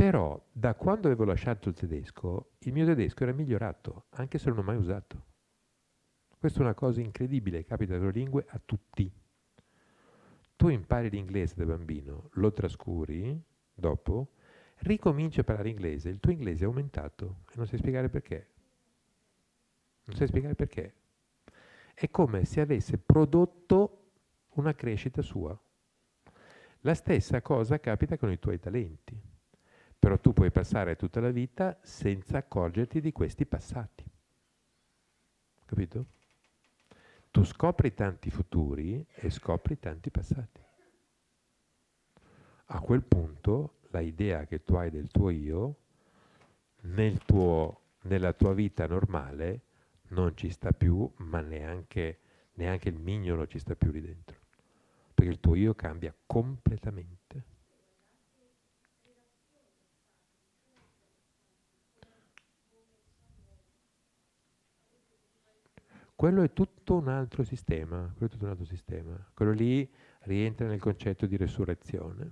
S2: Però da quando avevo lasciato il tedesco, il mio tedesco era migliorato, anche se non l'ho mai usato. Questa è una cosa incredibile, capita con lingue a tutti. Tu impari l'inglese da bambino, lo trascuri, dopo, ricominci a parlare inglese, il tuo inglese è aumentato e non sai spiegare perché. Non sai spiegare perché. È come se avesse prodotto una crescita sua. La stessa cosa capita con i tuoi talenti. Però tu puoi passare tutta la vita senza accorgerti di questi passati. Capito? Tu scopri tanti futuri e scopri tanti passati. A quel punto la idea che tu hai del tuo io nel tuo, nella tua vita normale non ci sta più, ma neanche, neanche il mignolo ci sta più lì dentro. Perché il tuo io cambia completamente. quello è tutto un altro sistema, quello è tutto un altro sistema. Quello lì rientra nel concetto di resurrezione.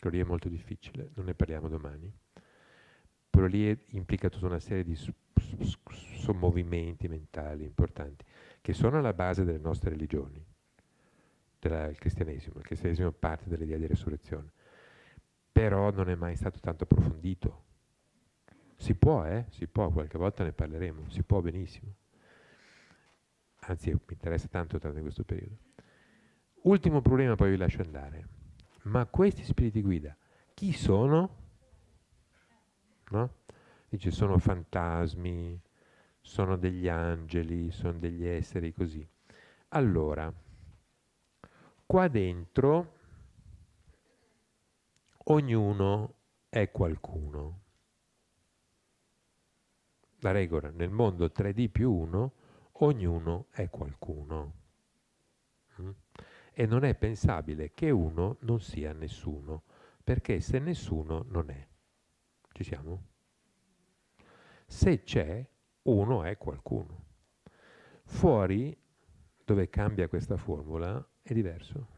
S2: Quello lì è molto difficile, non ne parliamo domani. Quello lì è, implica tutta una serie di sommovimenti mentali importanti che sono alla base delle nostre religioni, del cristianesimo. Il cristianesimo parte dell'idea di resurrezione, però non è mai stato tanto approfondito. Si può, eh? Si può, qualche volta ne parleremo, si può benissimo anzi mi interessa tanto durante questo periodo. Ultimo problema, poi vi lascio andare. Ma questi spiriti guida, chi sono? No? Dice sono fantasmi, sono degli angeli, sono degli esseri così. Allora, qua dentro ognuno è qualcuno. La regola nel mondo 3D più 1 ognuno è qualcuno. Mm? E non è pensabile che uno non sia nessuno, perché se nessuno non è. Ci siamo? Se c'è, uno è qualcuno. Fuori, dove cambia questa formula, è diverso.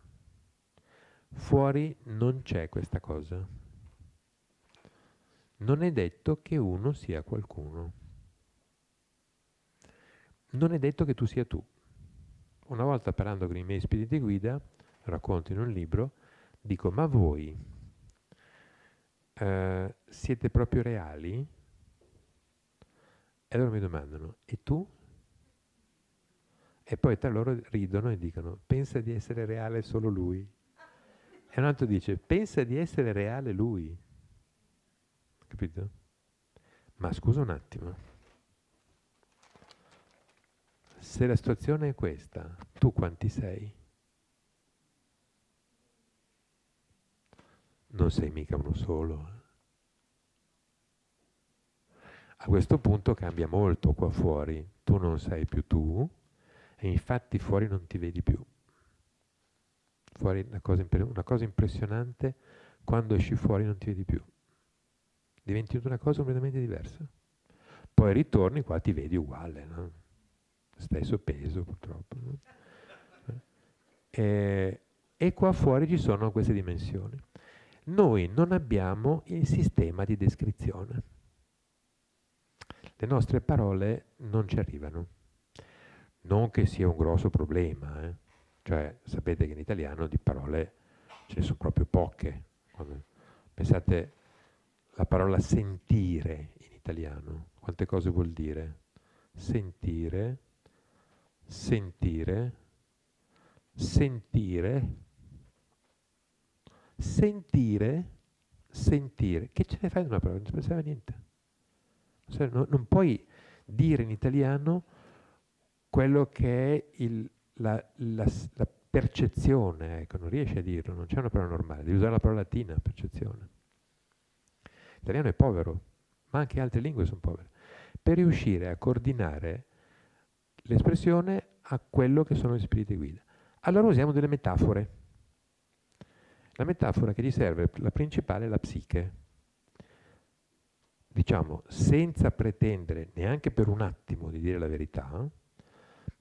S2: Fuori non c'è questa cosa. Non è detto che uno sia qualcuno non è detto che tu sia tu. Una volta parlando con i miei spiriti guida, racconto in un libro, dico, ma voi eh, siete proprio reali? E loro mi domandano, e tu? E poi tra loro ridono e dicono, pensa di essere reale solo lui. E un altro dice, pensa di essere reale lui. Capito? Ma scusa un attimo se la situazione è questa, tu quanti sei? Non sei mica uno solo. Eh. A questo punto cambia molto qua fuori, tu non sei più tu e infatti fuori non ti vedi più. Fuori una cosa, una cosa impressionante, quando esci fuori non ti vedi più. Diventi una cosa completamente diversa. Poi ritorni qua, ti vedi uguale. No? stesso peso purtroppo. No? Eh, e, e qua fuori ci sono queste dimensioni. Noi non abbiamo il sistema di descrizione. Le nostre parole non ci arrivano. Non che sia un grosso problema, eh? cioè sapete che in italiano di parole ce ne sono proprio poche. Pensate la parola sentire in italiano, quante cose vuol dire? Sentire sentire, sentire, sentire, sentire. Che ce ne fai di una parola? Non ci serve niente. Cioè, non, non puoi dire in italiano quello che è il, la, la, la, percezione, ecco, non riesci a dirlo, non c'è una parola normale, devi usare la parola latina, percezione. L'italiano è povero, ma anche altre lingue sono povere. Per riuscire a coordinare l'espressione a quello che sono gli spiriti guida. Allora usiamo delle metafore. La metafora che gli serve, la principale, è la psiche. Diciamo, senza pretendere neanche per un attimo di dire la verità, ma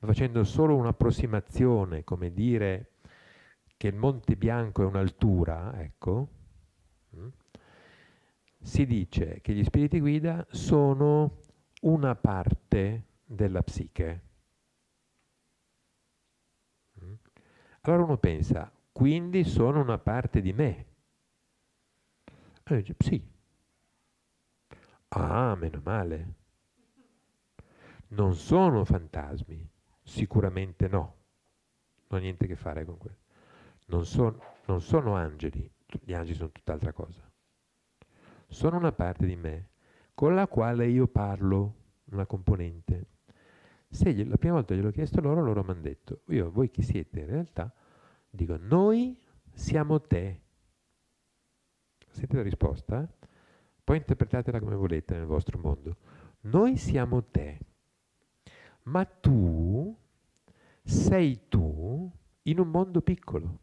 S2: facendo solo un'approssimazione, come dire che il Monte Bianco è un'altura, ecco, mm, si dice che gli spiriti guida sono una parte della psiche. Allora uno pensa, quindi sono una parte di me. Allora dice, sì. Ah, meno male. Non sono fantasmi, sicuramente no. Non ha niente a che fare con questo. Non, son, non sono angeli, gli angeli sono tutt'altra cosa. Sono una parte di me con la quale io parlo, una componente. Se la prima volta glielo ho chiesto loro, loro mi hanno detto, io, voi chi siete in realtà? Dico, noi siamo te. Siete la risposta? Eh? Poi interpretatela come volete nel vostro mondo. Noi siamo te, ma tu sei tu in un mondo piccolo.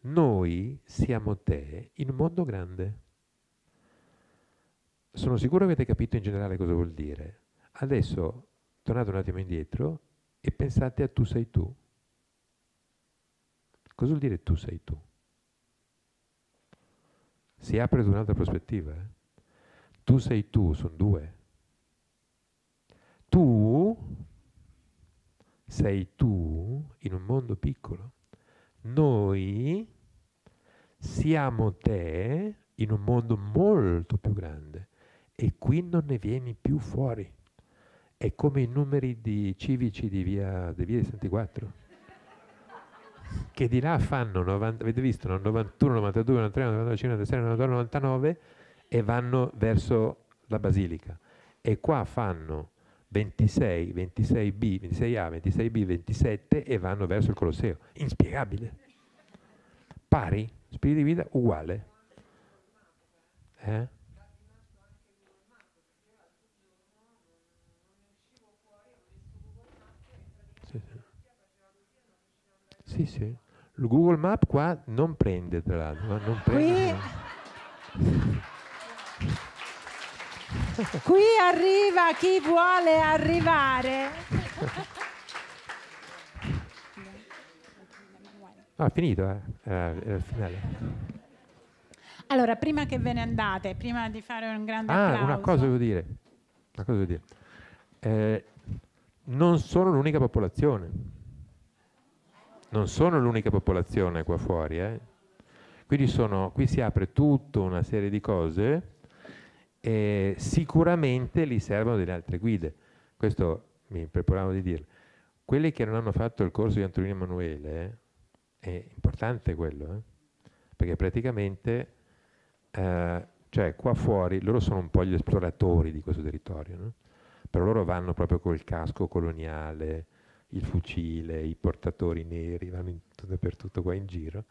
S2: Noi siamo te in un mondo grande. Sono sicuro che avete capito in generale cosa vuol dire Adesso tornate un attimo indietro e pensate a tu sei tu. Cosa vuol dire tu sei tu? Si apre da un'altra prospettiva. Eh? Tu sei tu, sono due. Tu sei tu in un mondo piccolo. Noi siamo te in un mondo molto più grande e qui non ne vieni più fuori. È come i numeri di civici di via, di via 64, che di là fanno, 90, avete visto, 91, 92, 93, 95, 96, 99, 99 e vanno verso la Basilica. E qua fanno 26, 26B, 26A, 26B, 27 e vanno verso il Colosseo. Inspiegabile. Pari, spirito di vita uguale. Eh? Sì, sì. Il Google Map qua non prende, tra l'altro. Eh, non prende, qui...
S1: No. qui arriva chi vuole arrivare.
S2: Ah, finito, eh? Era, eh, il finale.
S1: Allora, prima che ve ne andate, prima di fare un grande ah, applauso. una cosa
S2: devo dire. Una cosa devo dire. Eh, non sono l'unica popolazione non sono l'unica popolazione qua fuori, eh? quindi sono, qui si apre tutta una serie di cose e sicuramente lì servono delle altre guide, questo mi preparavo di dirlo. Quelli che non hanno fatto il corso di Antonino Emanuele, eh, è importante quello, eh? perché praticamente, eh, cioè qua fuori, loro sono un po' gli esploratori di questo territorio, no? però loro vanno proprio col casco coloniale, il fucile, i portatori neri, vanno in, dappertutto qua in giro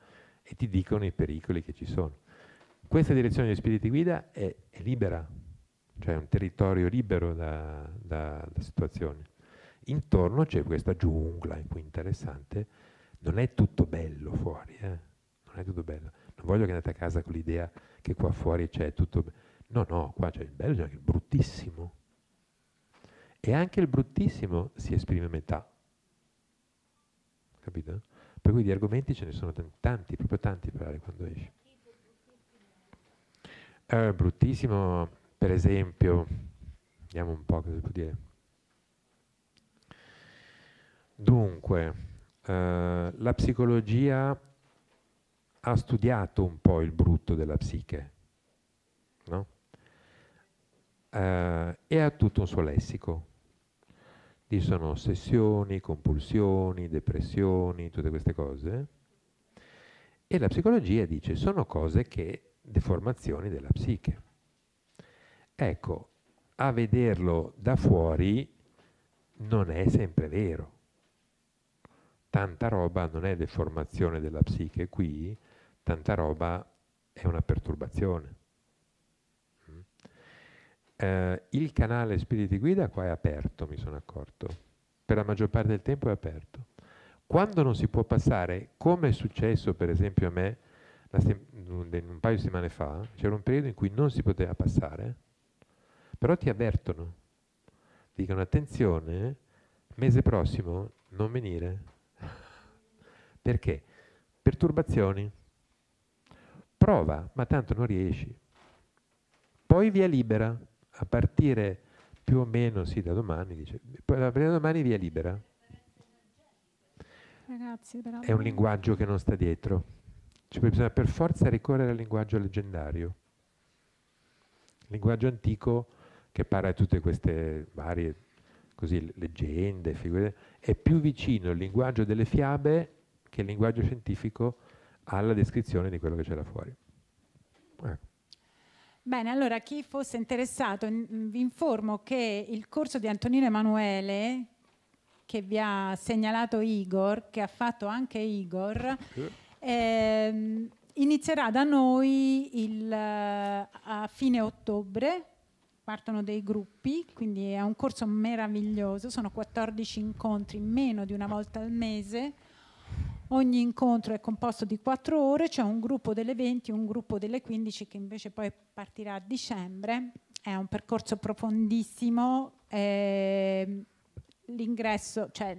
S2: e ti dicono i pericoli che ci sono. Questa direzione degli spiriti guida è, è libera, cioè è un territorio libero da, da, da situazioni. Intorno c'è questa giungla in cui interessante, non è tutto bello fuori, eh? non è tutto bello. Non voglio che andate a casa con l'idea che qua fuori c'è tutto bello. No, no, qua c'è il bello, c'è anche il bruttissimo. E anche il bruttissimo si esprime a metà capito? Per cui di argomenti ce ne sono tanti, proprio tanti parlare quando esci. Eh, bruttissimo, per esempio, vediamo un po' cosa si può dire. Dunque, eh, la psicologia ha studiato un po' il brutto della psiche, no? eh, e ha tutto un suo lessico, Lì sono ossessioni, compulsioni, depressioni, tutte queste cose. E la psicologia dice sono cose che deformazioni della psiche. Ecco, a vederlo da fuori non è sempre vero. Tanta roba non è deformazione della psiche qui, tanta roba è una perturbazione. Eh, il canale Spiriti Guida qua è aperto, mi sono accorto. Per la maggior parte del tempo è aperto. Quando non si può passare, come è successo per esempio a me un paio di settimane fa, c'era un periodo in cui non si poteva passare, però ti avvertono, dicono attenzione, mese prossimo non venire. Perché? Perturbazioni. Prova, ma tanto non riesci. Poi via libera a partire più o meno sì, da domani, dice, da domani via libera. Ragazzi, però... È un linguaggio che non sta dietro. Cioè, bisogna per forza ricorrere al linguaggio leggendario. Il linguaggio antico che parla di tutte queste varie così, leggende, figure, è più vicino il linguaggio delle fiabe che il linguaggio scientifico alla descrizione di quello che c'è là fuori. Ecco.
S1: Bene, allora chi fosse interessato vi informo che il corso di Antonino Emanuele che vi ha segnalato Igor, che ha fatto anche Igor, okay. ehm, inizierà da noi il, eh, a fine ottobre, partono dei gruppi, quindi è un corso meraviglioso, sono 14 incontri, meno di una volta al mese Ogni incontro è composto di quattro ore, c'è cioè un gruppo delle 20 un gruppo delle 15 che invece poi partirà a dicembre. È un percorso profondissimo, eh, l'ingresso cioè,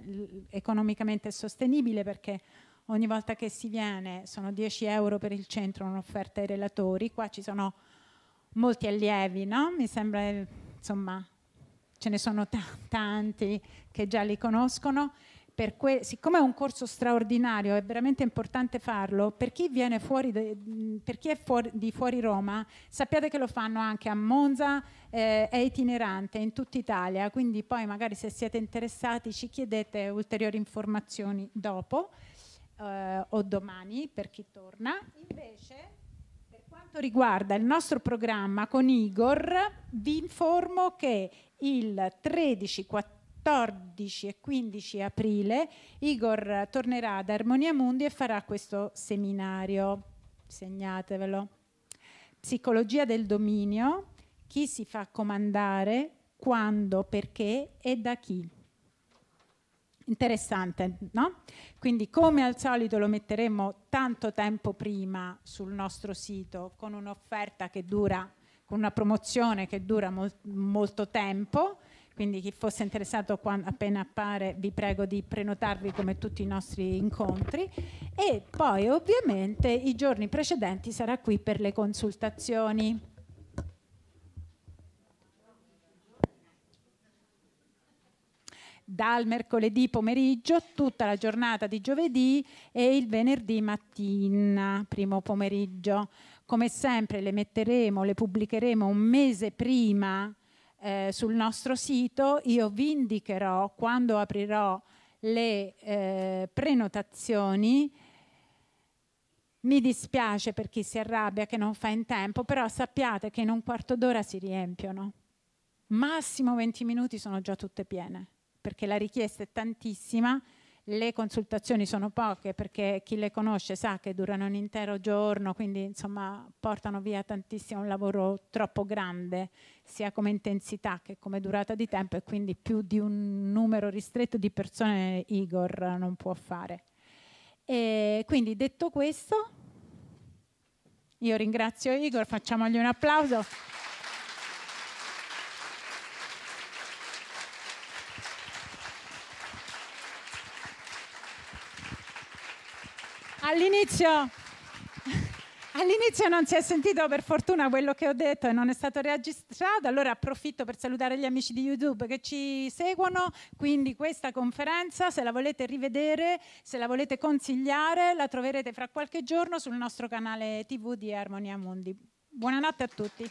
S1: economicamente è sostenibile perché ogni volta che si viene sono 10 euro per il centro, un'offerta ai relatori, qua ci sono molti allievi, no? mi sembra insomma ce ne sono t- tanti che già li conoscono Que- siccome è un corso straordinario, è veramente importante farlo, per chi, viene fuori de- per chi è fuori, di fuori Roma, sappiate che lo fanno anche a Monza, eh, è itinerante in tutta Italia, quindi poi magari se siete interessati ci chiedete ulteriori informazioni dopo eh, o domani per chi torna. Invece, per quanto riguarda il nostro programma con Igor, vi informo che il 13, 14, 14 e 15 aprile Igor tornerà ad Armonia Mundi e farà questo seminario, segnatevelo. Psicologia del dominio, chi si fa comandare, quando, perché e da chi. Interessante, no? Quindi come al solito lo metteremo tanto tempo prima sul nostro sito con un'offerta che dura, con una promozione che dura mol molto tempo quindi chi fosse interessato appena appare vi prego di prenotarvi come tutti i nostri incontri e poi ovviamente i giorni precedenti sarà qui per le consultazioni. Dal mercoledì pomeriggio, tutta la giornata di giovedì e il venerdì mattina, primo pomeriggio. Come sempre le metteremo, le pubblicheremo un mese prima eh, sul nostro sito io vi indicherò quando aprirò le eh, prenotazioni. Mi dispiace per chi si arrabbia che non fa in tempo, però sappiate che in un quarto d'ora si riempiono. Massimo 20 minuti sono già tutte piene, perché la richiesta è tantissima le consultazioni sono poche perché chi le conosce sa che durano un intero giorno, quindi insomma portano via tantissimo, un lavoro troppo grande sia come intensità che come durata di tempo e quindi più di un numero ristretto di persone Igor non può fare. E quindi detto questo, io ringrazio Igor, facciamogli un applauso. all'inizio, all'inizio non si è sentito per fortuna quello che ho detto e non è stato registrato, allora approfitto per salutare gli amici di YouTube che ci seguono, quindi questa conferenza se la volete rivedere, se la volete consigliare, la troverete fra qualche giorno sul nostro canale TV di Armonia Mundi. Buonanotte a tutti.